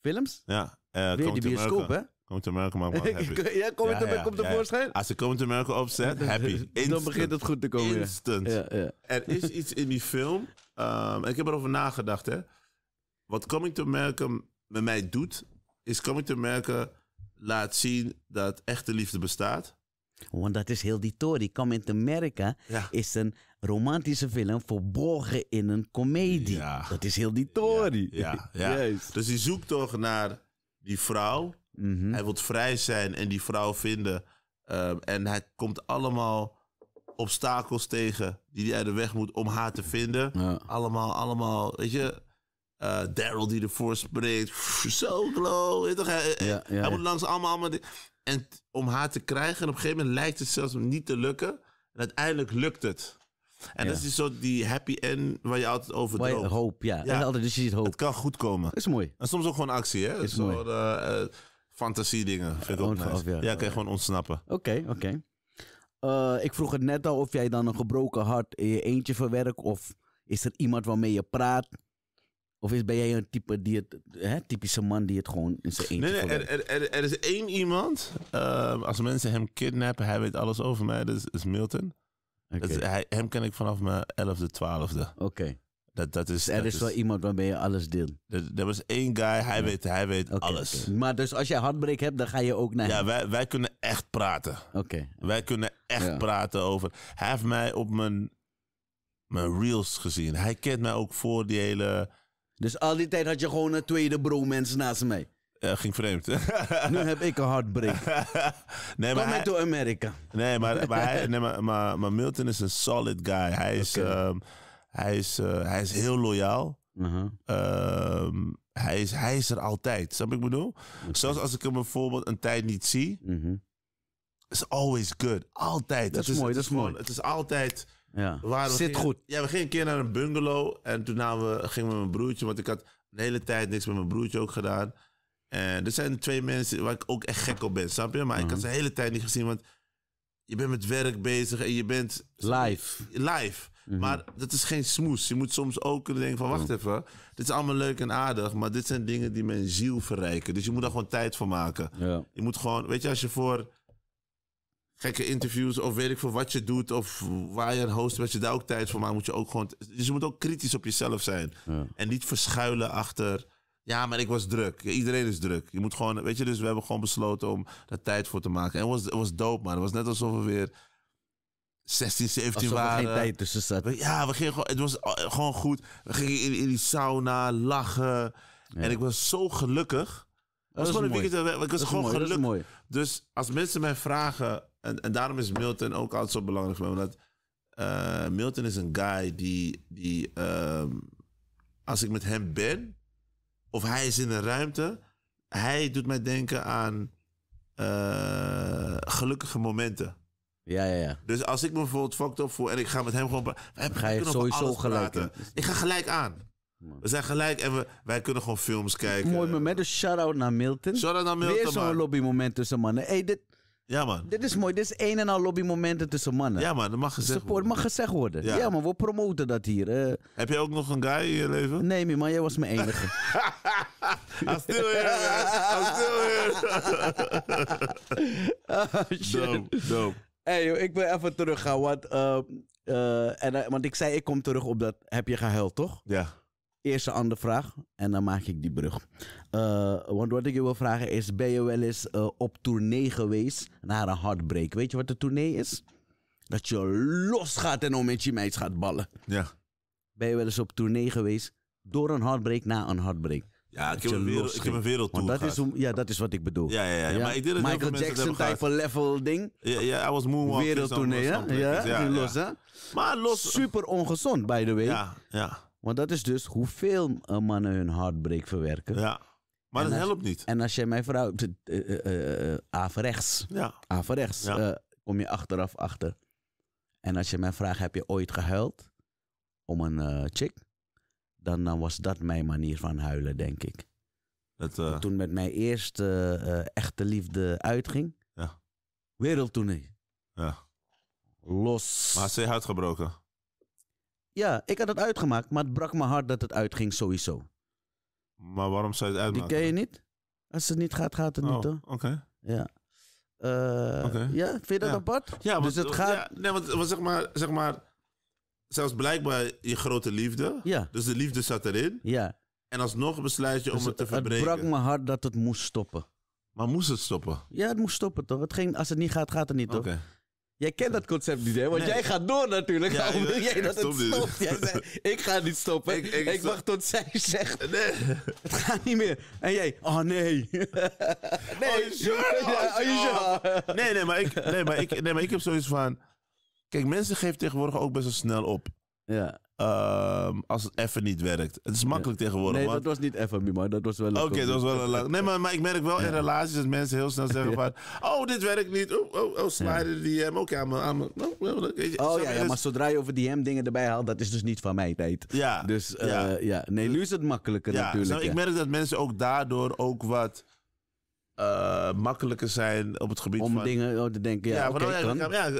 Films? Ja, uh, Weer de bioscoop, hè? te merken, maar happy. ja, kom ja, komt ja, tevoorschijn? Als ze komen te merken opzet, happy. Dan begint het goed te komen. Instant. Er is iets in die film. Ehm, ik heb erover nagedacht, hè. Wat Coming to merken met mij doet, is Coming to merken laat zien dat echte liefde bestaat. Want dat is heel die tory. Coming to America is een romantische film verborgen in een comedie. Dat is heel die tory. Ja, ja, Dus die toch naar die vrouw. Mhm. Hij wil vrij zijn en die vrouw vinden. Ehm, en hij komt allemaal obstakels tegen die hij uit de weg moet om haar te vinden. Allemaal, allemaal, weet je. Eh, Daryl die ervoor spreekt. Zo glow. hij, hij moet langs allemaal, allemaal. En om haar te krijgen. En op een gegeven moment lijkt het zelfs niet te lukken. En uiteindelijk lukt het. En dat is zo die happy end waar je altijd over waar droomt. Hoop, ja. En altijd, dus je ziet hoop. Het kan goed komen. Is mooi. En soms ook gewoon actie, hè? zo, mooi. Uh, eh, eh, fantasiedingen ja. ja, kan je gewoon ontsnappen. Oké, oké. Eh, ik vroeg het net al of jij dan een gebroken hart in je eentje verwerkt. Of is er iemand waarmee je praat? Of is, ben jij een type die het, hè, typische man die het gewoon in zijn eentje Nee, nee er, er, is één iemand. als mensen hem kidnappen, hij weet alles over mij. Dat is, is Milton hij, hem ken ik vanaf mijn 11e, 12e. Oké. Dat, dat is, dus er is wel iemand waarmee je alles deelt. Er was één guy, hij weet, hij weet alles. Maar dus als jij hardbrek hebt, dan ga je ook naar ja, hem. wij, wij kunnen echt praten. Oké. Wij kunnen echt praten over... Hij heeft mij op mijn, mijn reels gezien. Hij kent mij ook voor die hele... Dus al die tijd had je gewoon een tweede bro mensen naast mij? Eh, ging vreemd. nu heb ik een heartbreak. nee, Kom maar door Amerika. Nee, maar, maar, Milton is een solid guy. Hij is, ehm, hij is, eh, hij is heel loyaal. Uh-huh. Ehm, hij, is, hij is er altijd. Snap ik bedoel? Okay. Zelfs als ik hem bijvoorbeeld een tijd niet zie. -huh. Is always good. Altijd. Dat is, mooi, dat is mooi. Het is altijd... Ja. Zit goed. Ja, we gingen een keer naar een bungalow. En toen we, gingen we met mijn broertje. Want ik had de hele tijd niks met mijn broertje ook gedaan. En eh, er zijn twee mensen waar ik ook echt gek op ben, snap je? Maar ik had mhm. ze de hele tijd niet gezien, want je bent met werk bezig en je bent... Live. Live. Mhm. Maar dat is geen smoes. Je moet soms ook kunnen denken van, wacht even. Dit is allemaal leuk en aardig, maar dit zijn dingen die mijn ziel verrijken. Dus je moet daar gewoon tijd voor maken. Je moet gewoon, weet je, als je voor gekke interviews of weet ik veel wat je doet of waar je een host wat je daar ook tijd voor maakt, moet je ook gewoon. Dus je moet ook kritisch op jezelf zijn en niet verschuilen achter ja, maar ik was druk. Iedereen is druk. Je moet gewoon, weet je, dus we hebben gewoon besloten om daar tijd voor te maken. En het was, het was dope, man. Het was net alsof we weer 16, 17 alsof waren. geen tijd tussen zat. Ja, we gingen gewoon, het was eh, gewoon goed. We gingen in, die sauna lachen. En ik was zo gelukkig. Dat was gewoon een weekend. Ik was gewoon mooi, gelukkig. Dus als mensen mij vragen, en, en daarom is Milton ook altijd zo belangrijk voor mij. Eh, Milton is een guy die, die ehm, als ik met hem ben of hij is in een ruimte. Hij doet mij denken aan eh, gelukkige momenten. Ja, ja, ja. Dus als ik me bijvoorbeeld fucked op voel en ik ga met hem gewoon... Wij, hebben ga sowieso gelijk Ik ga gelijk aan. We zijn gelijk en we, wij kunnen gewoon films kijken. Mooi moment, dus shout-out naar Milton. Shout-out naar Milton, Weer zo'n lobbymoment tussen mannen. hey, dit... Ja, man. Dit is mooi. Dit is een en al lobbymomenten tussen mannen. Ja, man. Dat mag gezegd Support worden. mag gezegd worden. Ja. ja man. We promoten dat hier. Heb jij ook nog een guy in je leven? Nee, man, jij was mijn enige. I'm still here, I'm still here. Oh, dope, dope. Hey, ik wil even teruggaan, want... Eh, eh, en, eh, want ik zei, ik kom terug op dat heb je gehuild, toch? Ja eerste andere vraag en dan maak ik die brug. Eh, want wat ik je wil vragen is, ben je wel eens eh, op tournee geweest naar een heartbreak? Weet je wat de tournee is? Dat je los gaat en om met je meid gaat ballen. Ja. Ben je wel eens op tournee geweest door een heartbreak na een heartbreak? Ja, ik heb, een wereld, ik heb een wereldtour dat is, ja, dat is wat ik bedoel. Ja, ja, ja. maar ik Michael Jackson type level ding. Ja, ja, hij was moe. Wereldtournee, hè? Ja, ja, Maar los... Super ongezond, by the way. Ja, ja. Want dat is dus hoeveel eh, mannen hun heartbreak verwerken. Ja. Maar dat helpt niet. En als jij mij vrouw. uh, averechts. Ja. Averechts. kom je achteraf achter. En als je mij vraagt, heb je ooit gehuild om een chick? Dan, dan was dat mijn manier van huilen, denk ik. Toen met mijn eerste echte liefde uitging. Ja. Wereldtoernooi. Ja. Los. Maar ze heeft gebroken. Ja, ik had het uitgemaakt, maar het brak mijn hart dat het uitging sowieso. Maar waarom zou je het uitmaken? Die ken je niet? Als het niet gaat, gaat het niet toch? Oké. Ja. Eh, ja, vind je dat apart? Ja, dus want, het gaat... nee, want, zeg, maar, zeg maar, zelfs blijkbaar je grote liefde. Ja. Dus de liefde zat erin. Ja. En alsnog besluit je om dus het, te verbreken. Het brak mijn hart dat het moest stoppen. Maar moest het stoppen? Ja, het moest stoppen toch? Het ging, als het niet gaat, gaat het niet toch? Jij kent dat concept niet, hè? Want jij gaat door natuurlijk. Ja, wil jij dat het stopt? Jij zei, ik ga niet stoppen. Ik, ik, wacht tot zij zegt... Nee. Het gaat niet meer. En jij... Oh, nee. nee. Oh. Nee, nee, maar ik, nee, maar ik, nee, maar ik heb zoiets van... Kijk, mensen geven tegenwoordig ook best wel snel op. Ja. Ehm, als het even niet werkt. Het is makkelijk tegenwoordig. Nee, dat was niet even, maar dat was wel. Oké, dat was wel een Nee, maar, maar ik merk wel in relaties dat mensen heel snel zeggen van, oh, dit werkt niet. Oh, oh, oh slide die DM. Oké, aan mijn. Oh, oh ja, ja, maar zodra je over DM dingen erbij haalt, dat is dus niet van mijn tijd. Ja. Dus uh, ja. nee, nu is het makkelijker natuurlijk. Nou, ik merk dat mensen ook daardoor ook wat. Eh, makkelijker zijn op het gebied van... Om dingen oh, te denken, ja, ja, okay, oh ja, ja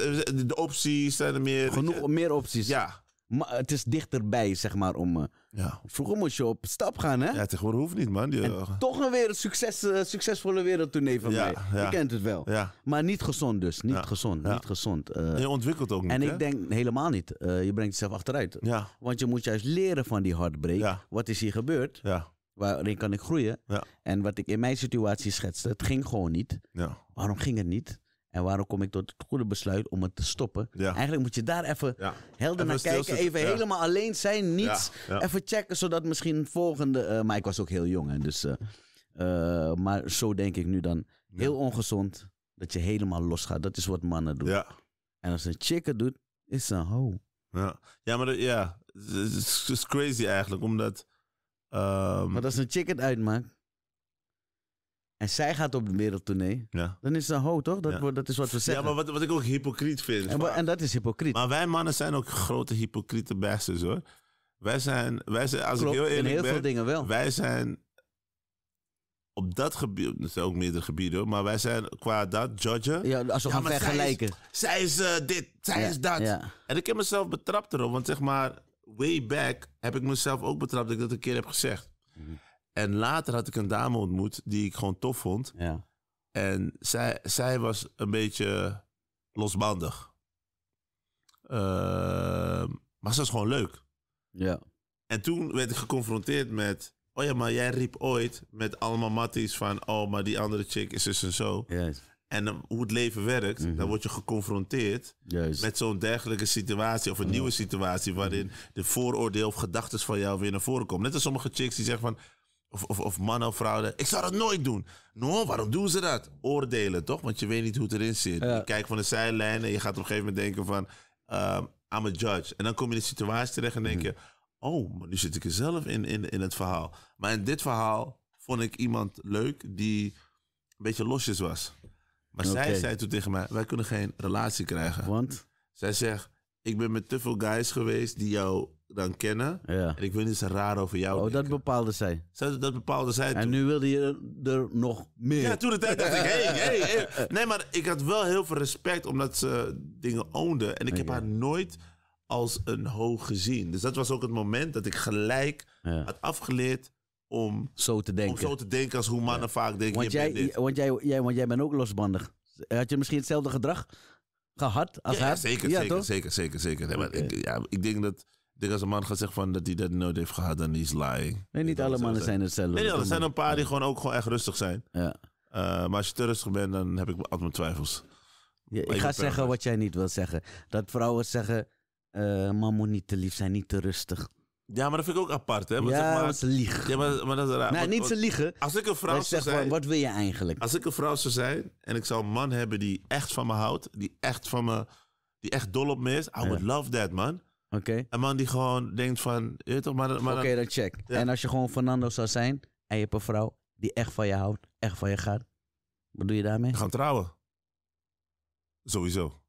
de opties zijn er meer... Genoeg, meer opties. Ja, maar het is dichterbij, zeg maar, om... Eh, ja. Vroeger moest je op stap gaan, hè? ja, tegenwoordig hoeft niet, man. En toch een weer succes, eh, succesvolle wereld van Ja, ja. Je kent het wel. ja. Maar niet gezond dus. Niet gezond. Niet gezond. Eh. je ontwikkelt ook niet, en ik denk helemaal niet. je brengt jezelf achteruit. Ja, Want je moet juist leren van die heartbreak. Ja. Wat is hier gebeurd? ja, Waarin kan ik groeien? Ja. En wat ik in mijn situatie schetste, het ging gewoon niet. ja. Waarom ging het niet? En waarom kom ik tot het goede besluit om het te stoppen? Eigenlijk moet je daar even helder naar kijken. Even helemaal alleen zijn, niets. Even checken, zodat misschien volgende... Eh, maar ik was ook heel jong, en dus... Eh, eh, maar zo denk ik nu dan. Heel ongezond, dat je helemaal losgaat. Dat is wat mannen doen. En als een chick het doet, is ze een ho. Ja, ja maar ja, het is, crazy eigenlijk, omdat... Um... Ehm, maar als een chicket het uitmaakt en zij gaat op de wereldtournee, ja. dan is het een ho, toch? Dat, dat is wat we zeggen. Ja, maar wat, wat ik ook hypocriet vind. En, maar, en, dat is hypocriet. Maar wij mannen zijn ook grote hypocriete bastards, hoor. Wij zijn, wij zijn als ik heel eerlijk heel ben, veel dingen wel. wij zijn op dat gebied, dat zijn ook meerdere gebieden hoor, maar wij zijn qua dat, Georgia... Ja, als we gaan vergelijken. Zij is, zij eh, dit, zij is dat. En ik heb mezelf betrapt erop, want zeg maar, way back heb ik mezelf ook betrapt dat ik dat een keer heb gezegd. Mhm. En later had ik een dame ontmoet die ik gewoon tof vond. Ja. En zij, zij was een beetje losbandig. Ehm, maar ze was gewoon leuk. Ja. En toen werd ik geconfronteerd met... Oh ja, maar jij riep ooit met allemaal matties van... Oh, maar die andere chick is dus en zo. Yes. En eh, hoe het leven werkt, dan mhm. word je geconfronteerd met zo'n dergelijke situatie of een nieuwe situatie waarin mhm. de vooroordeel of gedachten van jou weer naar voren komen. Net als sommige chicks die zeggen van, of, of, of mannen of vrouwen. Ik zou dat nooit doen. No, waarom doen ze dat? Oordelen, toch? Want je weet niet hoe het erin zit. Je kijkt van de zijlijn en je gaat op een gegeven moment denken van... Ehm, I'm a judge. En dan kom je in de situatie terecht en denk je... Mhm. Oh, maar nu zit ik er zelf in, in, in het verhaal. Maar in dit verhaal vond ik iemand leuk die een beetje losjes was. Maar zij zei toen tegen mij, wij kunnen geen relatie krijgen. Want? Zij zegt, ik ben met te veel guys geweest die jou dan kennen. Ja. En ik wil zo raar over jou Oh, dat bepaalde zij. Dat bepaalde zij En nu wilde je er, nog meer. Ja, toen de tijd dacht ik, hey, hey, Nee, maar ik had wel heel veel respect omdat ze dingen oonde. En ik heb haar nooit als een hoog gezien. Dus dat was ook het moment dat ik gelijk had afgeleerd om, Zo te denken. om zo te denken als hoe mannen vaak denken. Want, jij, bent want, jij, want jij bent ook losbandig. Had je misschien hetzelfde gedrag gehad als Ja, haar? zeker, zeker, zeker, zeker, zeker. maar ik, ja, ik denk dat denk als een man gaat zeggen van dat hij dat nooit heeft gehad, dan is lying. Nee, niet alle mannen zijn hetzelfde. Nee, er zijn een paar die gewoon ook gewoon echt rustig zijn. Ja. Eh, maar als je te rustig bent, dan heb ik altijd mijn twijfels. Ja, ik ga zeggen wat jij niet wil zeggen. Dat vrouwen zeggen, eh, man moet niet te lief zijn, niet te rustig. Ja, maar dat vind ik ook apart, hè? ja, zeg maar, ze liegen. Ja, maar, maar dat is raar. Nee, nou, niet ze liegen. Als ik een vrouw zou zijn... wat wil je eigenlijk? Als ik een vrouw zou zijn en ik zou een man hebben die echt van me houdt... die echt van me... die echt dol op me is... I would love that, man. Oké. Een man die gewoon denkt van, je toch, maar, maar Oké, dat check. En als je gewoon Fernando zou zijn en je hebt een vrouw die echt van je houdt, echt van je gaat. Wat doe je daarmee? gaan trouwen. Sowieso.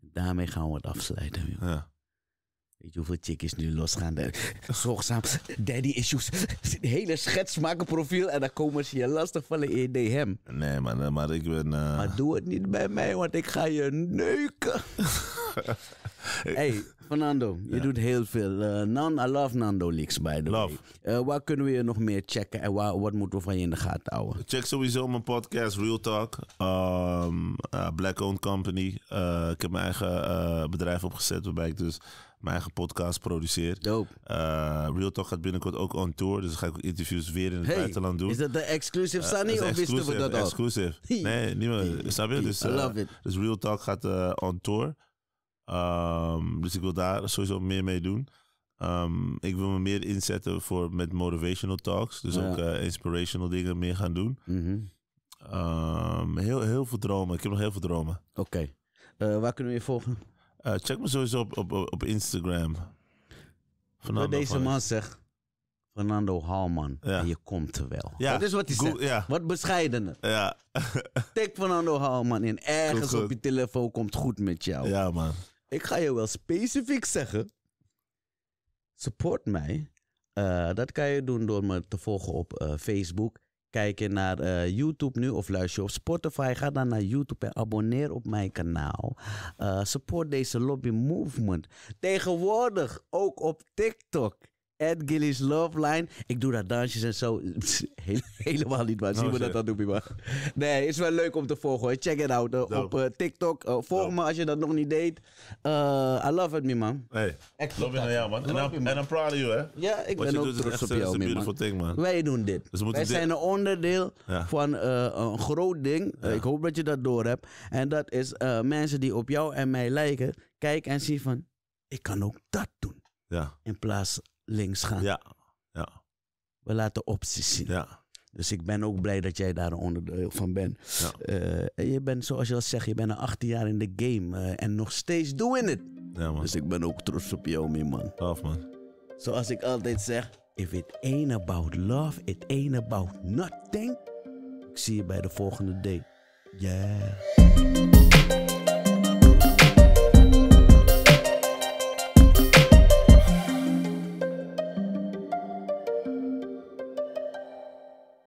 Daarmee gaan we het afsluiten. Ja. Weet je hoeveel chickies nu losgaan? De, zorgzaam, daddy issues. hele schets maken profiel en dan komen ze je lastigvallen in je DM. Nee, maar, maar ik ben... Eh, maar doe het niet bij mij, want ik ga je neuken. hey, Fernando, je doet heel veel. Eh, I love Nando Leaks, by the love. way. Uh, waar kunnen we je nog meer checken en wat moeten we van je in de gaten houden? Check sowieso mijn podcast Real Talk. Ehm, Black Owned Company. ik heb mijn eigen bedrijf opgezet waarbij ik dus mijn eigen podcast produceer. Dope. Eh, Real Talk gaat binnenkort ook on tour. Dus ga ik ook interviews weer in het buitenland doen. Is dat de exclusive eh, Sunny of wisten we dat al? Exclusive. Nee, niet meer. Snap je? Dus, I love eh, it. Dus Real Talk gaat on tour. Ehm, dus ik wil daar sowieso meer mee doen. Ehm, ik wil me meer inzetten voor, met motivational talks. Dus ook inspirational dingen meer gaan doen. Mhm. Ehm, heel, heel veel dromen. Ik heb nog heel veel dromen. Oké. waar kunnen we je volgen? Eh, check me sowieso op, op, op Instagram. Fernando deze man zegt. Fernando Halman. En je komt er wel. Ja. Dat is wat hij zegt. Wat bescheidener. Ja. Tik Fernando Halman in. Ergens op je telefoon komt goed met jou. Ja, man. Ik ga je wel specifiek zeggen. Support mij. Eh, dat kan je doen door me te volgen op eh, Facebook kijken naar eh, YouTube nu of luister op Spotify, ga dan naar YouTube en abonneer op mijn kanaal. Eh, support deze lobby movement. Tegenwoordig ook op TikTok. Ed Gillies Love Line. Ik doe daar dansjes en zo. helemaal niet, maar oh, zien we dat dan doen, maar. Nee, is wel leuk om te volgen. Check it out eh, op eh, TikTok. Eh, volg me als je dat nog niet deed. I love it, me man. Hey, love you jou, man. En I'm proud of you, hè? Ja, ik ben ook trots op jou, man. Thing, man. Wij doen dit. Dus Wij zijn een onderdeel van een groot ding. Ik hoop dat je dat door hebt. En dat is mensen die op jou en mij lijken. Kijk en zie van, ik kan ook dat doen. Ja. In plaats links gaan. Ja. ja. We laten opties zien. Ja. Dus ik ben ook blij dat jij daar een onderdeel van bent. Ja. Uh, je bent, zoals je al zegt, je bent al 18 jaar in de game. Eh, en nog steeds doing it. Ja, man. Dus ik ben ook trots op jou, man. Af, man. Zoals ik altijd zeg, if it ain't about love, it ain't about nothing. Ik zie je bij de volgende day. Yeah.